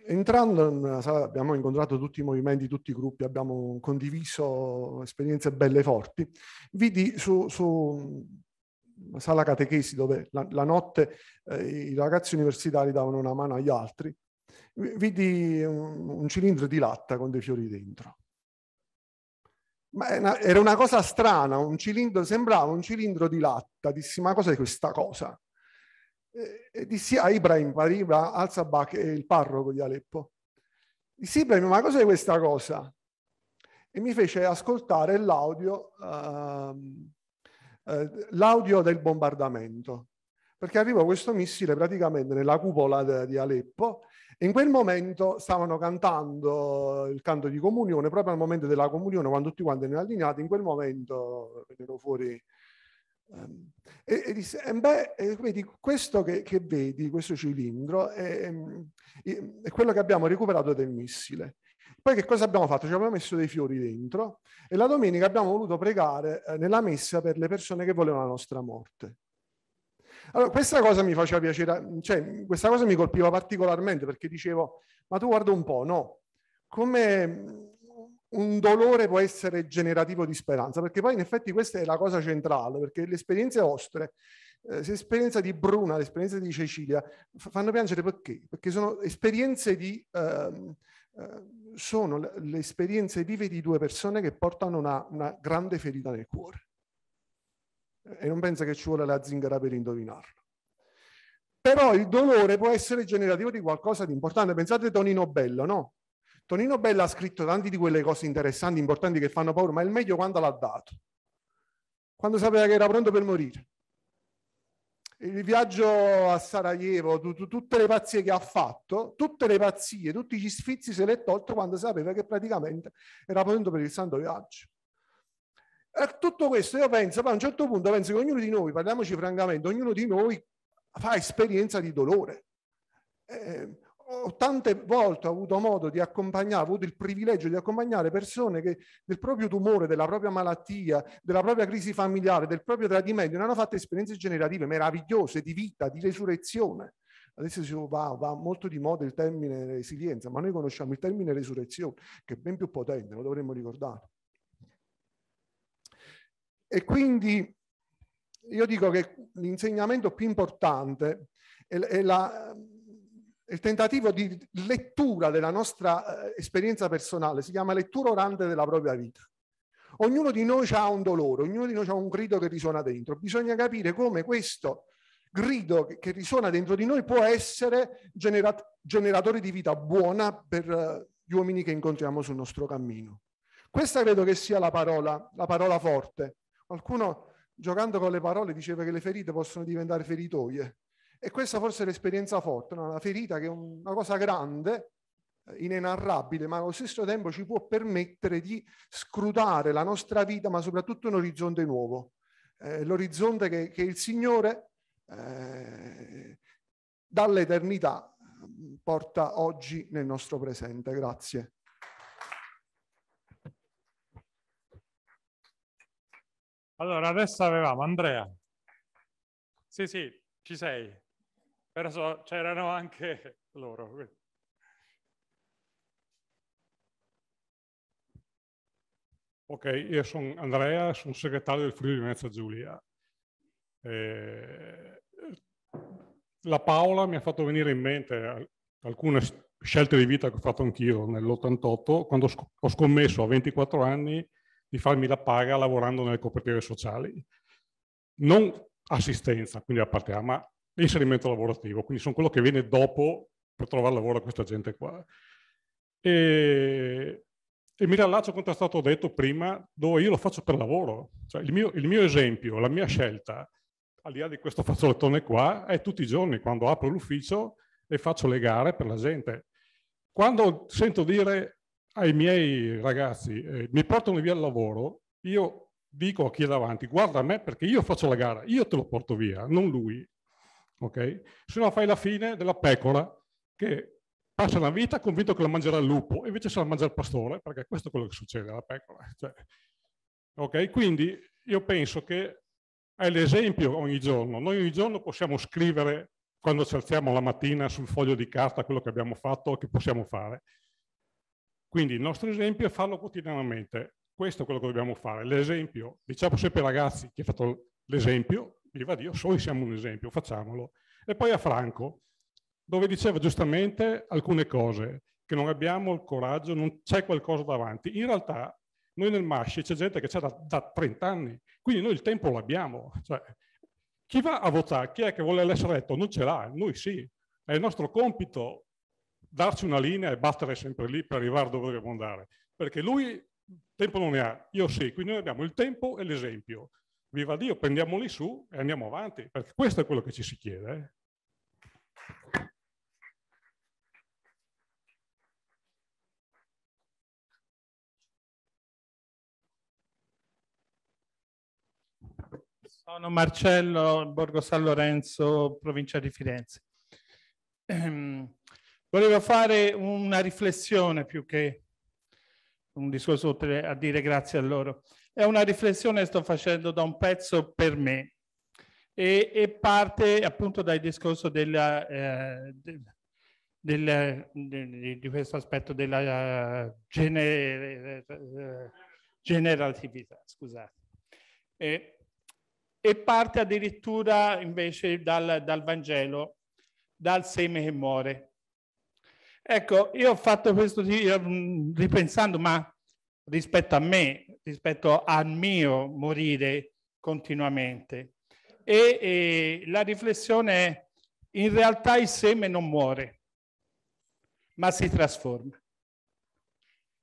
entrando nella sala abbiamo incontrato tutti i movimenti, tutti i gruppi, abbiamo condiviso esperienze belle e forti. Vidi su, su una mm, sala catechesi dove la, la notte eh, i ragazzi universitari davano una mano agli altri, vidi un, cilindro di latta con dei fiori dentro. Ma una, era una cosa strana, un cilindro, sembrava un cilindro di latta, dissi ma cosa è questa cosa? E, e dissi a ah, Ibrahim, Pariba al-Sabak, eh, il parroco di Aleppo, dissi Ibrahim ma cos'è questa cosa? E mi fece ascoltare l'audio, uh, uh, l'audio del bombardamento perché arrivò questo missile praticamente nella cupola de, di Aleppo e in quel momento stavano cantando il canto di comunione, proprio al momento della comunione, quando tutti quanti erano allineati, in quel momento vennero fuori... Um, e, e, disse, eh, beh, eh, vedi, questo che, che, vedi, questo cilindro, ehm, è, è quello che abbiamo recuperato del missile. Poi che cosa abbiamo fatto? Ci abbiamo messo dei fiori dentro e la domenica abbiamo voluto pregare eh, nella messa per le persone che volevano la nostra morte. Allora, questa cosa mi faceva piacere, cioè questa cosa mi colpiva particolarmente perché dicevo, ma tu guarda un po', no? Come un dolore può essere generativo di speranza, perché poi in effetti questa è la cosa centrale, perché le esperienze ostre, eh, l'esperienza di Bruna, l'esperienza di Cecilia, fanno piangere perché? Perché sono esperienze di... Ehm, eh, sono le esperienze vive di due persone che portano una, una grande ferita nel cuore e non pensa che ci vuole la zingara per indovinarlo. Però il dolore può essere generativo di qualcosa di importante. Pensate a Tonino Bello, no? Tonino Bello ha scritto tante di quelle cose interessanti, importanti che fanno paura, ma il meglio quando l'ha dato? Quando sapeva che era pronto per morire. Il viaggio a Sarajevo, tut tutte le pazzie che ha fatto, tutte le pazzie, tutti gli sfizi se l'è tolto quando sapeva che praticamente era pronto per il santo viaggio. E tutto questo io penso, poi a un certo punto penso che ognuno di noi, parliamoci francamente, ognuno di noi fa esperienza di dolore. Eh, tante volte ho avuto modo di accompagnare, ho avuto il privilegio di accompagnare persone che del proprio tumore, della propria malattia, della propria crisi familiare, del proprio tradimento, ne hanno fatto esperienze generative meravigliose di vita, di resurrezione. Adesso si va, va molto di moda il termine resilienza, ma noi conosciamo il termine resurrezione, che è ben più potente, lo dovremmo ricordare. E quindi io dico che l'insegnamento più importante è, è la, il tentativo di lettura della nostra eh, esperienza personale, si chiama lettura orante della propria vita. Ognuno di noi ha un dolore, ognuno di noi ha un grido che risuona dentro. Bisogna capire come questo grido che risuona dentro di noi può essere generat- generatore di vita buona per eh, gli uomini che incontriamo sul nostro cammino. Questa credo che sia la parola, la parola forte. Qualcuno giocando con le parole diceva che le ferite possono diventare feritoie e questa forse è l'esperienza forte, no? una ferita che è una cosa grande, eh, inenarrabile, ma allo stesso tempo ci può permettere di scrutare la nostra vita, ma soprattutto un orizzonte nuovo, eh, l'orizzonte che, che, il Signore eh, dall'eternità mm, porta oggi nel nostro presente. Grazie. Allora, adesso avevamo Andrea. Sì, sì, ci sei. Però so, c'erano anche loro. Ok, io sono Andrea, sono segretario del Friuli di Venezia Giulia. Eh, la Paola mi ha fatto venire in mente alcune scelte di vita che ho fatto anch'io nell'88, quando ho scommesso a 24 anni di farmi la paga lavorando nelle cooperative sociali. Non assistenza, quindi la parte A, ma inserimento lavorativo, quindi sono quello che viene dopo per trovare lavoro a questa gente qua. E, e mi riallaccio a quanto è stato detto prima, dove io lo faccio per lavoro. Cioè, il, mio, il mio esempio, la mia scelta, al di là di questo fazzolettone qua, è tutti i giorni quando apro l'ufficio e faccio le gare per la gente. Quando sento dire ai miei ragazzi, eh, mi portano via il lavoro, io dico a chi è davanti, guarda a me perché io faccio la gara, io te lo porto via, non lui. Ok? Se no fai la fine della pecora che passa una vita convinto che la mangerà il lupo, e invece se la mangia il pastore, perché questo è quello che succede alla pecora. Cioè, ok? Quindi io penso che è l'esempio ogni giorno. Noi ogni giorno possiamo scrivere quando ci alziamo la mattina sul foglio di carta quello che abbiamo fatto e che possiamo fare. Quindi il nostro esempio è farlo quotidianamente. Questo è quello che dobbiamo fare. L'esempio, diciamo sempre ai ragazzi, chi ha fatto l'esempio, viva Dio, noi siamo un esempio, facciamolo. E poi a Franco, dove diceva giustamente alcune cose, che non abbiamo il coraggio, non c'è qualcosa davanti. In realtà noi nel Masci c'è gente che c'è da, da 30 anni, quindi noi il tempo l'abbiamo. Cioè, chi va a votare, chi è che vuole essere eletto, non ce l'ha, noi sì. È il nostro compito darci una linea e battere sempre lì per arrivare dove dobbiamo andare. Perché lui tempo non ne ha, io sì, quindi noi abbiamo il tempo e l'esempio. Viva Dio, prendiamoli su e andiamo avanti, perché questo è quello che ci si chiede. Eh. Sono Marcello Borgo San Lorenzo, provincia di Firenze. Ehm, Volevo fare una riflessione più che un discorso a dire grazie a loro. È una riflessione che sto facendo da un pezzo per me e, e parte appunto dal discorso della, eh, del, del, di, di, questo aspetto della eh, gener, eh, generatività, scusate. E, e, parte addirittura invece dal, dal Vangelo, dal seme che muore Ecco, io ho fatto questo mm, ripensando, ma rispetto a me, rispetto al mio morire continuamente. E, e la riflessione è, in realtà il seme non muore, ma si trasforma.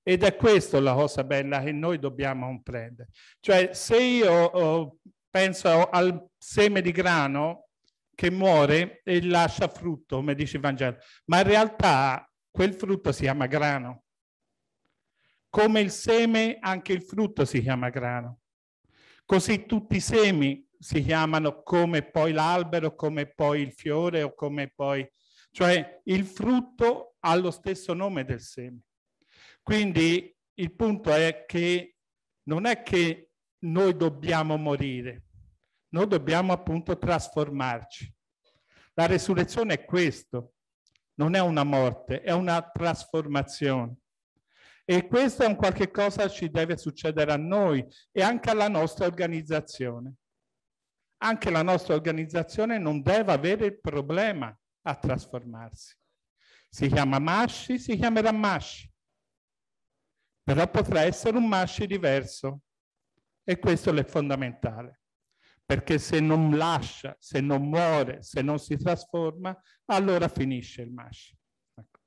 Ed è questa la cosa bella che noi dobbiamo comprendere. Cioè, se io oh, penso al seme di grano che muore e lascia frutto, come dice il Vangelo, ma in realtà Quel frutto si chiama grano. Come il seme, anche il frutto si chiama grano. Così tutti i semi si chiamano come poi l'albero, come poi il fiore o come poi... Cioè il frutto ha lo stesso nome del seme. Quindi il punto è che non è che noi dobbiamo morire, noi dobbiamo appunto trasformarci. La resurrezione è questo, non è una morte, è una trasformazione. E questo è un qualche cosa che ci deve succedere a noi e anche alla nostra organizzazione. Anche la nostra organizzazione non deve avere il problema a trasformarsi. Si chiama Masci, si chiamerà Masci. Però potrà essere un Masci diverso. E questo è fondamentale perché se non lascia, se non muore, se non si trasforma, allora finisce il masci. Ecco.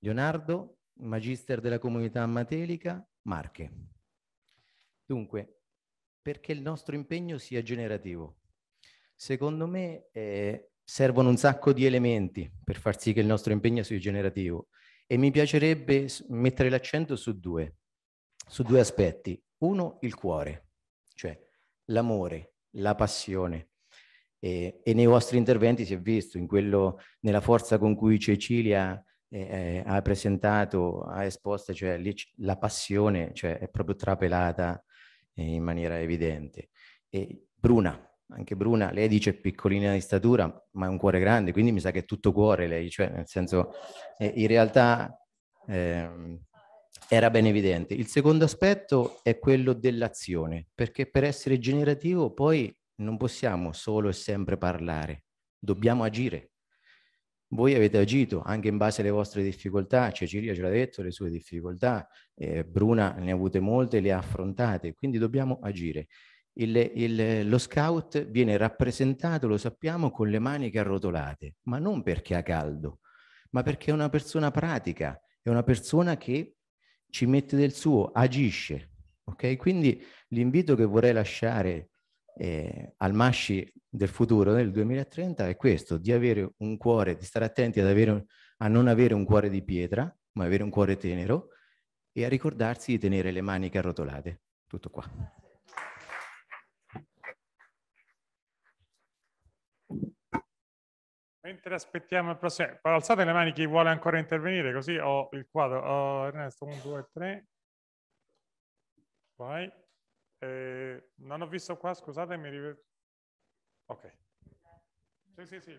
Leonardo, magister della comunità matelica, Marche. Dunque, perché il nostro impegno sia generativo. Secondo me eh, servono un sacco di elementi per far sì che il nostro impegno sia generativo e mi piacerebbe mettere l'accento su due, su due aspetti. Uno, il cuore, cioè l'amore, la passione. E, e nei vostri interventi si è visto, in quello, nella forza con cui Cecilia eh, eh ha presentato, ha esposto, cioè lì la passione cioè, è proprio trapelata eh, in maniera evidente. E Bruna, anche Bruna, lei dice piccolina di statura, ma è un cuore grande, quindi mi sa che è tutto cuore lei, cioè nel senso, eh, in realtà eh, era ben evidente. Il secondo aspetto è quello dell'azione, perché per essere generativo poi non possiamo solo e sempre parlare, dobbiamo agire. Voi avete agito anche in base alle vostre difficoltà, Cecilia ce l'ha detto, le sue difficoltà, eh, Bruna ne ha avute molte, le ha affrontate, quindi dobbiamo agire il, il, lo scout viene rappresentato, lo sappiamo, con le maniche arrotolate, ma non perché ha caldo, ma perché è una persona pratica, è una persona che ci mette del suo, agisce. Okay? Quindi l'invito che vorrei lasciare eh, al Masci del futuro, del 2030, è questo, di avere un cuore, di stare attenti avere, a non avere un cuore di pietra, ma avere un cuore tenero e a ricordarsi di tenere le maniche arrotolate. Tutto qua. Mentre aspettiamo il prossimo, eh, alzate le mani chi vuole ancora intervenire, così ho il quadro. Oh, Ernesto, 1, 2, 3. Vai. Eh, non ho visto qua, scusatemi. Ok. Sì, sì, sì.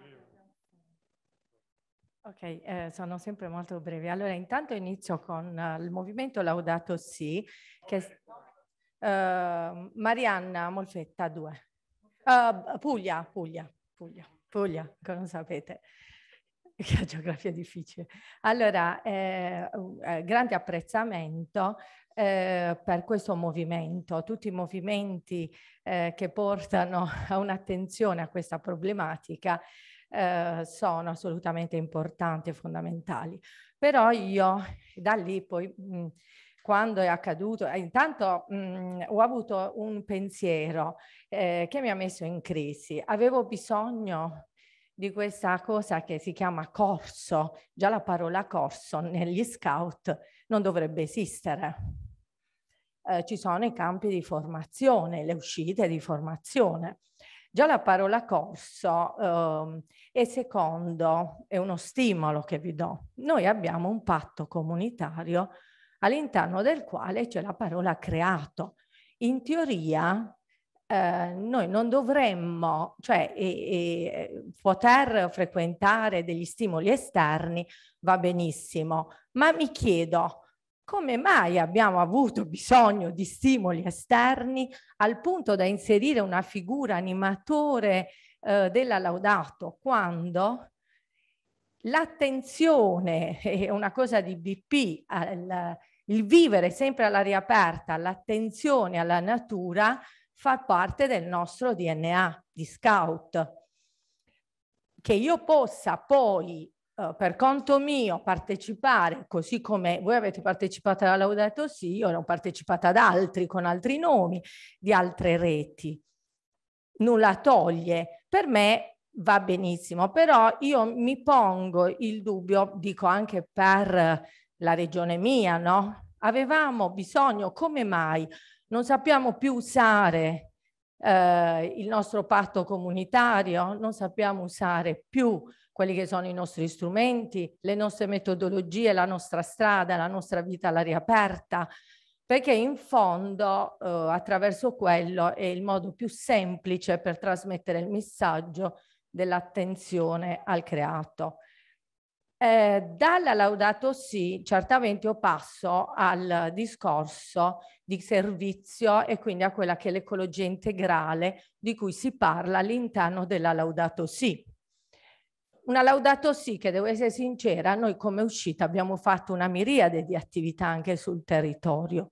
Ok, eh, sono sempre molto brevi. Allora, intanto inizio con uh, il movimento Laudato Si, che uh, Marianna Molfetta 2. Uh, Puglia, Puglia, Puglia. Puglia, come sapete, che la geografia è difficile. Allora, eh, eh, grande apprezzamento eh, per questo movimento, tutti i movimenti eh, che portano a un'attenzione a questa problematica eh, sono assolutamente importanti e fondamentali. Però io da lì poi mh, quando è accaduto, eh, intanto mh, mhmm, ho avuto un pensiero eh, che mi ha messo in crisi. Avevo bisogno di questa cosa che si chiama corso, già la parola corso negli scout non dovrebbe esistere. Eh, ci sono i campi di formazione, le uscite di formazione. Già la parola corso eh, è secondo, è uno stimolo che vi do. Noi abbiamo un patto comunitario all'interno del quale c'è la parola creato. In teoria eh, noi non dovremmo cioè, e, e, poter frequentare degli stimoli esterni, va benissimo, ma mi chiedo come mai abbiamo avuto bisogno di stimoli esterni al punto da inserire una figura animatore eh, della Laudato quando l'attenzione è una cosa di BP al, il vivere sempre all'aria aperta, l'attenzione alla natura fa parte del nostro DNA di scout. Che io possa poi eh, per conto mio partecipare, così come voi avete partecipato alla Laudato Sì, io ne ho partecipato ad altri con altri nomi di altre reti. Nulla toglie. Per me va benissimo, però io mi pongo il dubbio, dico anche per la regione mia, no? Avevamo bisogno, come mai non sappiamo più usare eh, il nostro patto comunitario, non sappiamo usare più quelli che sono i nostri strumenti, le nostre metodologie, la nostra strada, la nostra vita all'aria aperta, perché in fondo eh, attraverso quello è il modo più semplice per trasmettere il messaggio dell'attenzione al creato. Eh, dalla Laudato Si certamente io passo al discorso di servizio e quindi a quella che è l'ecologia integrale di cui si parla all'interno della Laudato Si. Una Laudato Si che devo essere sincera, noi come uscita abbiamo fatto una miriade di attività anche sul territorio.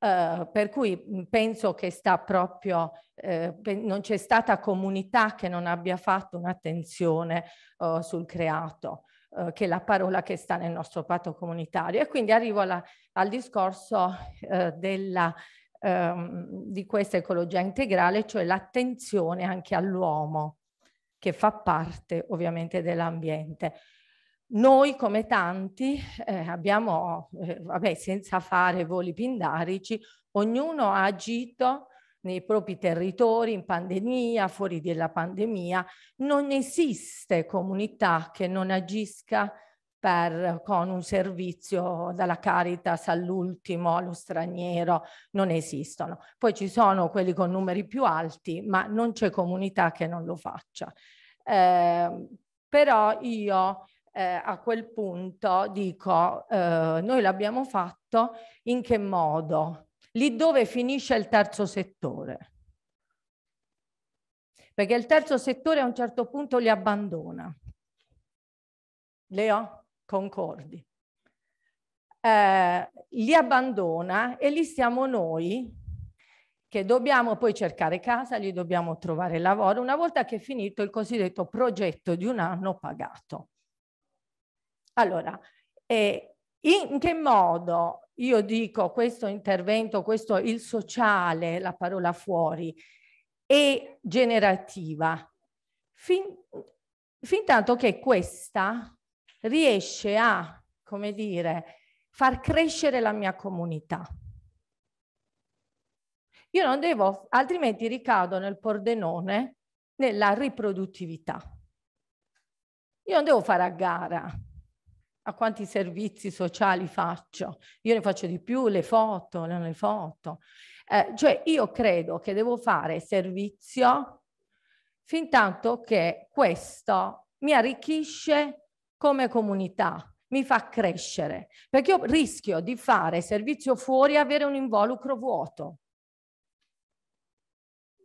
Uh, per cui mm, penso che sta proprio, eh, non c'è stata comunità che non abbia fatto un'attenzione uh, sul creato eh, che la parola che sta nel nostro patto comunitario. E quindi arrivo alla, al discorso eh, della, ehm, di questa ecologia integrale, cioè l'attenzione anche all'uomo che fa parte ovviamente dell'ambiente. Noi come tanti eh, abbiamo, eh, vabbè, senza fare voli pindarici, ognuno ha agito nei propri territori, in pandemia, fuori della pandemia, non esiste comunità che non agisca per, con un servizio dalla Caritas all'ultimo, allo straniero, non esistono. Poi ci sono quelli con numeri più alti, ma non c'è comunità che non lo faccia. Eh, però io eh, a quel punto dico, eh, noi l'abbiamo fatto in che modo? lì dove finisce il terzo settore. Perché il terzo settore a un certo punto li abbandona. Leo, concordi. Eh, li abbandona e lì siamo noi che dobbiamo poi cercare casa, gli dobbiamo trovare lavoro, una volta che è finito il cosiddetto progetto di un anno pagato. Allora, eh, in che modo io dico questo intervento, questo il sociale, la parola fuori, è generativa, fin, fin tanto che questa riesce a, come dire, far crescere la mia comunità. Io non devo, altrimenti ricado nel pordenone nella riproduttività. Io non devo fare a gara, a quanti servizi sociali faccio. Io ne faccio di più, le foto, non le foto. Eh, cioè io credo che devo fare servizio fin tanto che questo mi arricchisce come comunità, mi fa crescere, perché io rischio di fare servizio fuori e avere un involucro vuoto.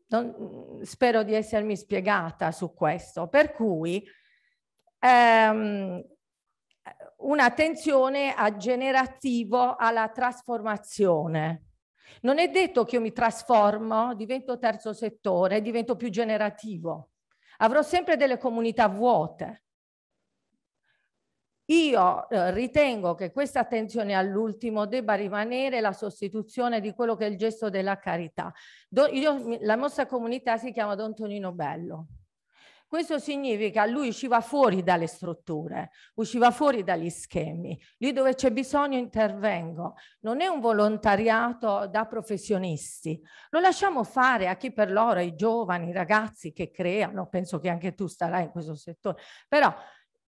Non, spero di essermi spiegata su questo, per cui ehm, un'attenzione a generativo alla trasformazione. Non è detto che io mi trasformo, divento terzo settore, divento più generativo. Avrò sempre delle comunità vuote. Io eh, ritengo che questa attenzione all'ultimo debba rimanere la sostituzione di quello che è il gesto della carità. io, la nostra comunità si chiama Don Tonino Bello questo significa che lui usciva fuori dalle strutture, usciva fuori dagli schemi. Lì dove c'è bisogno intervengo. Non è un volontariato da professionisti. Lo lasciamo fare a chi per loro, i giovani, i ragazzi che creano, penso che anche tu starai in questo settore. Però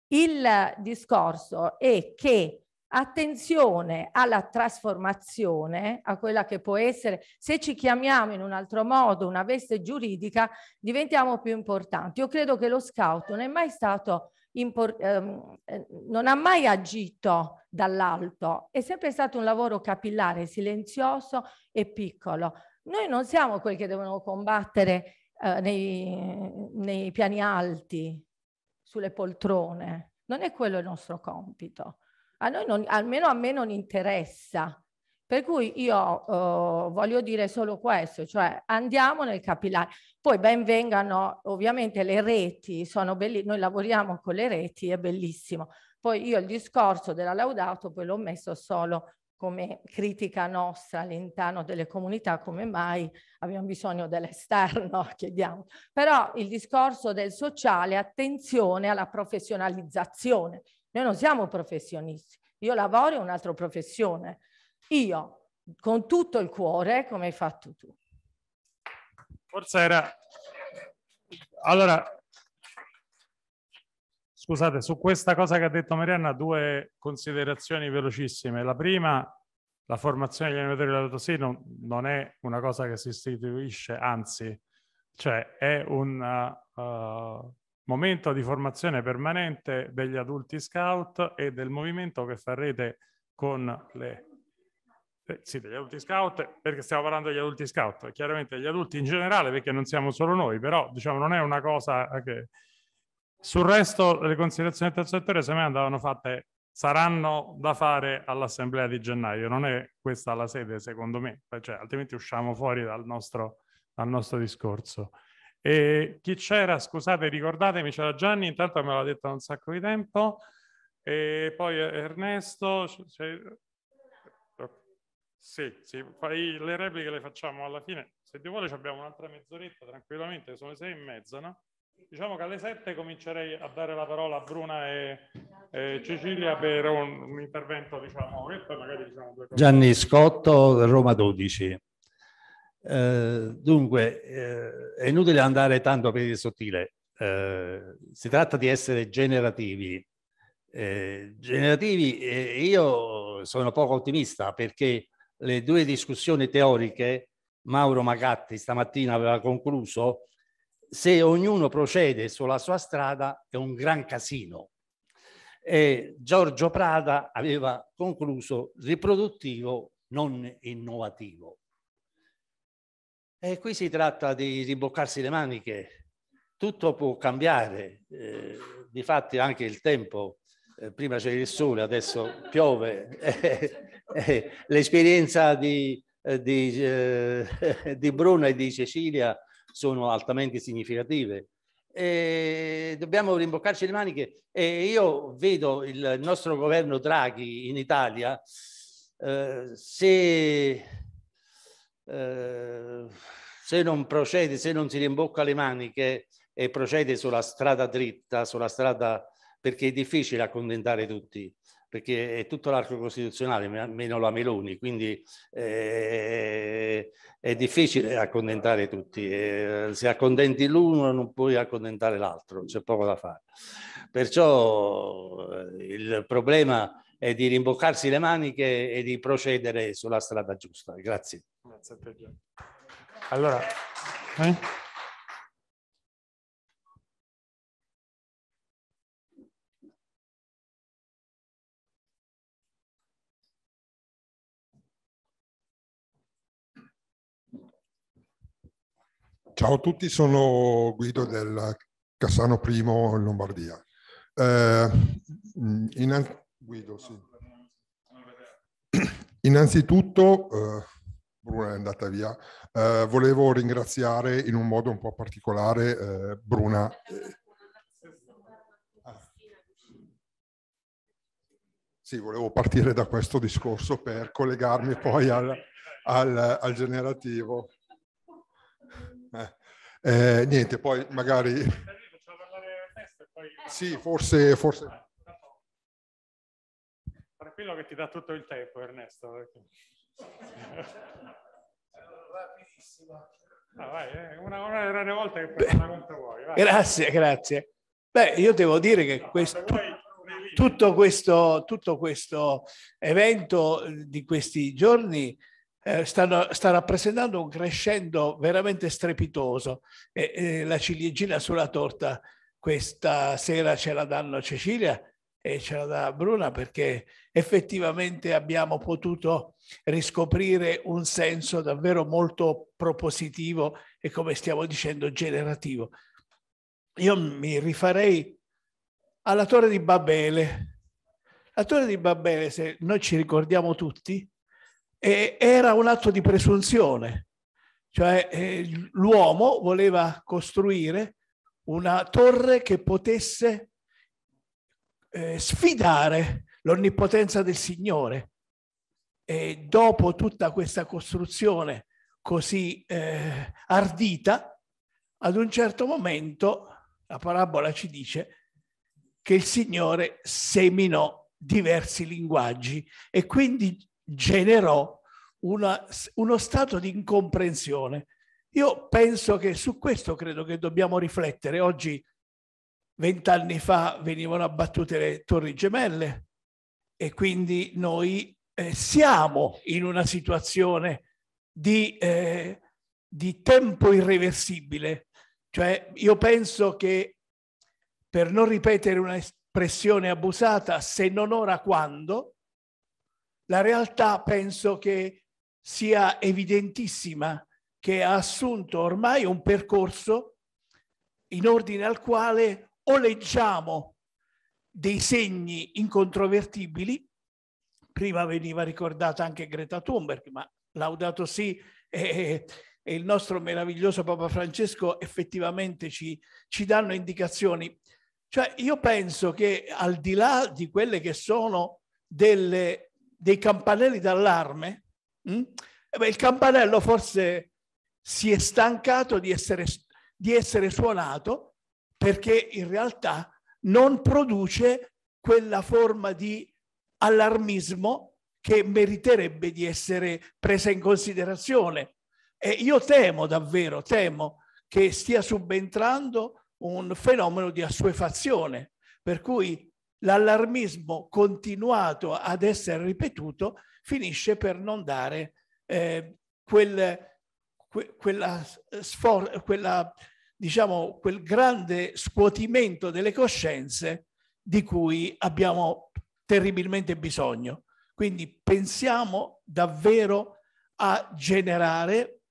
il discorso è che attenzione alla trasformazione, a quella che può essere, se ci chiamiamo in un altro modo, una veste giuridica, diventiamo più importanti. Io credo che lo scout non è mai stato ehm, eh, non ha mai agito dall'alto, è sempre stato un lavoro capillare, silenzioso e piccolo. Noi non siamo quelli che devono combattere eh, nei, nei piani alti, sulle poltrone, non è quello il nostro compito. A noi non, almeno a me non interessa. Per cui io eh, voglio dire solo questo, cioè andiamo nel capillare. Poi ben vengano, ovviamente le reti sono bellissime, noi lavoriamo con le reti, è bellissimo. Poi io il discorso della Laudato poi l'ho messo solo come critica nostra all'interno delle comunità, come mai abbiamo bisogno dell'esterno, chiediamo. Però il discorso del sociale, attenzione alla professionalizzazione, noi non siamo professionisti. Io lavoro in un'altra professione. Io con tutto il cuore, come hai fatto tu. Forse era... Allora, scusate, su questa cosa che ha detto Marianna, due considerazioni velocissime. La prima, la formazione degli animatori della Totosì non, non, è una cosa che si istituisce, anzi, cioè è un... Uh, momento di formazione permanente degli adulti scout e del movimento che farete con le... Eh, sì, degli adulti scout, perché stiamo parlando degli adulti scout, chiaramente gli adulti in generale, perché non siamo solo noi, però diciamo non è una cosa che... Sul resto le considerazioni del terzo settore, se me andavano fatte, saranno da fare all'assemblea di gennaio, non è questa la sede secondo me, cioè, altrimenti usciamo fuori dal nostro, dal nostro discorso. E chi c'era? Scusate, ricordatemi, c'era Gianni, intanto me l'ha detto un sacco di tempo. E poi Ernesto. Sì, sì, poi le repliche le facciamo alla fine. Se Dio vuole abbiamo un'altra mezz'oretta tranquillamente, sono le sei e mezza, no? Diciamo che alle sette comincerei a dare la parola a Bruna e, e Cecilia per un, un intervento, diciamo, e poi magari diciamo due cose. Gianni Scotto, Roma 12. Eh, dunque, eh, è inutile andare tanto a piedi sottile. Eh, si tratta di essere generativi. Eh, generativi, eh, io sono poco ottimista perché le due discussioni teoriche, Mauro Magatti stamattina aveva concluso, se ognuno procede sulla sua strada è un gran casino. E Giorgio Prada aveva concluso riproduttivo non innovativo. E qui si tratta di rimboccarsi le maniche, tutto può cambiare, eh, difatti anche il tempo, eh, prima c'era il sole, adesso piove, eh, eh, l'esperienza di, eh, di, eh, di Bruna e di Cecilia sono altamente significative. E dobbiamo rimboccarci le maniche e io vedo il nostro governo Draghi in Italia, eh, se Ehm, se non procede, se non si rimbocca le maniche e procede sulla strada dritta, sulla strada perché è difficile accontentare tutti, perché è tutto l'arco costituzionale, meno la Meloni, quindi eh, è difficile accontentare tutti. Eh, se accontenti l'uno non puoi accontentare l'altro, c'è poco da fare. Perciò eh, il problema è e di rimboccarsi le maniche e di procedere sulla strada giusta. Grazie. Grazie allora, eh? Ciao a tutti, sono Guido del Cassano I in Lombardia. Eh, in, Guido, sì. Innanzitutto, eh, Bruna è andata via, eh, volevo ringraziare in un modo un po' particolare eh, Bruna. Sì, volevo partire da questo discorso per collegarmi poi al, al, al generativo. Eh, eh, niente, poi magari... Sì, forse... forse tranquillo che ti dà tutto il tempo, Ernesto. Rapidissimo. No, ah, eh, una, delle delle volte che persona quanto vuoi. Vai. Grazie, grazie. Beh, io devo dire che no, questo, tutto, questo, tutto questo evento eh, di questi giorni eh, stanno, sta rappresentando un crescendo veramente strepitoso. E, e eh, la ciliegina sulla torta questa sera ce la danno Cecilia e ce la dà Bruna perché effettivamente abbiamo potuto riscoprire un senso davvero molto propositivo e come stiamo dicendo generativo. Io mi rifarei alla Torre di Babele. La Torre di Babele, se noi ci ricordiamo tutti, era un atto di presunzione, cioè eh, l'uomo voleva costruire una torre che potesse eh, sfidare l'onnipotenza del Signore. E dopo tutta questa costruzione così eh, ardita, ad un certo momento la parabola ci dice che il Signore seminò diversi linguaggi e quindi generò una, uno stato di incomprensione. Io penso che su questo credo che dobbiamo riflettere. Oggi vent'anni fa venivano abbattute le torri gemelle e quindi noi eh, siamo in una situazione di, eh, di tempo irreversibile. Cioè io penso che per non ripetere un'espressione abusata, se non ora quando, la realtà penso che sia evidentissima che ha assunto ormai un percorso in ordine al quale o leggiamo dei segni incontrovertibili, prima veniva ricordata anche Greta Thunberg, ma laudato sì, eh, e il nostro meraviglioso Papa Francesco effettivamente ci, ci danno indicazioni. Cioè io penso che al di là di quelle che sono delle, dei campanelli d'allarme, hm, eh il campanello forse si è stancato di essere, di essere suonato perché in realtà non produce quella forma di allarmismo che meriterebbe di essere presa in considerazione. E io temo davvero, temo che stia subentrando un fenomeno di assuefazione, per cui l'allarmismo continuato ad essere ripetuto finisce per non dare eh, quel, que, quella, sfor- quella diciamo, quel grande scuotimento delle coscienze di cui abbiamo terribilmente bisogno. Quindi pensiamo davvero a generare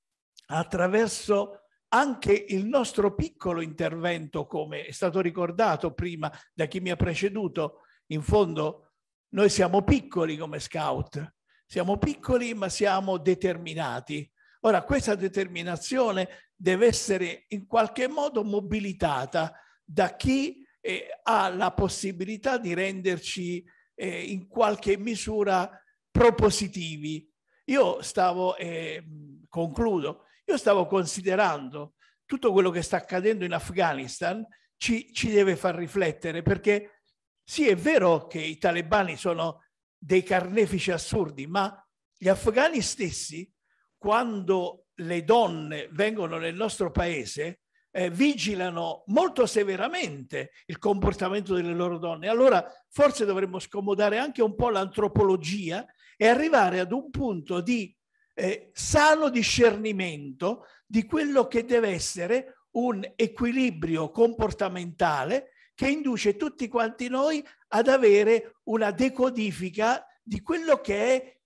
attraverso anche il nostro piccolo intervento, come è stato ricordato prima da chi mi ha preceduto, in fondo noi siamo piccoli come scout, siamo piccoli ma siamo determinati. Ora, questa determinazione deve essere in qualche modo mobilitata da chi eh, ha la possibilità di renderci eh, in qualche misura propositivi. Io stavo, eh, concludo, io stavo considerando tutto quello che sta accadendo in Afghanistan ci, ci deve far riflettere perché sì è vero che i talebani sono dei carnefici assurdi, ma gli afghani stessi quando le donne vengono nel nostro paese, eh, vigilano molto severamente il comportamento delle loro donne. Allora forse dovremmo scomodare anche un po' l'antropologia e arrivare ad un punto di eh, sano discernimento di quello che deve essere un equilibrio comportamentale che induce tutti quanti noi ad avere una decodifica di quello che è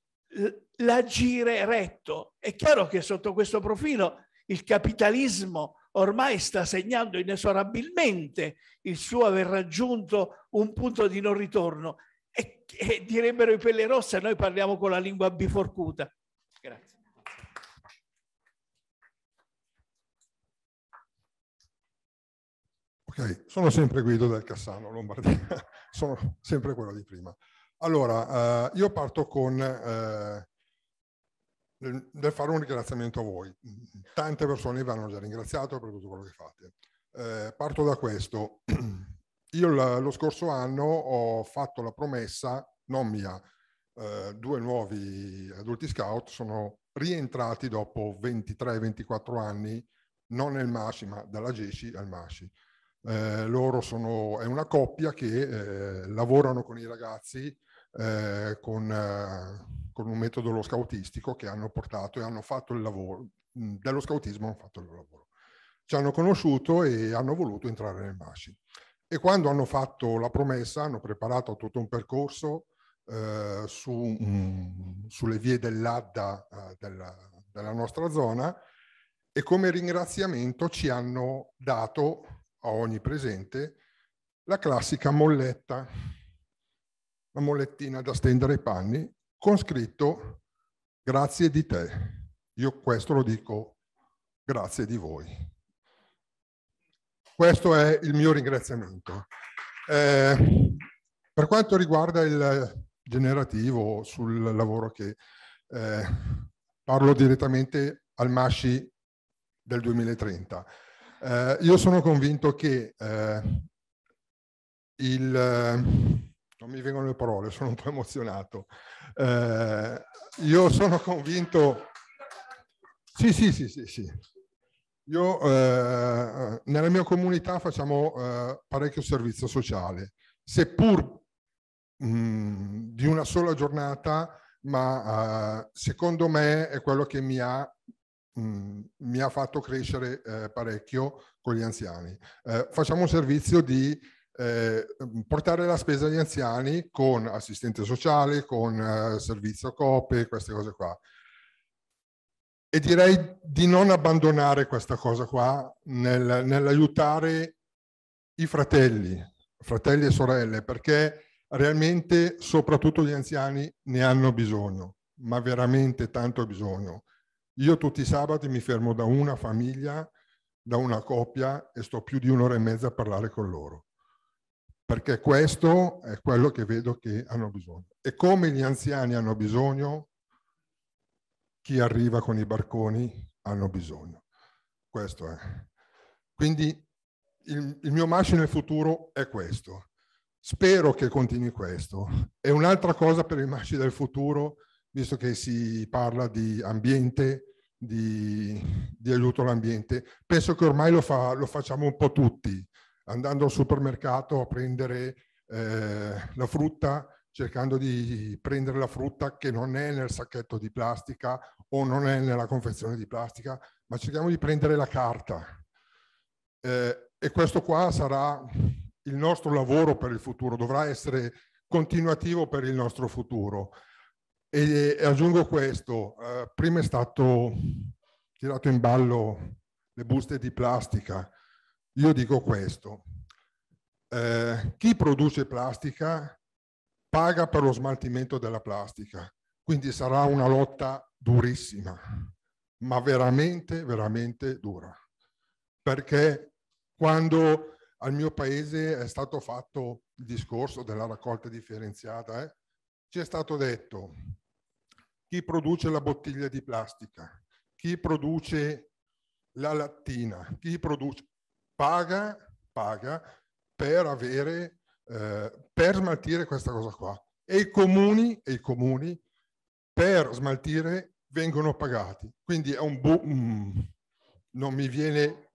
l'agire retto, è chiaro che sotto questo profilo il capitalismo ormai sta segnando inesorabilmente il suo aver raggiunto un punto di non ritorno e, e direbbero i pelle rosse, noi parliamo con la lingua biforcuta. Grazie. Ok, sono sempre Guido del Cassano, Lombardia, sono sempre quello di prima. Allora, eh, io parto con eh, nel fare un ringraziamento a voi. Tante persone vi hanno già ringraziato per tutto quello che fate. Eh, parto da questo. Io lo scorso anno ho fatto la promessa, non mia, eh, due nuovi adulti scout sono rientrati dopo 23-24 anni, non nel MASI, ma dalla GECI al MASI. Eh, loro sono, è una coppia che eh, lavorano con i ragazzi, eh, con, eh, con, un metodo lo scautistico che hanno portato e hanno fatto il lavoro, mm, dello scautismo hanno fatto il lavoro. Ci hanno conosciuto e hanno voluto entrare nel Masci. E quando hanno fatto la promessa hanno preparato tutto un percorso eh, su, mh, mm, sulle vie dell'Adda eh, della, della nostra zona e come ringraziamento ci hanno dato a ogni presente la classica molletta la mollettina da stendere ai panni con scritto grazie di te. Io questo lo dico grazie di voi. Questo è il mio ringraziamento. Eh, per quanto riguarda il generativo sul lavoro che eh, parlo direttamente al Masci del 2030, eh, io sono convinto che eh, il non mi vengono le parole, sono un po' emozionato. Eh, io sono convinto, sì, sì, sì, sì, sì. Io eh, nella mia comunità facciamo eh, parecchio servizio sociale, seppur mh, di una sola giornata, ma eh, secondo me è quello che mi ha Mm, mi ha fatto crescere eh, parecchio con gli anziani. Eh, facciamo un servizio di eh, portare la spesa agli anziani con assistente sociale, con eh, servizio COPE, queste cose qua. E direi di non abbandonare questa cosa qua nel, nell'aiutare i fratelli, fratelli e sorelle, perché realmente soprattutto gli anziani ne hanno bisogno, ma veramente tanto bisogno. Io tutti i sabati mi fermo da una famiglia, da una coppia e sto più di un'ora e mezza a parlare con loro perché questo è quello che vedo che hanno bisogno. E come gli anziani hanno bisogno, chi arriva con i barconi hanno bisogno. Questo è. Quindi il, il mio macino nel futuro è questo. Spero che continui questo. E un'altra cosa per i maci del futuro, visto che si parla di ambiente, di, di aiuto all'ambiente, penso che ormai lo, fa, lo facciamo un po' tutti andando al supermercato a prendere eh, la frutta, cercando di prendere la frutta che non è nel sacchetto di plastica o non è nella confezione di plastica, ma cerchiamo di prendere la carta. Eh, e questo qua sarà il nostro lavoro per il futuro, dovrà essere continuativo per il nostro futuro. E, e aggiungo questo, eh, prima è stato tirato in ballo le buste di plastica, io dico questo, eh, chi produce plastica paga per lo smaltimento della plastica, quindi sarà una lotta durissima, ma veramente, veramente dura, perché quando al mio paese è stato fatto il discorso della raccolta differenziata, eh, ci è stato detto chi produce la bottiglia di plastica, chi produce la lattina, chi produce paga, paga per avere, eh, per smaltire questa cosa qua. E i comuni, e i comuni per smaltire vengono pagati. Quindi è un boom, non mi viene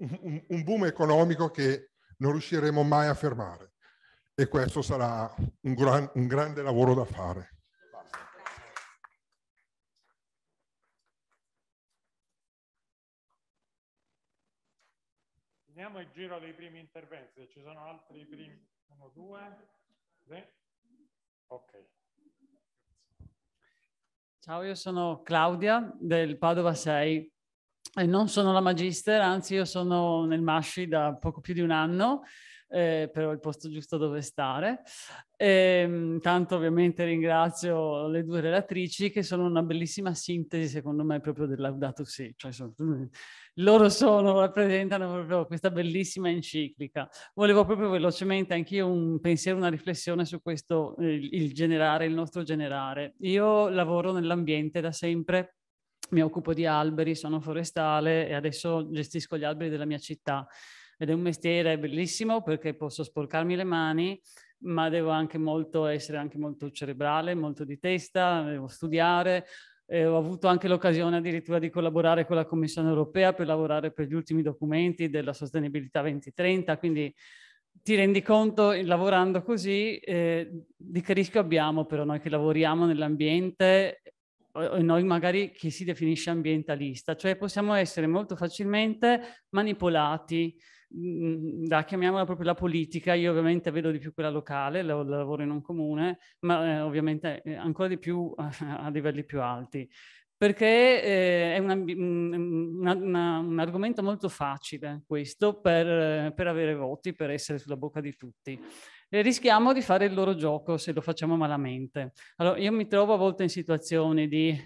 un, un boom economico che non riusciremo mai a fermare. E questo sarà un, gran, un grande lavoro da fare. Andiamo al giro dei primi interventi, se ci sono altri primi, uno, due, tre. ok. Ciao, io sono Claudia del Padova 6 e eh, non sono la magister, anzi io sono nel Masci da poco più di un anno, eh, però il posto giusto dove stare. E, ehm, intanto ovviamente ringrazio le due relatrici che sono una bellissima sintesi secondo me proprio del Laudato Si, cioè sono loro sono, rappresentano proprio questa bellissima enciclica. Volevo proprio velocemente anche io un pensiero, una riflessione su questo, il, il generare, il nostro generare. Io lavoro nell'ambiente da sempre mi occupo di alberi, sono forestale e adesso gestisco gli alberi della mia città. Ed è un mestiere bellissimo perché posso sporcarmi le mani, ma devo anche molto essere anche molto cerebrale, molto di testa, devo studiare, eh, ho avuto anche l'occasione addirittura di collaborare con la Commissione europea per lavorare per gli ultimi documenti della sostenibilità 2030, quindi ti rendi conto eh, lavorando così eh, di che rischio abbiamo però noi che lavoriamo nell'ambiente eh, e noi magari chi si definisce ambientalista, cioè possiamo essere molto facilmente manipolati la mhmm, chiamiamola proprio la politica, io ovviamente vedo di più quella locale, la, la lavoro in un comune, ma eh, ovviamente eh, ancora di più a, a livelli più alti, perché eh, è una, una, una, un argomento molto facile questo per, eh, per avere voti, per essere sulla bocca di tutti rischiamo di fare il loro gioco se lo facciamo malamente. Allora, io mi trovo a volte in situazioni di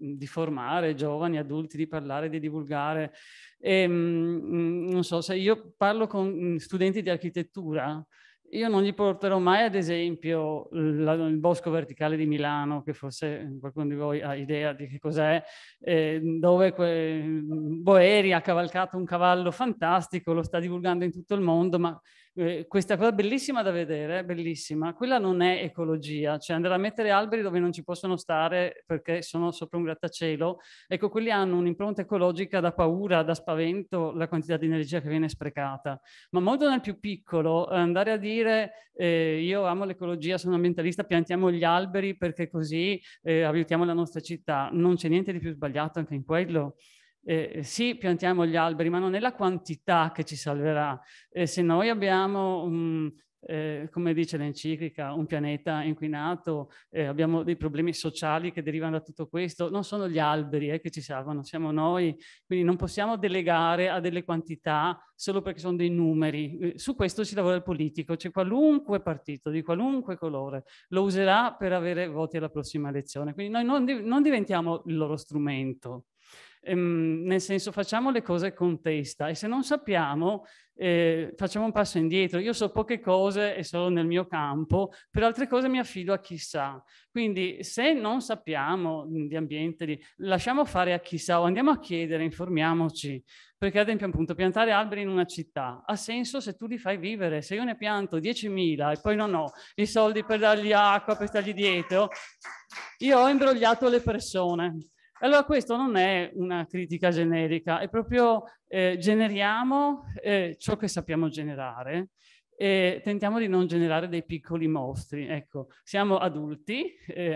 di formare giovani, adulti, di parlare, di divulgare. E, mh, non so, se io parlo con studenti di architettura, io non gli porterò mai, ad esempio, la, il bosco verticale di Milano, che forse qualcuno di voi ha idea di che cos'è, eh, dove Boeri ha cavalcato un cavallo fantastico, lo sta divulgando in tutto il mondo, ma eh, questa cosa bellissima da vedere, bellissima, quella non è ecologia, cioè andare a mettere alberi dove non ci possono stare perché sono sopra un grattacielo, ecco, quelli hanno un'impronta ecologica da paura, da spavento, la quantità di energia che viene sprecata. Ma molto nel più piccolo, eh, andare a dire eh, io amo l'ecologia, sono ambientalista, piantiamo gli alberi perché così eh, aiutiamo la nostra città, non c'è niente di più sbagliato anche in quello. Eh, eh, sì, piantiamo gli alberi, ma non è la quantità che ci salverà. Eh, se noi abbiamo, um, eh, come dice l'enciclica, un pianeta inquinato, eh, abbiamo dei problemi sociali che derivano da tutto questo, non sono gli alberi eh, che ci salvano, siamo noi. Quindi non possiamo delegare a delle quantità solo perché sono dei numeri. su questo si lavora il politico, cioè qualunque partito, di qualunque colore, lo userà per avere voti alla prossima elezione. Quindi noi non, di non diventiamo il loro strumento ehm, nel senso facciamo le cose con testa e se non sappiamo eh, facciamo un passo indietro. Io so poche cose e sono nel mio campo, per altre cose mi affido a chissà. Quindi se non sappiamo mm, di ambiente, di, lasciamo fare a chissà o andiamo a chiedere, informiamoci. Perché ad esempio appunto piantare alberi in una città ha senso se tu li fai vivere. Se io ne pianto 10.000 e poi non ho i soldi per dargli acqua, per stargli dietro, io ho imbrogliato le persone. Allora questo non è una critica generica, è proprio eh, generiamo eh, ciò che sappiamo generare e tentiamo di non generare dei piccoli mostri. Ecco, siamo adulti, eh,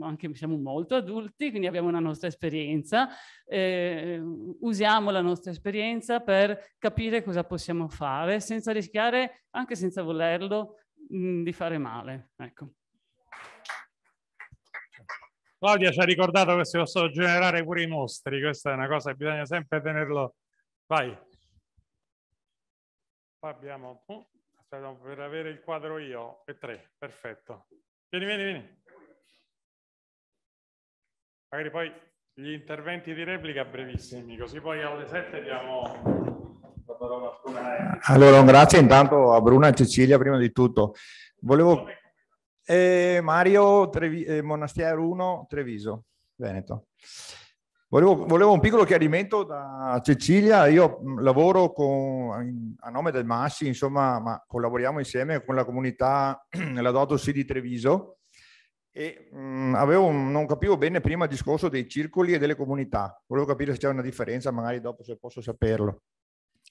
anche siamo molto adulti, quindi abbiamo una nostra esperienza, eh, usiamo la nostra esperienza per capire cosa possiamo fare senza rischiare, anche senza volerlo, mh, mm, di fare male. Ecco. Claudia ci ha ricordato che si possono generare pure i mostri, questa è una cosa che bisogna sempre tenerlo. Vai. Qua abbiamo, uh, aspetta, per avere il quadro io, e tre, perfetto. Vieni, vieni, vieni. Magari poi gli interventi di replica brevissimi, così poi alle sette diamo allora, grazie intanto a Bruna e Cecilia prima di tutto. Volevo eh, Mario Trevi- eh, Monastiero 1, Treviso, Veneto. Volevo, volevo, un piccolo chiarimento da Cecilia, io mm, lavoro con, a nome del Massi, insomma, ma collaboriamo insieme con la comunità nella Doto di Treviso e mh, mm, avevo, non capivo bene prima il discorso dei circoli e delle comunità, volevo capire se c'è una differenza, magari dopo se posso saperlo.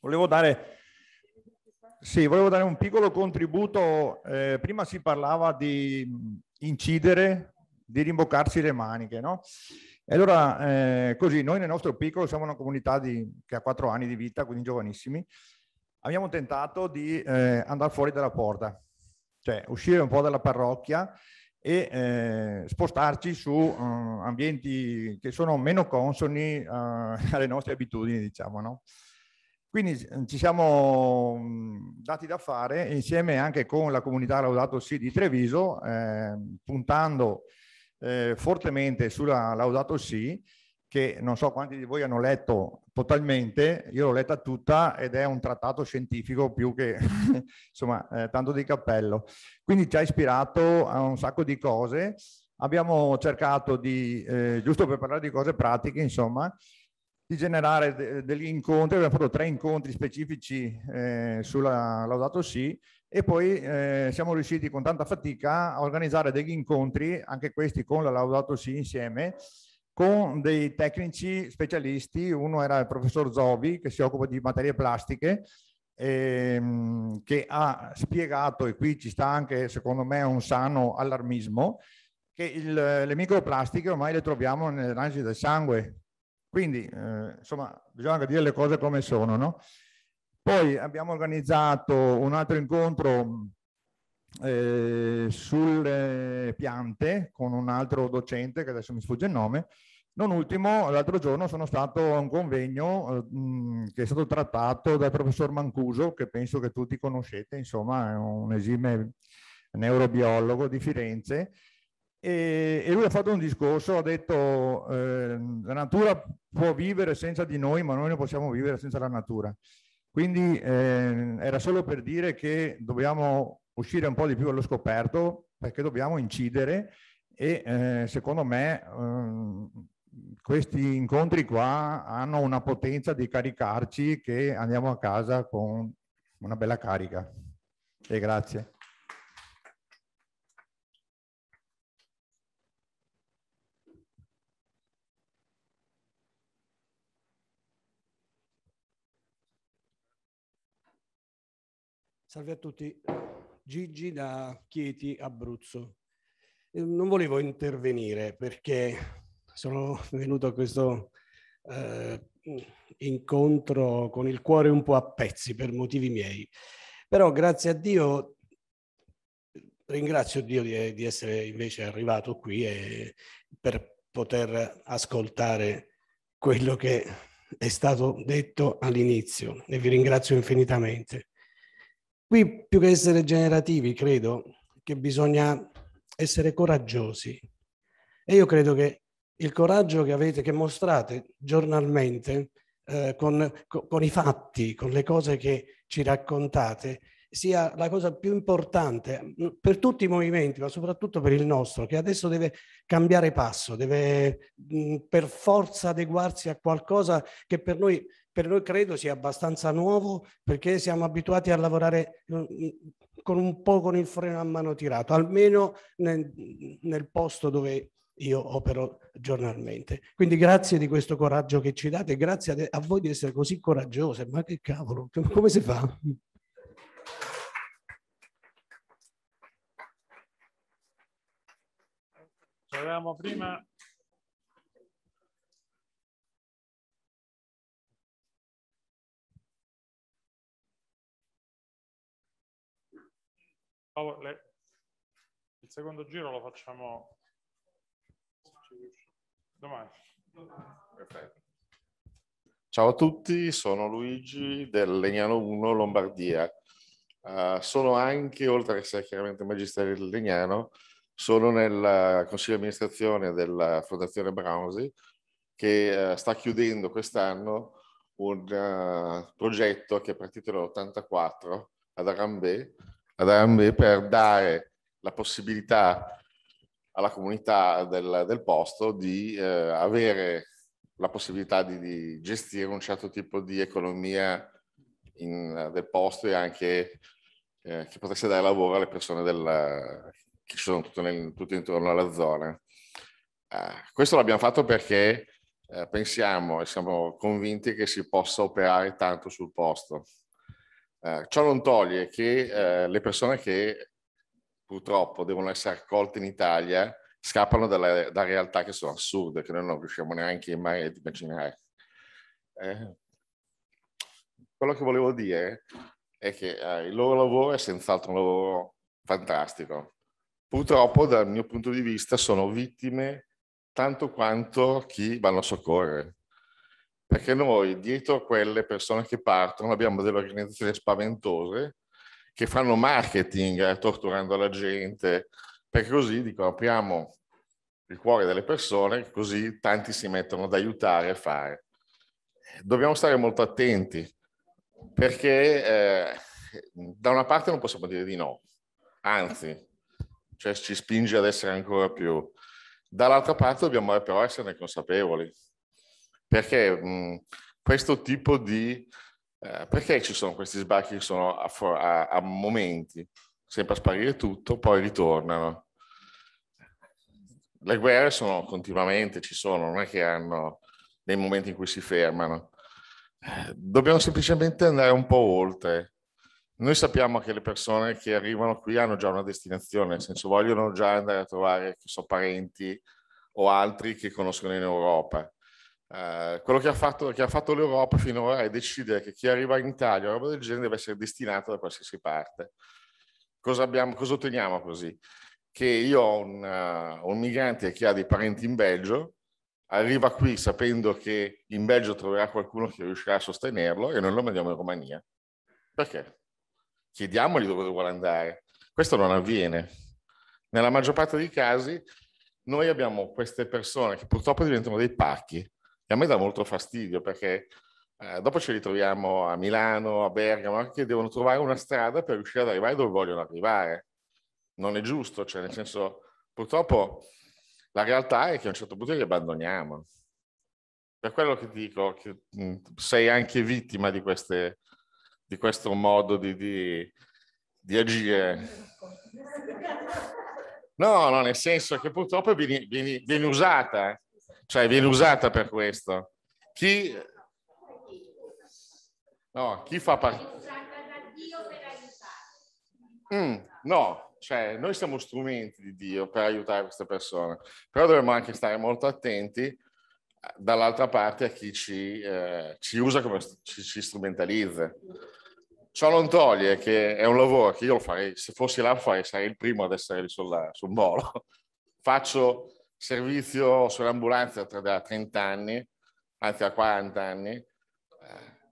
Volevo dare sì, volevo dare un piccolo contributo. Eh, prima si parlava di incidere, di rimboccarsi le maniche, no? E allora, eh, così, noi nel nostro piccolo siamo una comunità di, che ha quattro anni di vita, quindi giovanissimi, abbiamo tentato di eh, andare fuori dalla porta, cioè uscire un po' dalla parrocchia e eh, spostarci su uh, ambienti che sono meno consoni uh, alle nostre abitudini, diciamo, no? Quindi eh, ci siamo dati da fare insieme anche con la comunità Laudato Si di Treviso, eh, puntando eh, fortemente sulla Laudato Si, che non so quanti di voi hanno letto totalmente, io l'ho letta tutta ed è un trattato scientifico più che insomma eh, tanto di cappello. Quindi ci ha ispirato a un sacco di cose. Abbiamo cercato di, eh, giusto per parlare di cose pratiche, insomma, di generare de degli incontri, abbiamo fatto tre incontri specifici eh, sulla Laudato Si e poi eh, siamo riusciti con tanta fatica a organizzare degli incontri, anche questi con la Laudato Si insieme, con dei tecnici specialisti, uno era il professor Zovi che si occupa di materie plastiche, ehm, che ha spiegato, e qui ci sta anche secondo me un sano allarmismo, che il, le microplastiche ormai le troviamo nelle nell'analisi del sangue, quindi, eh, insomma, bisogna anche dire le cose come sono, no? Poi abbiamo organizzato un altro incontro eh, sulle piante con un altro docente, che adesso mi sfugge il nome, non ultimo, l'altro giorno sono stato a un convegno eh, mm, che è stato trattato dal professor Mancuso, che penso che tutti conoscete, insomma, è un esime neurobiologo di Firenze, e, e, lui ha fatto un discorso, ha detto eh, la natura può vivere senza di noi, ma noi non possiamo vivere senza la natura. Quindi eh, era solo per dire che dobbiamo uscire un po' di più allo scoperto perché dobbiamo incidere e eh, secondo me ehm, questi incontri qua hanno una potenza di caricarci che andiamo a casa con una bella carica. E grazie. Salve a tutti, Gigi da Chieti, Abruzzo. Eh, non volevo intervenire perché sono venuto a questo eh, incontro con il cuore un po' a pezzi per motivi miei, però grazie a Dio ringrazio Dio di, di essere invece arrivato qui e per poter ascoltare quello che è stato detto all'inizio e vi ringrazio infinitamente. Qui più che essere generativi, credo che bisogna essere coraggiosi. E io credo che il coraggio che avete, che mostrate giornalmente eh, con, con i fatti, con le cose che ci raccontate, sia la cosa più importante mm, per tutti i movimenti, ma soprattutto per il nostro, che adesso deve cambiare passo, deve mh, mm, per forza adeguarsi a qualcosa che per noi per noi credo sia abbastanza nuovo perché siamo abituati a lavorare mm, mm, con un po' con il freno a mano tirato, almeno nel, nel posto dove io opero giornalmente. Quindi grazie di questo coraggio che ci date, grazie a, voi di essere così coraggiose, ma che cavolo, come si fa? Avevamo prima il secondo giro lo facciamo domani. Perfetto. Ciao a tutti, sono Luigi del Legnano 1 Lombardia. Uh, sono anche, oltre a essere chiaramente magistrato del Legnano, sono nel consiglio di amministrazione della Fondazione Brownsy che uh, sta chiudendo quest'anno un uh, progetto che è partito nell'84 ad Arambè ad per dare la possibilità alla comunità del, del posto di eh, avere la possibilità di, di, gestire un certo tipo di economia in, del posto e anche eh, che potesse dare lavoro alle persone del, che sono tutto, nel, tutte intorno alla zona. Eh, questo l'abbiamo fatto perché eh, pensiamo e siamo convinti che si possa operare tanto sul posto eh, ciò non toglie che eh, le persone che purtroppo devono essere accolte in Italia scappano dalle, da realtà che sono assurde, che noi non riusciamo neanche mai ad immaginare. Eh, quello che volevo dire è che eh, il loro lavoro è senz'altro un lavoro fantastico. Purtroppo, dal mio punto di vista, sono vittime tanto quanto chi vanno a soccorrere perché noi dietro a quelle persone che partono abbiamo delle organizzazioni spaventose che fanno marketing eh, torturando la gente, perché così dico apriamo il cuore delle persone, così tanti si mettono ad aiutare a fare. Dobbiamo stare molto attenti perché eh, da una parte non possiamo dire di no, anzi, cioè ci spinge ad essere ancora più. Dall'altra parte dobbiamo eh, però esserne consapevoli perché mh, mm, questo tipo di... Eh, perché ci sono questi sbarchi che sono a, a, a momenti, sembra sparire tutto, poi ritornano? Le guerre sono continuamente, ci sono, non è che hanno dei momenti in cui si fermano. Dobbiamo semplicemente andare un po' oltre. Noi sappiamo che le persone che arrivano qui hanno già una destinazione, nel senso vogliono già andare a trovare so, parenti o altri che conoscono in Europa. Eh, quello che ha, fatto, che ha, fatto, l'Europa finora è decidere che chi arriva in Italia o roba del genere deve essere destinato da qualsiasi parte. Cosa, abbiamo, cosa otteniamo così? Che io ho un, uh, un migrante che ha dei parenti in Belgio, arriva qui sapendo che in Belgio troverà qualcuno che riuscirà a sostenerlo e noi lo mandiamo in Romania. Perché? Chiediamogli dove vuole andare. Questo non avviene. Nella maggior parte dei casi noi abbiamo queste persone che purtroppo diventano dei pacchi, e a me dà molto fastidio perché eh, dopo ci ritroviamo a Milano, a Bergamo, che devono trovare una strada per riuscire ad arrivare dove vogliono arrivare. Non è giusto, cioè nel senso, purtroppo la realtà è che a un certo punto li abbandoniamo. Per quello che dico, che mm, sei anche vittima di, queste, di questo modo di, di, di agire. No, no, nel senso che purtroppo vieni, vieni, vieni usata eh cioè viene usata per questo. Chi, no, chi fa parte... Mm, no, cioè noi siamo strumenti di Dio per aiutare queste persone, però dovremmo anche stare molto attenti eh, dall'altra parte a chi ci, eh, ci usa come ci, ci, strumentalizza. Ciò non toglie che è un lavoro che io lo farei, se fossi là lo farei, sarei il primo ad essere lì sulla, sul molo. Faccio servizio sull'ambulanza da 30 anni, anzi da 40 anni, eh,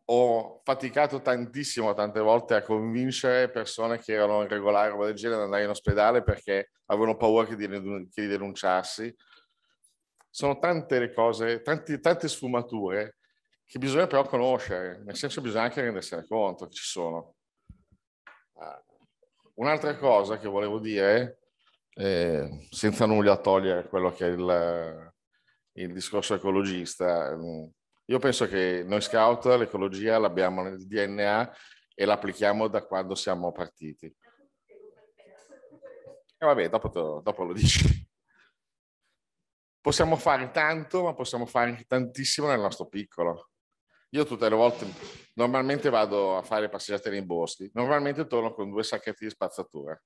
ho faticato tantissimo tante volte a convincere persone che erano in regolare o del genere ad andare in ospedale perché avevano paura che di, che di denunciarsi. Sono tante le cose, tanti, tante sfumature che bisogna però conoscere, nel senso bisogna anche rendersene conto che ci sono. Ah, un'altra cosa che volevo dire eh, senza nulla togliere quello che è il, il discorso ecologista, ehm, io penso che noi scout l'ecologia l'abbiamo nel DNA e l'applichiamo da quando siamo partiti. E vabbè, dopo, dopo lo dici. Possiamo fare tanto, ma possiamo fare tantissimo nel nostro piccolo. Io tutte le volte normalmente vado a fare passeggiate nei boschi, normalmente torno con due sacchetti di spazzatura.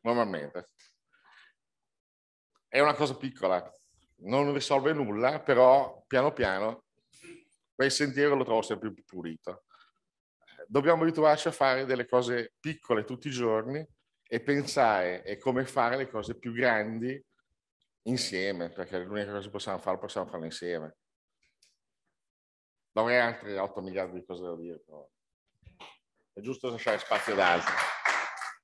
Normalmente è una cosa piccola, non risolve nulla, però piano piano quel sentiero lo trovo sempre più pulito. Dobbiamo abituarci a fare delle cose piccole tutti i giorni e pensare e come fare le cose più grandi insieme, perché l'unica cosa che possiamo fare, possiamo farle insieme. Non Dovrei altri 8 miliardi di cose da dire, però è giusto lasciare spazio ad altri.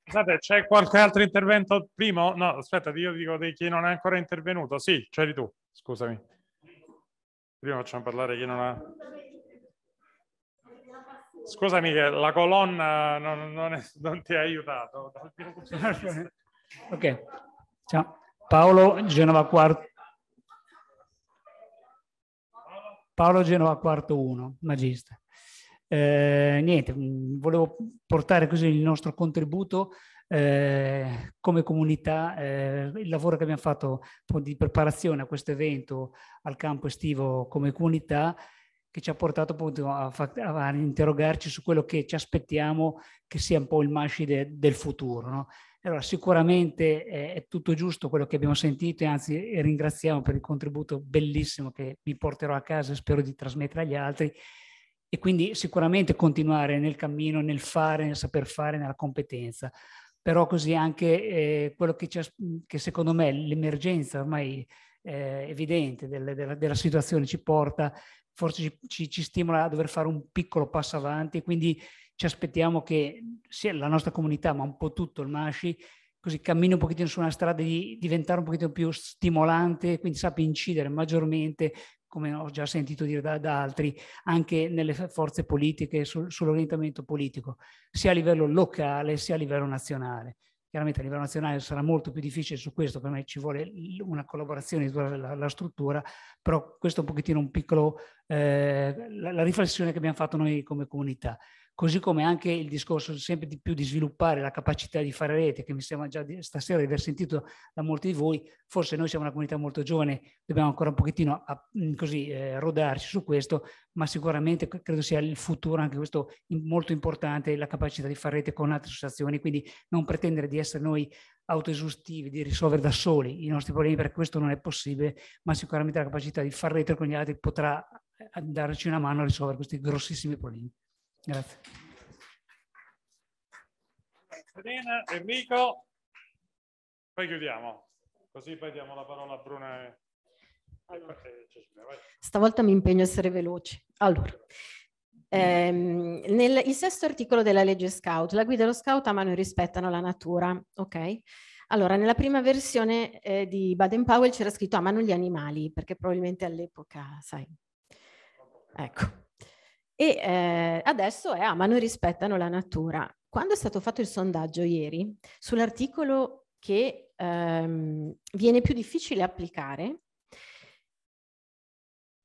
Scusate, c'è qualche altro intervento primo? No, aspetta, io dico di chi non è ancora intervenuto. Sì, c'eri tu, scusami. Prima facciamo parlare chi non ha... Scusami che la colonna non, non, è, non ti ha aiutato. ok, ciao. Paolo Genova Quarto. Paolo Genova Quarto 1, magista. Eh, niente, mm, volevo portare così il nostro contributo eh, come comunità, eh, il lavoro che abbiamo fatto di preparazione a questo evento al campo estivo come comunità che ci ha portato appunto a, a, a interrogarci su quello che ci aspettiamo che sia un po' il masci del futuro. No? Allora, sicuramente è, eh, è, tutto giusto quello che abbiamo sentito e anzi ringraziamo per il contributo bellissimo che mi porterò a casa e spero di trasmettere agli altri e quindi sicuramente continuare nel cammino, nel fare, nel saper fare, nella competenza. Però così anche eh, quello che, che, secondo me l'emergenza ormai eh, evidente del, della, della, situazione ci porta, forse ci, ci, stimola a dover fare un piccolo passo avanti e quindi ci aspettiamo che sia la nostra comunità, ma un po' tutto il Masci, così cammini un pochettino su una strada di diventare un pochettino più stimolante, quindi sappia incidere maggiormente come ho già sentito dire da, da altri, anche nelle forze politiche, su, sull'orientamento politico, sia a livello locale sia a livello nazionale. Chiaramente a livello nazionale sarà molto più difficile su questo, per me ci vuole una collaborazione di tutta la, la struttura, però questo è un pochettino un piccolo, eh, la, la riflessione che abbiamo fatto noi come comunità così come anche il discorso sempre di più di sviluppare la capacità di fare rete, che mi sembra già di, stasera di aver sentito da molti di voi, forse noi siamo una comunità molto giovane, dobbiamo ancora un pochettino a, mm, così eh, rodarci su questo, ma sicuramente credo sia il futuro anche questo molto importante, la capacità di fare rete con altre associazioni, quindi non pretendere di essere noi autoesustivi, di risolvere da soli i nostri problemi, perché questo non è possibile, ma sicuramente la capacità di fare rete con gli altri potrà eh, darci una mano a risolvere questi grossissimi problemi. Grazie. Serena, Enrico, poi chiudiamo, così poi diamo la parola a Bruna e... Allora. Eh, Stavolta mi impegno a essere veloce. Allora, ehm, nel, il sesto articolo della legge Scout, la guida dello Scout amano e rispettano la natura, ok? Allora, nella prima versione eh, di Baden-Powell c'era scritto amano gli animali, perché probabilmente all'epoca, sai, ecco e eh, adesso è amano e rispettano la natura. Quando è stato fatto il sondaggio ieri sull'articolo che ehm, viene più difficile applicare,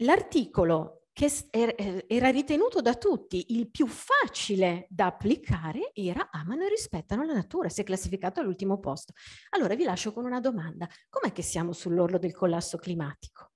l'articolo che er, er, era ritenuto da tutti il più facile da applicare era amano e rispettano la natura, si è classificato all'ultimo posto. Allora vi lascio con una domanda, com'è che siamo sull'orlo del collasso climatico?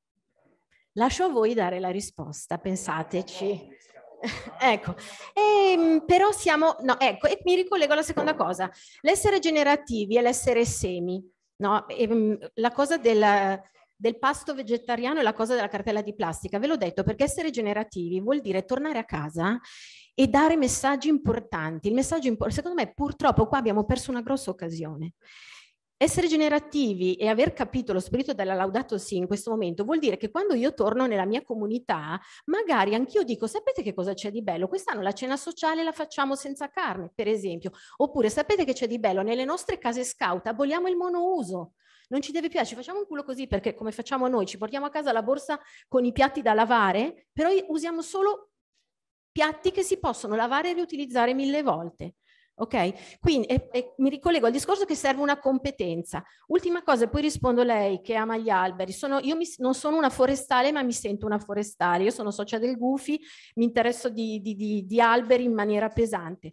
Lascio a voi dare la risposta, pensateci. ecco, e, ehm, però siamo, no, ecco, e mi ricollego alla seconda cosa, l'essere generativi e l'essere semi, no? E, ehm, la cosa del, del pasto vegetariano e la cosa della cartella di plastica, ve l'ho detto, perché essere generativi vuol dire tornare a casa e dare messaggi importanti. Il messaggio importante, secondo me, purtroppo qua abbiamo perso una grossa occasione. Essere generativi e aver capito lo spirito della Laudato Si in questo momento vuol dire che quando io torno nella mia comunità, magari anch'io dico, sapete che cosa c'è di bello? Quest'anno la cena sociale la facciamo senza carne, per esempio. Oppure sapete che c'è di bello? Nelle nostre case scout aboliamo il monouso non ci deve piacere, facciamo un culo così perché come facciamo noi, ci portiamo a casa la borsa con i piatti da lavare, però usiamo solo piatti che si possono lavare e riutilizzare mille volte. Ok? Quindi e, e mi ricollego al discorso che serve una competenza. Ultima cosa, poi rispondo lei che ama gli alberi. Sono, io mi, non sono una forestale, ma mi sento una forestale. Io sono socia del Gufi, mi interesso di, di, di, di alberi in maniera pesante.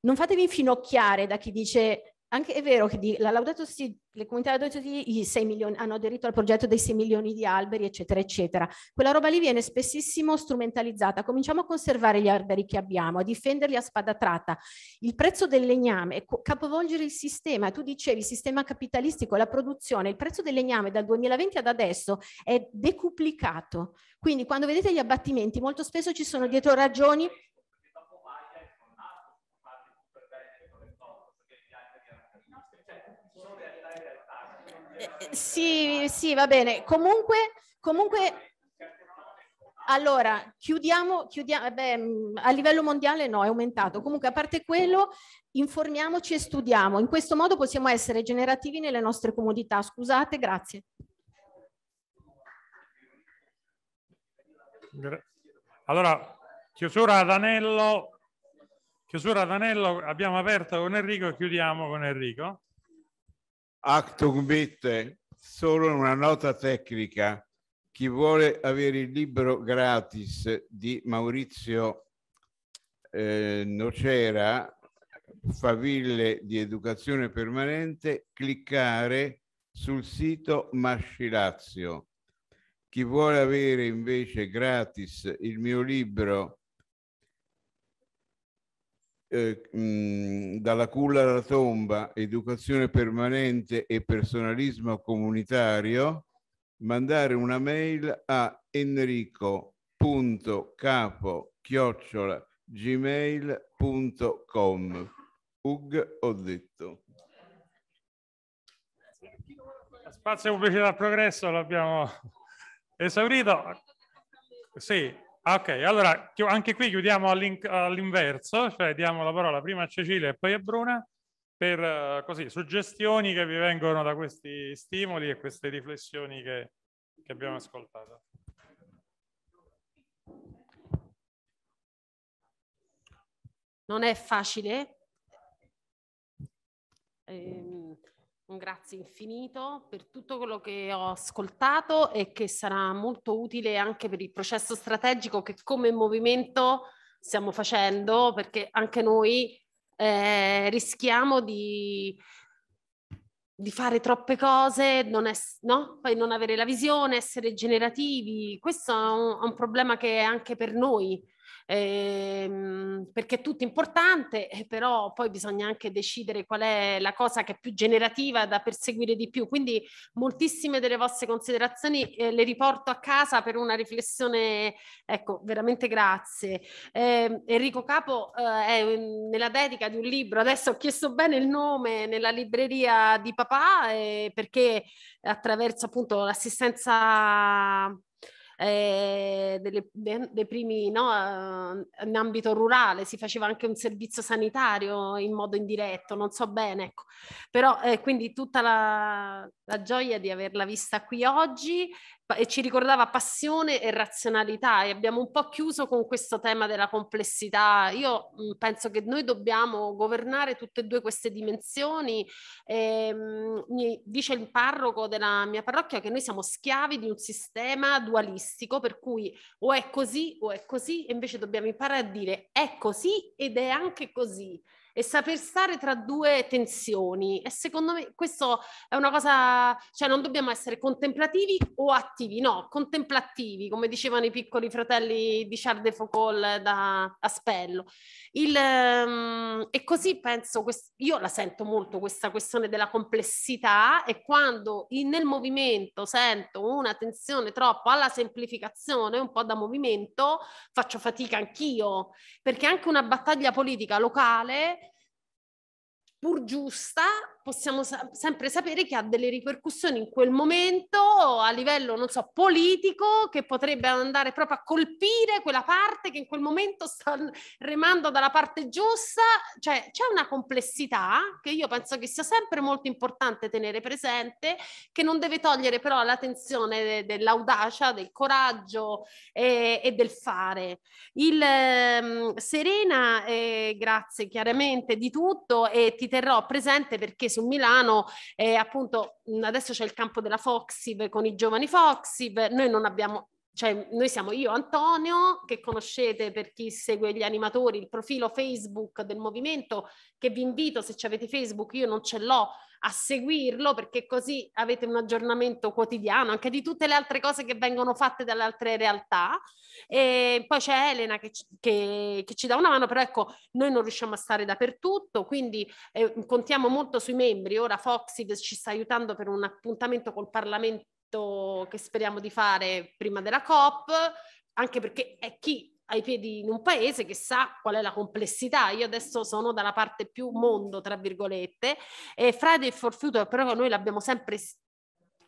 Non fatevi infinocchiare da chi dice anche è vero che di, la Laudato Si, le comunità Laudato Si milioni, hanno aderito al progetto dei 6 milioni di alberi, eccetera, eccetera. Quella roba lì viene spessissimo strumentalizzata. Cominciamo a conservare gli alberi che abbiamo, a difenderli a spada tratta. Il prezzo del legname, capovolgere il sistema. Tu dicevi il sistema capitalistico, la produzione. Il prezzo del legname dal 2020 ad adesso è decuplicato. Quindi quando vedete gli abbattimenti, molto spesso ci sono dietro ragioni sì, sì, va bene. Comunque, comunque allora, chiudiamo, chiudiamo beh, a livello mondiale no, è aumentato. Comunque, a parte quello, informiamoci e studiamo. In questo modo possiamo essere generativi nelle nostre comodità. Scusate, grazie. Allora, chiusura ad anello. Chiusura ad anello, abbiamo aperto con Enrico e chiudiamo con Enrico. Achtung Vitae, solo una nota tecnica. Chi vuole avere il libro gratis di Maurizio eh, Nocera, faville di educazione permanente, cliccare sul sito Masci Lazio. Chi vuole avere invece gratis il mio libro eh, dalla culla alla tomba, educazione permanente e personalismo comunitario, mandare una mail a enrico.capo chiocciola gmail.com Ug ho detto spazio pubblicità al progresso l'abbiamo esaurito sì Ok, allora anche qui chiudiamo all'inverso, all cioè diamo la parola prima a Cecilia e poi a Bruna per così, suggestioni che vi vengono da questi stimoli e queste riflessioni che, che abbiamo ascoltato. Non è facile. Ehm, un grazie infinito per tutto quello che ho ascoltato e che sarà molto utile anche per il processo strategico che come movimento stiamo facendo perché anche noi eh, rischiamo di, di fare troppe cose, non è, no? poi non avere la visione, essere generativi. Questo è un, è un problema che è anche per noi ehm, perché è tutto importante, eh, però poi bisogna anche decidere qual è la cosa che è più generativa da perseguire di più. Quindi moltissime delle vostre considerazioni eh, le riporto a casa per una riflessione, ecco, veramente grazie. Eh, Enrico Capo eh, è nella dedica di un libro, adesso ho chiesto bene il nome, nella libreria di papà, eh, perché attraverso appunto l'assistenza eh, delle, de, dei primi, no, eh, in ambito rurale, si faceva anche un servizio sanitario in modo indiretto, non so bene, ecco. Però eh, quindi tutta la, la, gioia di averla vista qui oggi e ci ricordava passione e razionalità e abbiamo un po' chiuso con questo tema della complessità. Io mh, mm, penso che noi dobbiamo governare tutte e due queste dimensioni. E, ehm, mh, mi dice il parroco della mia parrocchia che noi siamo schiavi di un sistema dualistico per cui o è così o è così e invece dobbiamo imparare a dire è così ed è anche così e saper stare tra due tensioni. E secondo me questo è una cosa, cioè non dobbiamo essere contemplativi o attivi, no, contemplativi, come dicevano i piccoli fratelli di Charles de Foucault da Aspello. Il, um, e così penso, quest- io la sento molto questa questione della complessità e quando in, nel movimento sento una tensione troppo alla semplificazione, un po' da movimento, faccio fatica anch'io, perché anche una battaglia politica locale pur giusta possiamo sa- sempre sapere che ha delle ripercussioni in quel momento a livello, non so, politico, che potrebbe andare proprio a colpire quella parte che in quel momento sta remando dalla parte giusta. Cioè c'è una complessità che io penso che sia sempre molto importante tenere presente, che non deve togliere però l'attenzione de- dell'audacia, del coraggio eh, e del fare. Il eh, Serena, eh, grazie chiaramente di tutto e ti terrò presente perché su Milano e appunto adesso c'è il campo della Foxiv con i giovani Foxiv, noi non abbiamo cioè noi siamo io Antonio che conoscete per chi segue gli animatori il profilo Facebook del movimento che vi invito se avete Facebook io non ce l'ho a seguirlo perché così avete un aggiornamento quotidiano anche di tutte le altre cose che vengono fatte dalle altre realtà e poi c'è Elena che, che, che ci dà una mano però ecco noi non riusciamo a stare dappertutto quindi eh, contiamo molto sui membri ora Foxy ci sta aiutando per un appuntamento col Parlamento tragitto che speriamo di fare prima della COP, anche perché è chi ha i piedi in un paese che sa qual è la complessità. Io adesso sono dalla parte più mondo, tra virgolette, e Friday for Future però noi l'abbiamo sempre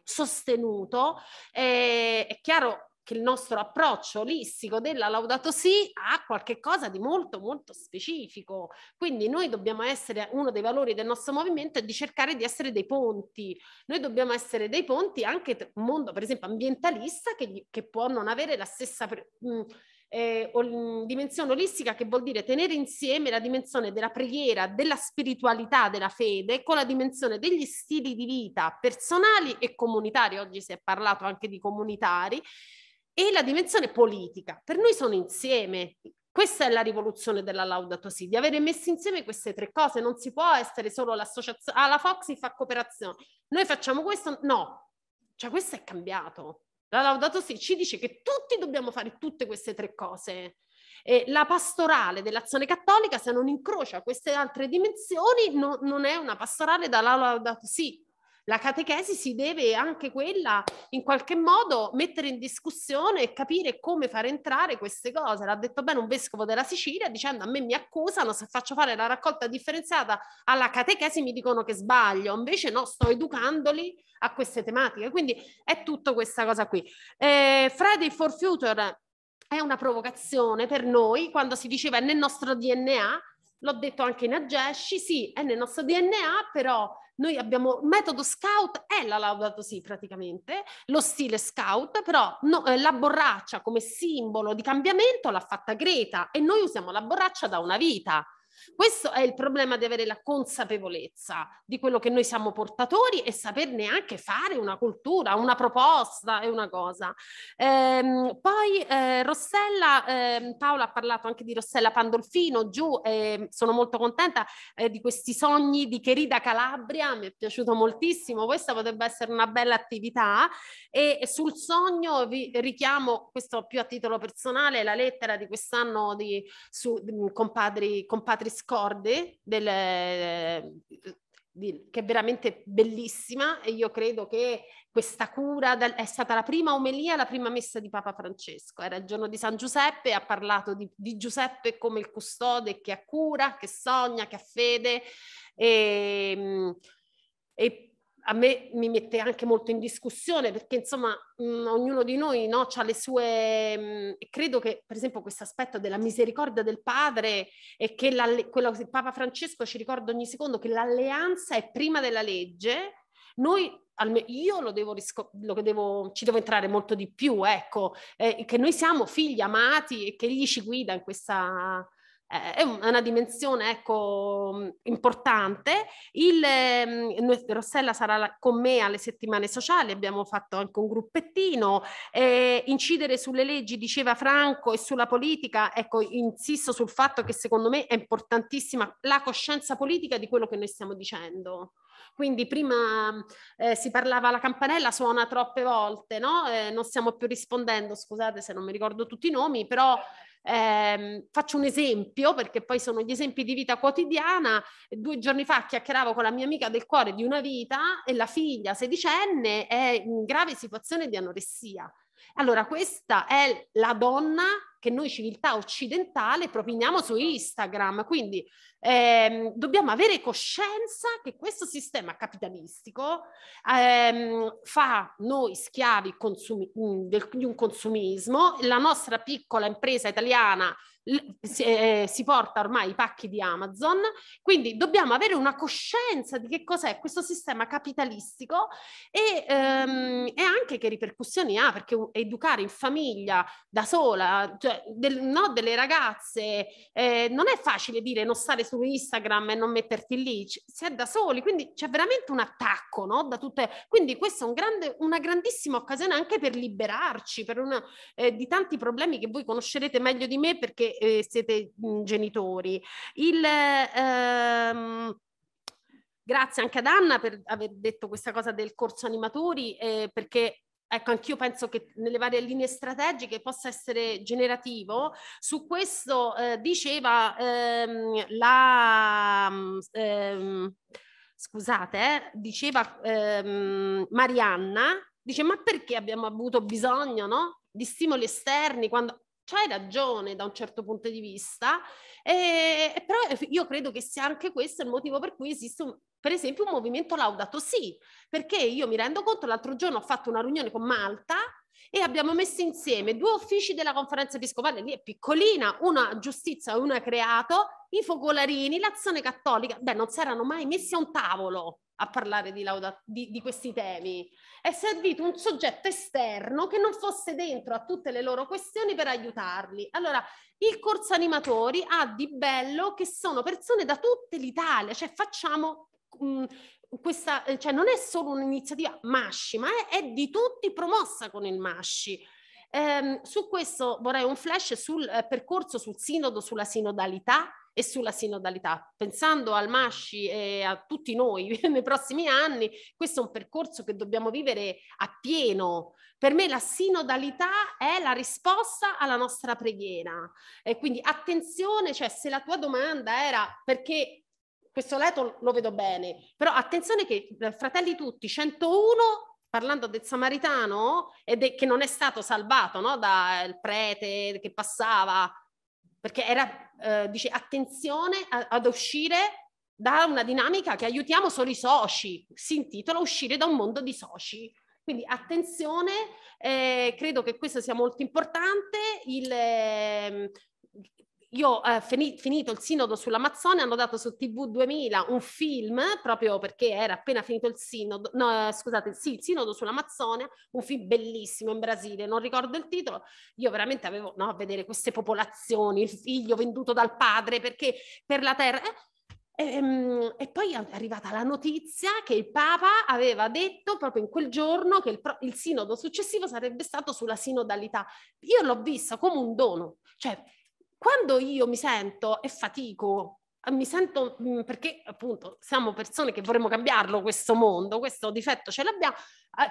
sostenuto. E, è chiaro che il nostro approccio olistico della Laudato Si ha qualcosa di molto molto specifico. Quindi noi dobbiamo essere, uno dei valori del nostro movimento è di cercare di essere dei ponti. Noi dobbiamo essere dei ponti anche tra un mondo, per esempio, ambientalista che, che può non avere la stessa... Mh, mm, eh, dimensione olistica che vuol dire tenere insieme la dimensione della preghiera, della spiritualità, della fede con la dimensione degli stili di vita personali e comunitari, oggi si è parlato anche di comunitari, e la dimensione politica. Per noi sono insieme. Questa è la rivoluzione della Laudato Si, di avere messo insieme queste tre cose. Non si può essere solo l'associazione, ah la Foxy fa cooperazione, noi facciamo questo, no. Cioè questo è cambiato. La Laudato Si ci dice che tutti dobbiamo fare tutte queste tre cose. E la pastorale dell'azione cattolica, se non incrocia queste altre dimensioni, no, non è una pastorale dalla Laudato Si. La catechesi si deve anche quella in qualche modo mettere in discussione e capire come far entrare queste cose. L'ha detto bene un vescovo della Sicilia dicendo a me mi accusano se faccio fare la raccolta differenziata alla catechesi mi dicono che sbaglio, invece no, sto educandoli a queste tematiche. Quindi è tutto questa cosa qui. Eh, Friday for Future è una provocazione per noi quando si diceva è nel nostro DNA l'ho detto anche in Agesci, sì, è nel nostro DNA, però noi abbiamo metodo scout è la Laudato sì praticamente, lo stile scout, però no, eh, la borraccia come simbolo di cambiamento l'ha fatta Greta e noi usiamo la borraccia da una vita. Questo è il problema di avere la consapevolezza di quello che noi siamo portatori e saperne anche fare una cultura, una proposta e una cosa. Ehm, poi eh, Rossella, eh, Paola ha parlato anche di Rossella Pandolfino giù, eh, sono molto contenta eh, di questi sogni di Cherida Calabria, mi è piaciuto moltissimo, questa potrebbe essere una bella attività e sul sogno vi richiamo, questo più a titolo personale, la lettera di quest'anno di, su, di, compatri, compatri scorde del, di, che è veramente bellissima e io credo che questa cura del, è stata la prima omelia, la prima messa di Papa Francesco, era il giorno di San Giuseppe, ha parlato di, di Giuseppe come il custode che ha cura, che sogna, che ha fede ehm, e, e a me mi mette anche molto in discussione perché insomma mh, ognuno di noi no, ha le sue mh, e credo che per esempio questo aspetto della misericordia del padre e che la, quello che Papa Francesco ci ricorda ogni secondo che l'alleanza è prima della legge noi almeno io lo devo, lo devo, ci devo entrare molto di più, ecco, eh, che noi siamo figli amati e che egli ci guida in questa, eh, è una dimensione ecco, mm, importante. Il, ehm, Rossella sarà con me alle settimane sociali, abbiamo fatto anche un gruppettino. Eh, incidere sulle leggi, diceva Franco, e sulla politica, ecco, insisto sul fatto che secondo me è importantissima la coscienza politica di quello che noi stiamo dicendo. Quindi prima eh, si parlava la campanella suona troppe volte, no? eh, non stiamo più rispondendo, scusate se non mi ricordo tutti i nomi, però eh, faccio un esempio, perché poi sono gli esempi di vita quotidiana. Due giorni fa chiacchieravo con la mia amica del cuore di una vita e la figlia sedicenne è in grave situazione di anoressia. Allora, questa è la donna che noi civiltà occidentale propiniamo su Instagram, quindi ehm, dobbiamo avere coscienza che questo sistema capitalistico ehm, fa noi schiavi consumi- di un consumismo, la nostra piccola impresa italiana si, eh, eh, si, porta ormai i pacchi di Amazon, quindi dobbiamo avere una coscienza di che cos'è questo sistema capitalistico e, ehm, e anche che ripercussioni ha, perché educare in famiglia da sola, cioè del, no, delle ragazze, eh, non è facile dire non stare su Instagram e non metterti lì, c- si è da soli, quindi c'è veramente un attacco no, da tutte. Quindi questa è un grande, una grandissima occasione anche per liberarci per una, eh, di tanti problemi che voi conoscerete meglio di me perché se eh, siete mhmm, genitori. Il, ehm, grazie anche ad Anna per aver detto questa cosa del corso animatori, eh, perché ecco, anch'io penso che nelle varie linee strategiche possa essere generativo. Su questo eh, diceva ehm, la... Mhmm, ehm, scusate, eh, diceva ehm, Marianna, dice ma perché abbiamo avuto bisogno no? di stimoli esterni quando c'hai ragione da un certo punto di vista, eh, però io credo che sia anche questo il motivo per cui esiste un, per esempio un movimento laudato sì, perché io mi rendo conto, l'altro giorno ho fatto una riunione con Malta e abbiamo messo insieme due uffici della conferenza episcopale, lì è piccolina, una giustizia e una creato, i focolarini, l'azione cattolica, beh non si erano mai messi a un tavolo, a parlare di, lauda- di, di questi temi. È servito un soggetto esterno che non fosse dentro a tutte le loro questioni per aiutarli. Allora, il corso animatori ha di bello che sono persone da tutta l'Italia, cioè facciamo mh, mm, questa, cioè non è solo un'iniziativa Masci, ma è, è di tutti promossa con il Masci. Ehm, su questo vorrei un flash sul eh, percorso, sul sinodo, sulla sinodalità, e sulla sinodalità. Pensando al Masci e a tutti noi nei prossimi anni, questo è un percorso che dobbiamo vivere a pieno. Per me la sinodalità è la risposta alla nostra preghiera. E quindi attenzione, cioè se la tua domanda era perché questo letto lo vedo bene, però attenzione che eh, Fratelli Tutti 101 parlando del samaritano, ed è, che non è stato salvato no? dal prete che passava perché era, eh, dice, attenzione a, ad uscire da una dinamica che aiutiamo solo i soci, si intitola Uscire da un mondo di soci. Quindi attenzione, eh, credo che questo sia molto importante. Il, eh, io eh, fini, finito il sinodo sull'Ammazzone hanno dato su TV 2000 un film proprio perché era appena finito il sinodo, no, scusate, sì, il sinodo sull'Ammazzone, un film bellissimo in Brasile, non ricordo il titolo. Io veramente avevo no, a vedere queste popolazioni, il figlio venduto dal padre perché per la terra eh, e, ehm, e, poi è arrivata la notizia che il Papa aveva detto proprio in quel giorno che il, il sinodo successivo sarebbe stato sulla sinodalità. Io l'ho vista come un dono, cioè quando io mi sento e fatico, eh, mi sento mm, perché appunto siamo persone che vorremmo cambiarlo questo mondo, questo difetto ce l'abbiamo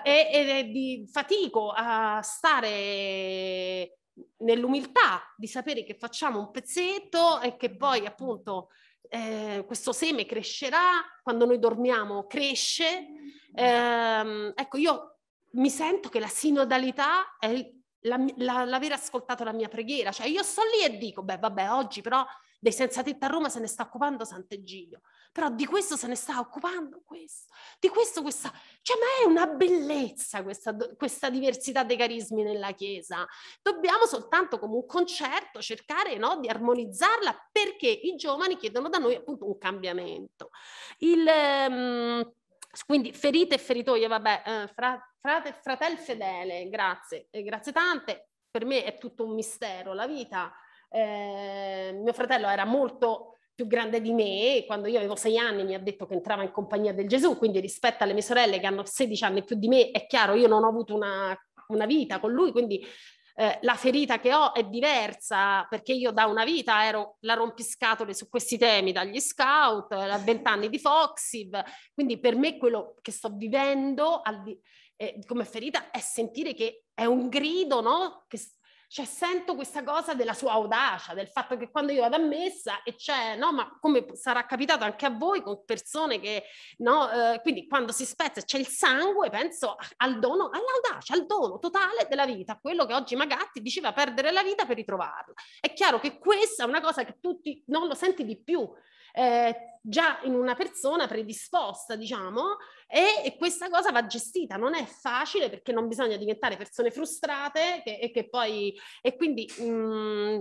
eh, e, e di fatico a stare nell'umiltà di sapere che facciamo un pezzetto e che poi appunto eh, questo seme crescerà quando noi dormiamo, cresce. Eh, ecco, io mi sento che la sinodalità è il la, la, l'aver ascoltato la mia preghiera. Cioè io sto lì e dico, beh vabbè, oggi però dei senza tetto a Roma se ne sta occupando Sant'Egidio, però di questo se ne sta occupando questo, di questo questa... Cioè ma è una bellezza questa, questa diversità dei carismi nella Chiesa. Dobbiamo soltanto come un concerto cercare no, di armonizzarla perché i giovani chiedono da noi appunto un cambiamento. Il... Um, quindi ferite e feritoie, vabbè, eh, fra, frate, fratel fedele, grazie, eh, grazie tante. Per me è tutto un mistero la vita. Eh, mio fratello era molto più grande di me, quando io avevo sei anni mi ha detto che entrava in compagnia del Gesù, quindi rispetto alle mie sorelle che hanno 16 anni più di me, è chiaro, io non ho avuto una, una vita con lui, quindi eh, la ferita che ho è diversa perché io da una vita ero la rompiscatole su questi temi dagli scout, a vent'anni di Foxiv, quindi per me quello che sto vivendo al di, eh, come ferita è sentire che è un grido no? che, cioè sento questa cosa della sua audacia, del fatto che quando io vado a messa e c'è, no, ma come sarà capitato anche a voi con persone che, no, eh, quindi quando si spezza c'è il sangue, penso al dono, all'audacia, al dono totale della vita, quello che oggi Magatti diceva perdere la vita per ritrovarla. È chiaro che questa è una cosa che tutti non lo senti di più, eh, già in una persona predisposta, diciamo, e, e, questa cosa va gestita, non è facile perché non bisogna diventare persone frustrate che, e che poi, e quindi mh, mm,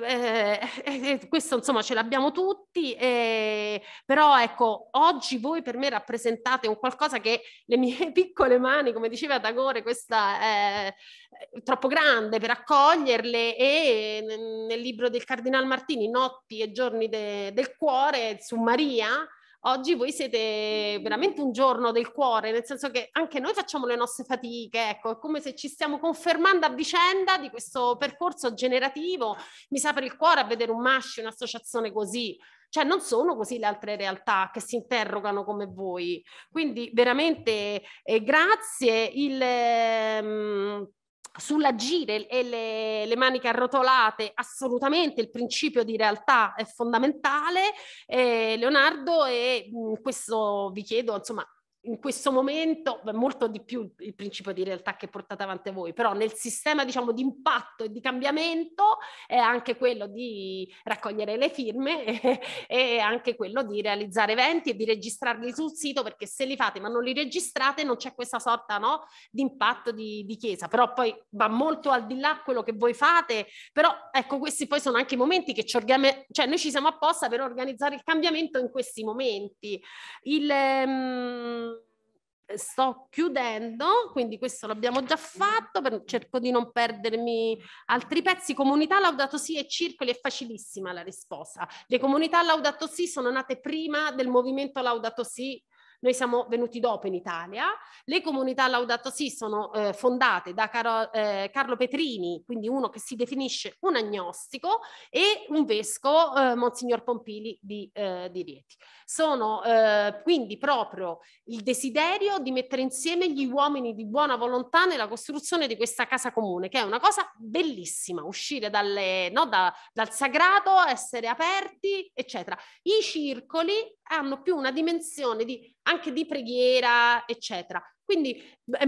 eh, eh, questo insomma ce l'abbiamo tutti, eh, però ecco, oggi voi per me rappresentate un qualcosa che le mie piccole mani, come diceva Tagore, questa è eh, troppo grande per accoglierle e nel libro del Cardinal Martini, Notti e giorni de, del cuore su Maria, oggi voi siete veramente un giorno del cuore, nel senso che anche noi facciamo le nostre fatiche, ecco, è come se ci stiamo confermando a vicenda di questo percorso generativo, mi sa per il cuore a vedere un masci, un'associazione così, cioè non sono così le altre realtà che si interrogano come voi, quindi veramente eh, grazie il... Ehm, Sull'agire e le, le, maniche arrotolate, assolutamente il principio di realtà è fondamentale. Eh, Leonardo, e mh, mm, questo vi chiedo, insomma, in questo momento beh, molto di più il principio di realtà che portate avanti voi, però nel sistema diciamo di impatto e di cambiamento è anche quello di raccogliere le firme e, e anche quello di realizzare eventi e di registrarli sul sito perché se li fate ma non li registrate non c'è questa sorta no, di impatto di, di chiesa, però poi va molto al di là quello che voi fate, però ecco questi poi sono anche i momenti che ci organizziamo, cioè noi ci siamo apposta per organizzare il cambiamento in questi momenti. Il, um, sto chiudendo, quindi questo l'abbiamo già fatto, per, cerco di non perdermi altri pezzi. Comunità Laudato Si e Circoli è facilissima la risposta. Le comunità Laudato Si sono nate prima del movimento Laudato Si noi siamo venuti dopo in Italia, le comunità Laudato Si sono eh, fondate da Caro, eh, Carlo Petrini, quindi uno che si definisce un agnostico, e un vescovo, eh, Monsignor Pompili di, eh, di Rieti. Sono eh, quindi proprio il desiderio di mettere insieme gli uomini di buona volontà nella costruzione di questa casa comune, che è una cosa bellissima, uscire dalle, no, da, dal sagrato, essere aperti, eccetera. I circoli hanno più una dimensione di, anche di preghiera, eccetera. Quindi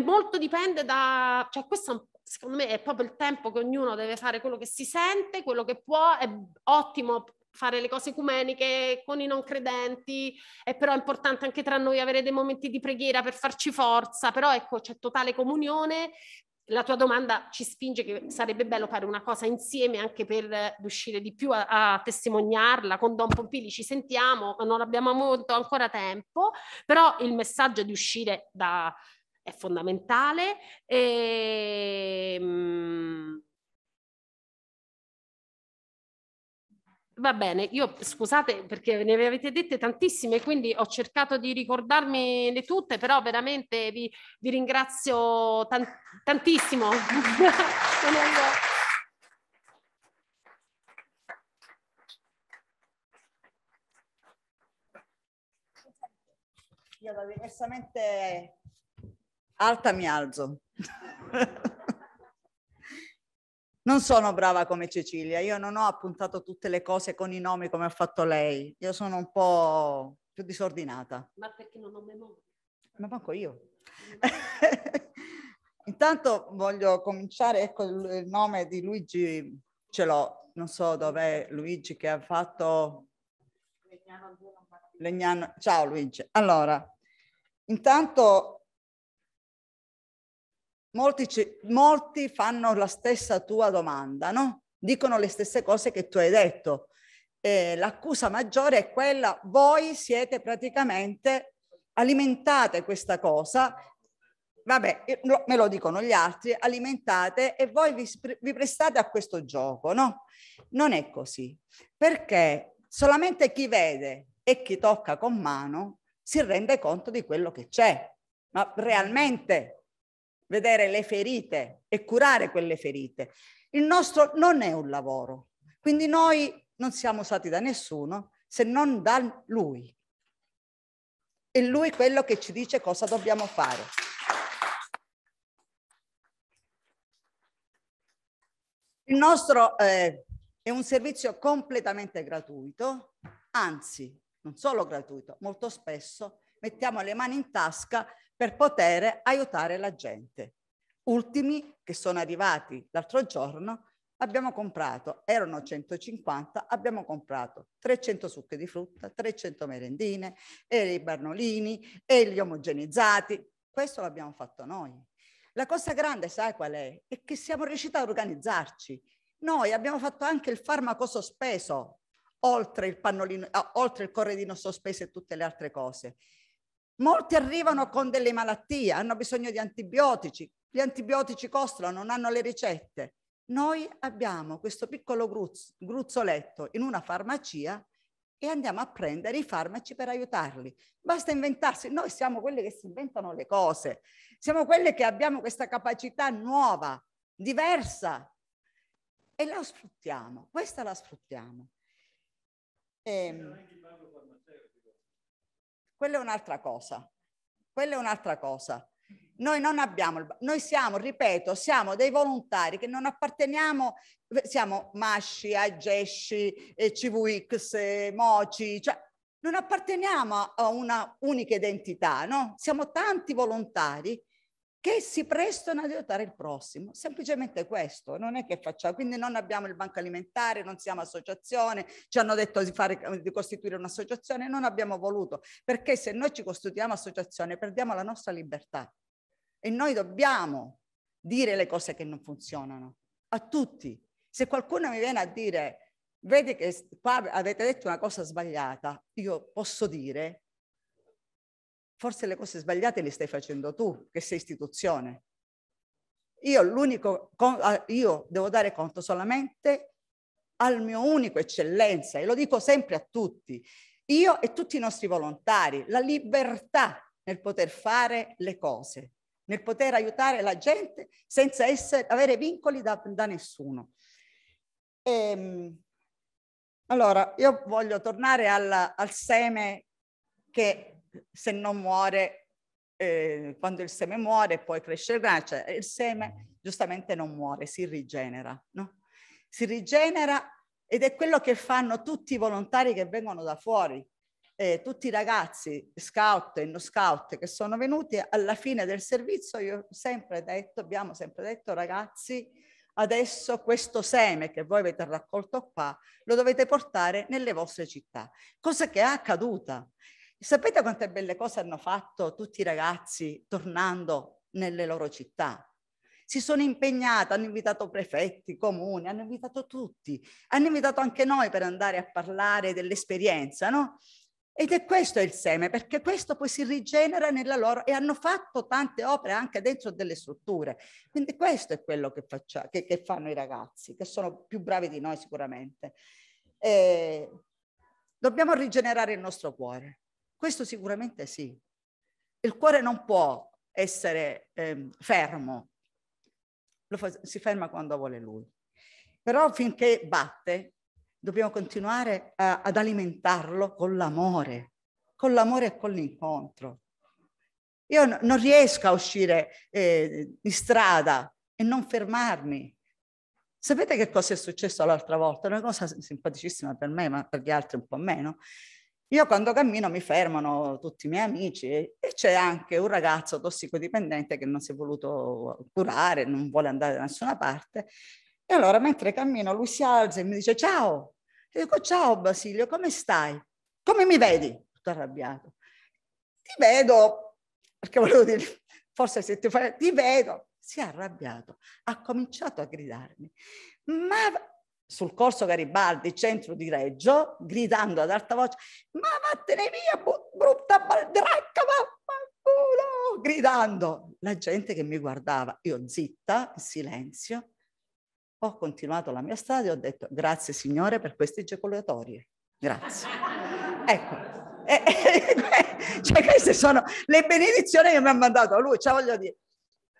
molto dipende da, cioè questo secondo me è proprio il tempo che ognuno deve fare quello che si sente, quello che può, è ottimo fare le cose ecumeniche con i non credenti, eh, è però importante anche tra noi avere dei momenti di preghiera per farci forza, però ecco c'è totale comunione, la tua domanda ci spinge che sarebbe bello fare una cosa insieme anche per riuscire di più a, a testimoniarla. Con Don Pompili ci sentiamo, non abbiamo molto ancora tempo, però il messaggio di uscire da, è fondamentale. E, ehm, mh, Va bene, io scusate perché ne avete dette tantissime, quindi ho cercato di ricordarmi le tutte, però veramente vi, vi ringrazio tan tantissimo. Io da diversamente alta mi alzo non sono brava come Cecilia, io non ho appuntato tutte le cose con i nomi come ha fatto lei, io sono un po' più disordinata. Ma perché non ho memoria? Ma manco io. Intanto voglio cominciare, ecco il nome di Luigi ce l'ho, non so dov'è Luigi che ha fatto... Legnano. Legnano. Ciao Luigi. Allora, intanto Molti, ci, molti, fanno la stessa tua domanda, no? Dicono le stesse cose che tu hai detto. Eh, l'accusa maggiore è quella, voi siete praticamente alimentate questa cosa, vabbè, me lo dicono gli altri, alimentate e voi vi, vi prestate a questo gioco, no? Non è così, perché solamente chi vede e chi tocca con mano si rende conto di quello che c'è, ma realmente vedere le ferite e curare quelle ferite. Il nostro non è un lavoro, quindi noi non siamo usati da nessuno se non da lui. E lui è quello che ci dice cosa dobbiamo fare. Il nostro eh, è un servizio completamente gratuito, anzi non solo gratuito, molto spesso mettiamo le mani in tasca per poter aiutare la gente. Ultimi che sono arrivati l'altro giorno, abbiamo comprato, erano 150, abbiamo comprato 300 succhi di frutta, 300 merendine, e i barnolini, e gli omogenizzati. Questo l'abbiamo fatto noi. La cosa grande, sai qual è? È che siamo riusciti ad organizzarci. Noi abbiamo fatto anche il farmaco sospeso, oltre il, pannolino, eh, oltre il corredino sospeso e tutte le altre cose. Molti arrivano con delle malattie, hanno bisogno di antibiotici, gli antibiotici costano, non hanno le ricette. Noi abbiamo questo piccolo gruz, gruzzoletto in una farmacia e andiamo a prendere i farmaci per aiutarli. Basta inventarsi, noi siamo quelli che si inventano le cose, siamo quelli che abbiamo questa capacità nuova, diversa e la sfruttiamo, questa la sfruttiamo. E, ehm, quella è un'altra cosa. Quella è un'altra cosa. Noi non abbiamo, noi siamo, ripeto, siamo dei volontari che non apparteniamo, siamo Masci, Agesci, eh, CVX, eh, Moci, cioè non apparteniamo a una unica identità, no? Siamo tanti volontari che si prestano ad aiutare il prossimo. Semplicemente questo, non è che facciamo. Quindi non abbiamo il banco alimentare, non siamo associazione, ci hanno detto di, fare, di costituire un'associazione, non abbiamo voluto, perché se noi ci costituiamo associazione perdiamo la nostra libertà e noi dobbiamo dire le cose che non funzionano a tutti. Se qualcuno mi viene a dire, vedi che qua avete detto una cosa sbagliata, io posso dire forse le cose sbagliate le stai facendo tu, che sei istituzione. Io, l'unico, ah, io devo dare conto solamente al mio unico eccellenza, e lo dico sempre a tutti, io e tutti i nostri volontari, la libertà nel poter fare le cose, nel poter aiutare la gente senza essere, avere vincoli da, da nessuno. E, ehm, allora, io voglio tornare alla, al seme che se non muore, eh, quando il seme muore poi cresce il grano, cioè il seme giustamente non muore, si rigenera, no? Si rigenera ed è quello che fanno tutti i volontari che vengono da fuori, eh, tutti i ragazzi scout e non scout che sono venuti alla fine del servizio, io ho sempre detto, abbiamo sempre detto ragazzi, adesso questo seme che voi avete raccolto qua lo dovete portare nelle vostre città, cosa che è accaduta. Sapete quante belle cose hanno fatto tutti i ragazzi tornando nelle loro città? Si sono impegnati, hanno invitato prefetti, comuni, hanno invitato tutti, hanno invitato anche noi per andare a parlare dell'esperienza, no? Ed è questo il seme, perché questo poi si rigenera nella loro e hanno fatto tante opere anche dentro delle strutture. Quindi questo è quello che, faccia, che, che fanno i ragazzi, che sono più bravi di noi sicuramente. E eh, dobbiamo rigenerare il nostro cuore. Questo sicuramente sì. Il cuore non può essere eh, fermo, fa, si ferma quando vuole lui. Però finché batte dobbiamo continuare a, ad alimentarlo con l'amore, con l'amore e con l'incontro. Io no, non riesco a uscire eh, di strada e non fermarmi. Sapete che cosa è successo l'altra volta? Una cosa simpaticissima per me, ma per gli altri un po' meno. Io quando cammino mi fermano tutti i miei amici e, c'è anche un ragazzo tossicodipendente che non si è voluto curare, non vuole andare da nessuna parte. E allora mentre cammino lui si alza e mi dice ciao. E dico ciao Basilio, come stai? Come mi vedi? Tutto arrabbiato. Ti vedo, perché volevo dire, forse se ti fai, ti vedo. Si è arrabbiato, ha cominciato a gridarmi. Ma sul corso Garibaldi, centro di Reggio, gridando ad alta voce, ma vattene via, brutta baldracca, vaffanculo, gridando. La gente che mi guardava, io zitta, in silenzio, ho continuato la mia strada e ho detto grazie signore per queste gecolatori, grazie. ecco, cioè queste sono le benedizioni che mi ha mandato lui, cioè voglio dire,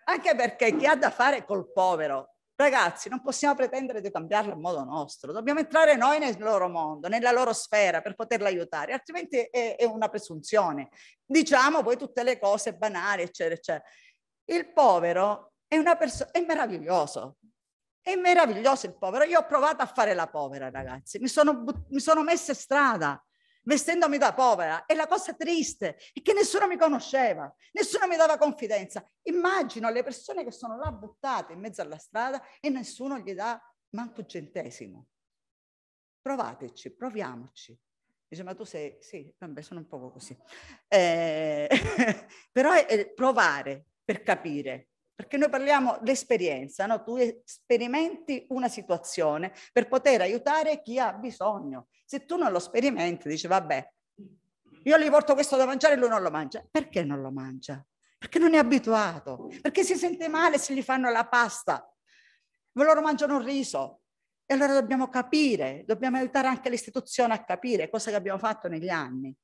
anche perché chi ha da fare col povero, Ragazzi, non possiamo pretendere di cambiarla a modo nostro, dobbiamo entrare noi nel loro mondo, nella loro sfera per poterla aiutare, altrimenti è, è una presunzione. Diciamo poi tutte le cose banali, eccetera, eccetera. Il povero è, una persona, è meraviglioso, è meraviglioso il povero. Io ho provato a fare la povera, ragazzi. Mi sono, mi sono messa in strada vestendomi da povera. E la cosa triste è che nessuno mi conosceva, nessuno mi dava confidenza. Immagino le persone che sono là buttate in mezzo alla strada e nessuno gli dà manco un centesimo. Provateci, proviamoci. Dice, ma tu sei, sì, vabbè, sono un po' così. Eh, però è provare per capire. Perché noi parliamo d'esperienza, no? tu sperimenti una situazione per poter aiutare chi ha bisogno. Se tu non lo sperimenti, dici vabbè, io gli porto questo da mangiare e lui non lo mangia. Perché non lo mangia? Perché non è abituato, perché si sente male se gli fanno la pasta, ma loro mangiano il riso. E allora dobbiamo capire, dobbiamo aiutare anche l'istituzione a capire cosa che abbiamo fatto negli anni.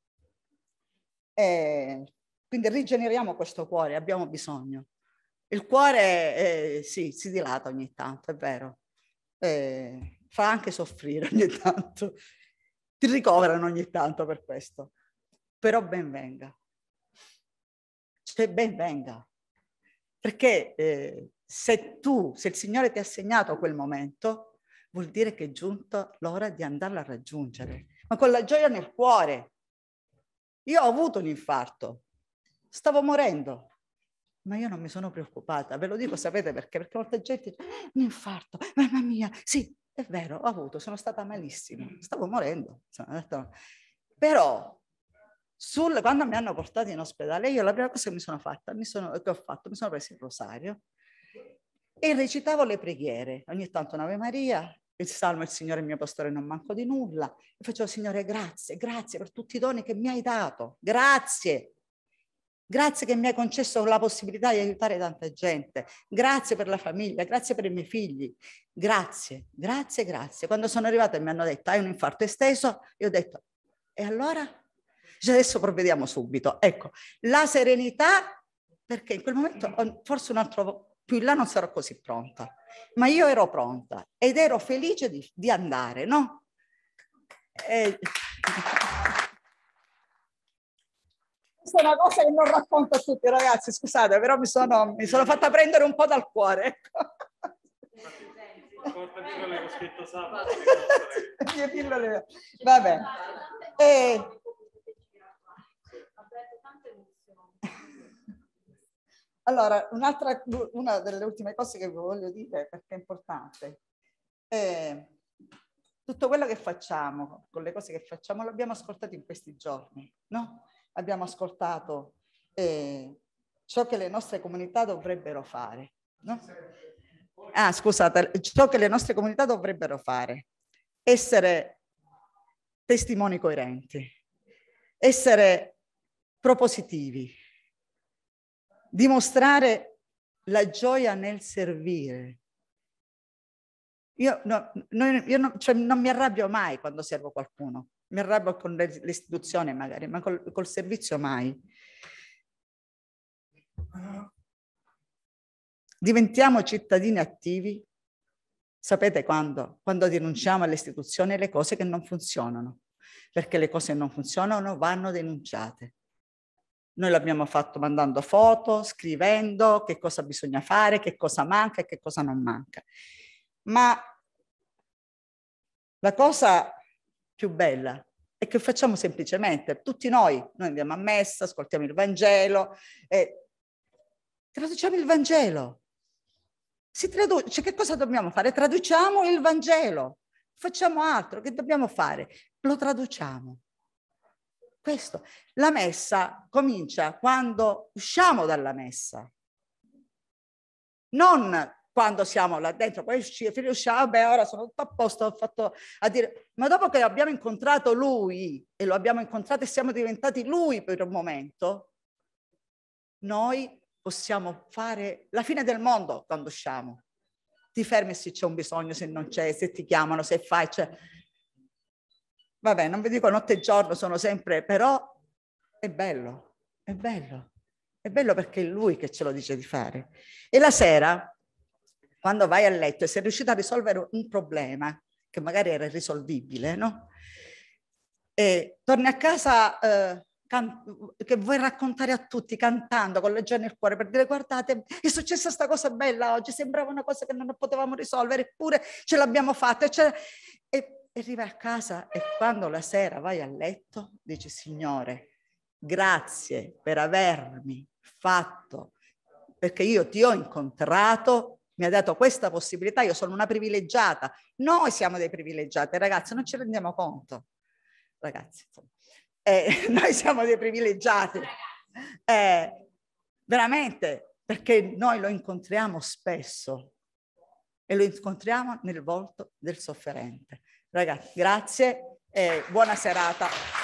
E eh, quindi rigeneriamo questo cuore, abbiamo bisogno il cuore eh, sì, si dilata ogni tanto, è vero. Eh, fa anche soffrire ogni tanto. Ti ricoverano ogni tanto per questo. Però ben venga. Cioè ben venga. Perché eh, se tu, se il Signore ti ha segnato quel momento, vuol dire che è giunta l'ora di andarla a raggiungere. Ma con la gioia nel cuore. Io ho avuto un infarto. Stavo morendo ma io non mi sono preoccupata, ve lo dico, sapete perché? Perché molta gente dice, eh, un infarto, mamma mia, sì, è vero, ho avuto, sono stata malissima, stavo morendo. Però sul, quando mi hanno portato in ospedale, io la prima cosa che mi sono fatta, mi sono, che ho fatto, mi sono presa il rosario e recitavo le preghiere, ogni tanto un'Ave Maria, il Salmo, il Signore il mio pastore, non manco di nulla, e facevo, Signore, grazie, grazie per tutti i doni che mi hai dato, grazie, Grazie che mi hai concesso la possibilità di aiutare tanta gente. Grazie per la famiglia, grazie per i miei figli. Grazie, grazie, grazie. Quando sono arrivata e mi hanno detto hai un infarto esteso, io ho detto e allora? adesso provvediamo subito. Ecco, la serenità, perché in quel momento forse un altro più in là non sarò così pronta, ma io ero pronta ed ero felice di, di andare, no? E... Eh, questa è una cosa che non racconto a tutti, ragazzi, scusate, però mi sono, mi sono fatta prendere un po' dal cuore. Portami quello che ho scritto sabato. Le pillole. Vabbè. E... Allora, una delle ultime cose che vi voglio dire, perché è importante, è tutto quello che facciamo, con le cose che facciamo, l'abbiamo ascoltato in questi giorni, no? abbiamo ascoltato eh, ciò che le nostre comunità dovrebbero fare. No? Ah, scusate, ciò che le nostre comunità dovrebbero fare. Essere testimoni coerenti, essere propositivi, dimostrare la gioia nel servire. Io, no, no, io no, cioè non mi arrabbio mai quando servo qualcuno, mi arrabbio con l'istituzione magari, ma col, col servizio mai. Diventiamo cittadini attivi. Sapete quando? Quando denunciamo alle istituzioni le cose che non funzionano, perché le cose che non funzionano vanno denunciate. Noi l'abbiamo fatto mandando foto, scrivendo che cosa bisogna fare, che cosa manca e che cosa non manca. Ma la cosa più bella e che facciamo semplicemente, tutti noi, noi andiamo a messa, ascoltiamo il Vangelo, e traduciamo il Vangelo. Si traduce, cioè, che cosa dobbiamo fare? Traduciamo il Vangelo, facciamo altro, che dobbiamo fare? Lo traduciamo. Questo, la messa comincia quando usciamo dalla messa, non quando siamo là dentro, poi ci riusciamo, beh, ora sono tutto a posto, ho fatto a dire, ma dopo che abbiamo incontrato lui e lo abbiamo incontrato e siamo diventati lui per un momento, noi possiamo fare la fine del mondo quando usciamo. Ti fermi se c'è un bisogno, se non c'è, se ti chiamano, se fai, cioè... Vabbè, non vi dico notte e giorno, sono sempre, però è bello, è bello. È bello perché è lui che ce lo dice di fare. E la sera quando vai a letto e sei riuscita a risolvere un problema che magari era irrisolvibile, no? E torni a casa eh, che vuoi raccontare a tutti cantando, con leggero nel cuore, per dire guardate, è successa questa cosa bella oggi, sembrava una cosa che non potevamo risolvere, eppure ce l'abbiamo fatta. Eccetera. E arrivi a casa e quando la sera vai a letto dici Signore, grazie per avermi fatto, perché io ti ho incontrato mi ha dato questa possibilità, io sono una privilegiata, noi siamo dei privilegiati, ragazzi, non ci rendiamo conto, ragazzi, eh, noi siamo dei privilegiati, eh, veramente, perché noi lo incontriamo spesso e lo incontriamo nel volto del sofferente. Ragazzi, grazie e buona serata.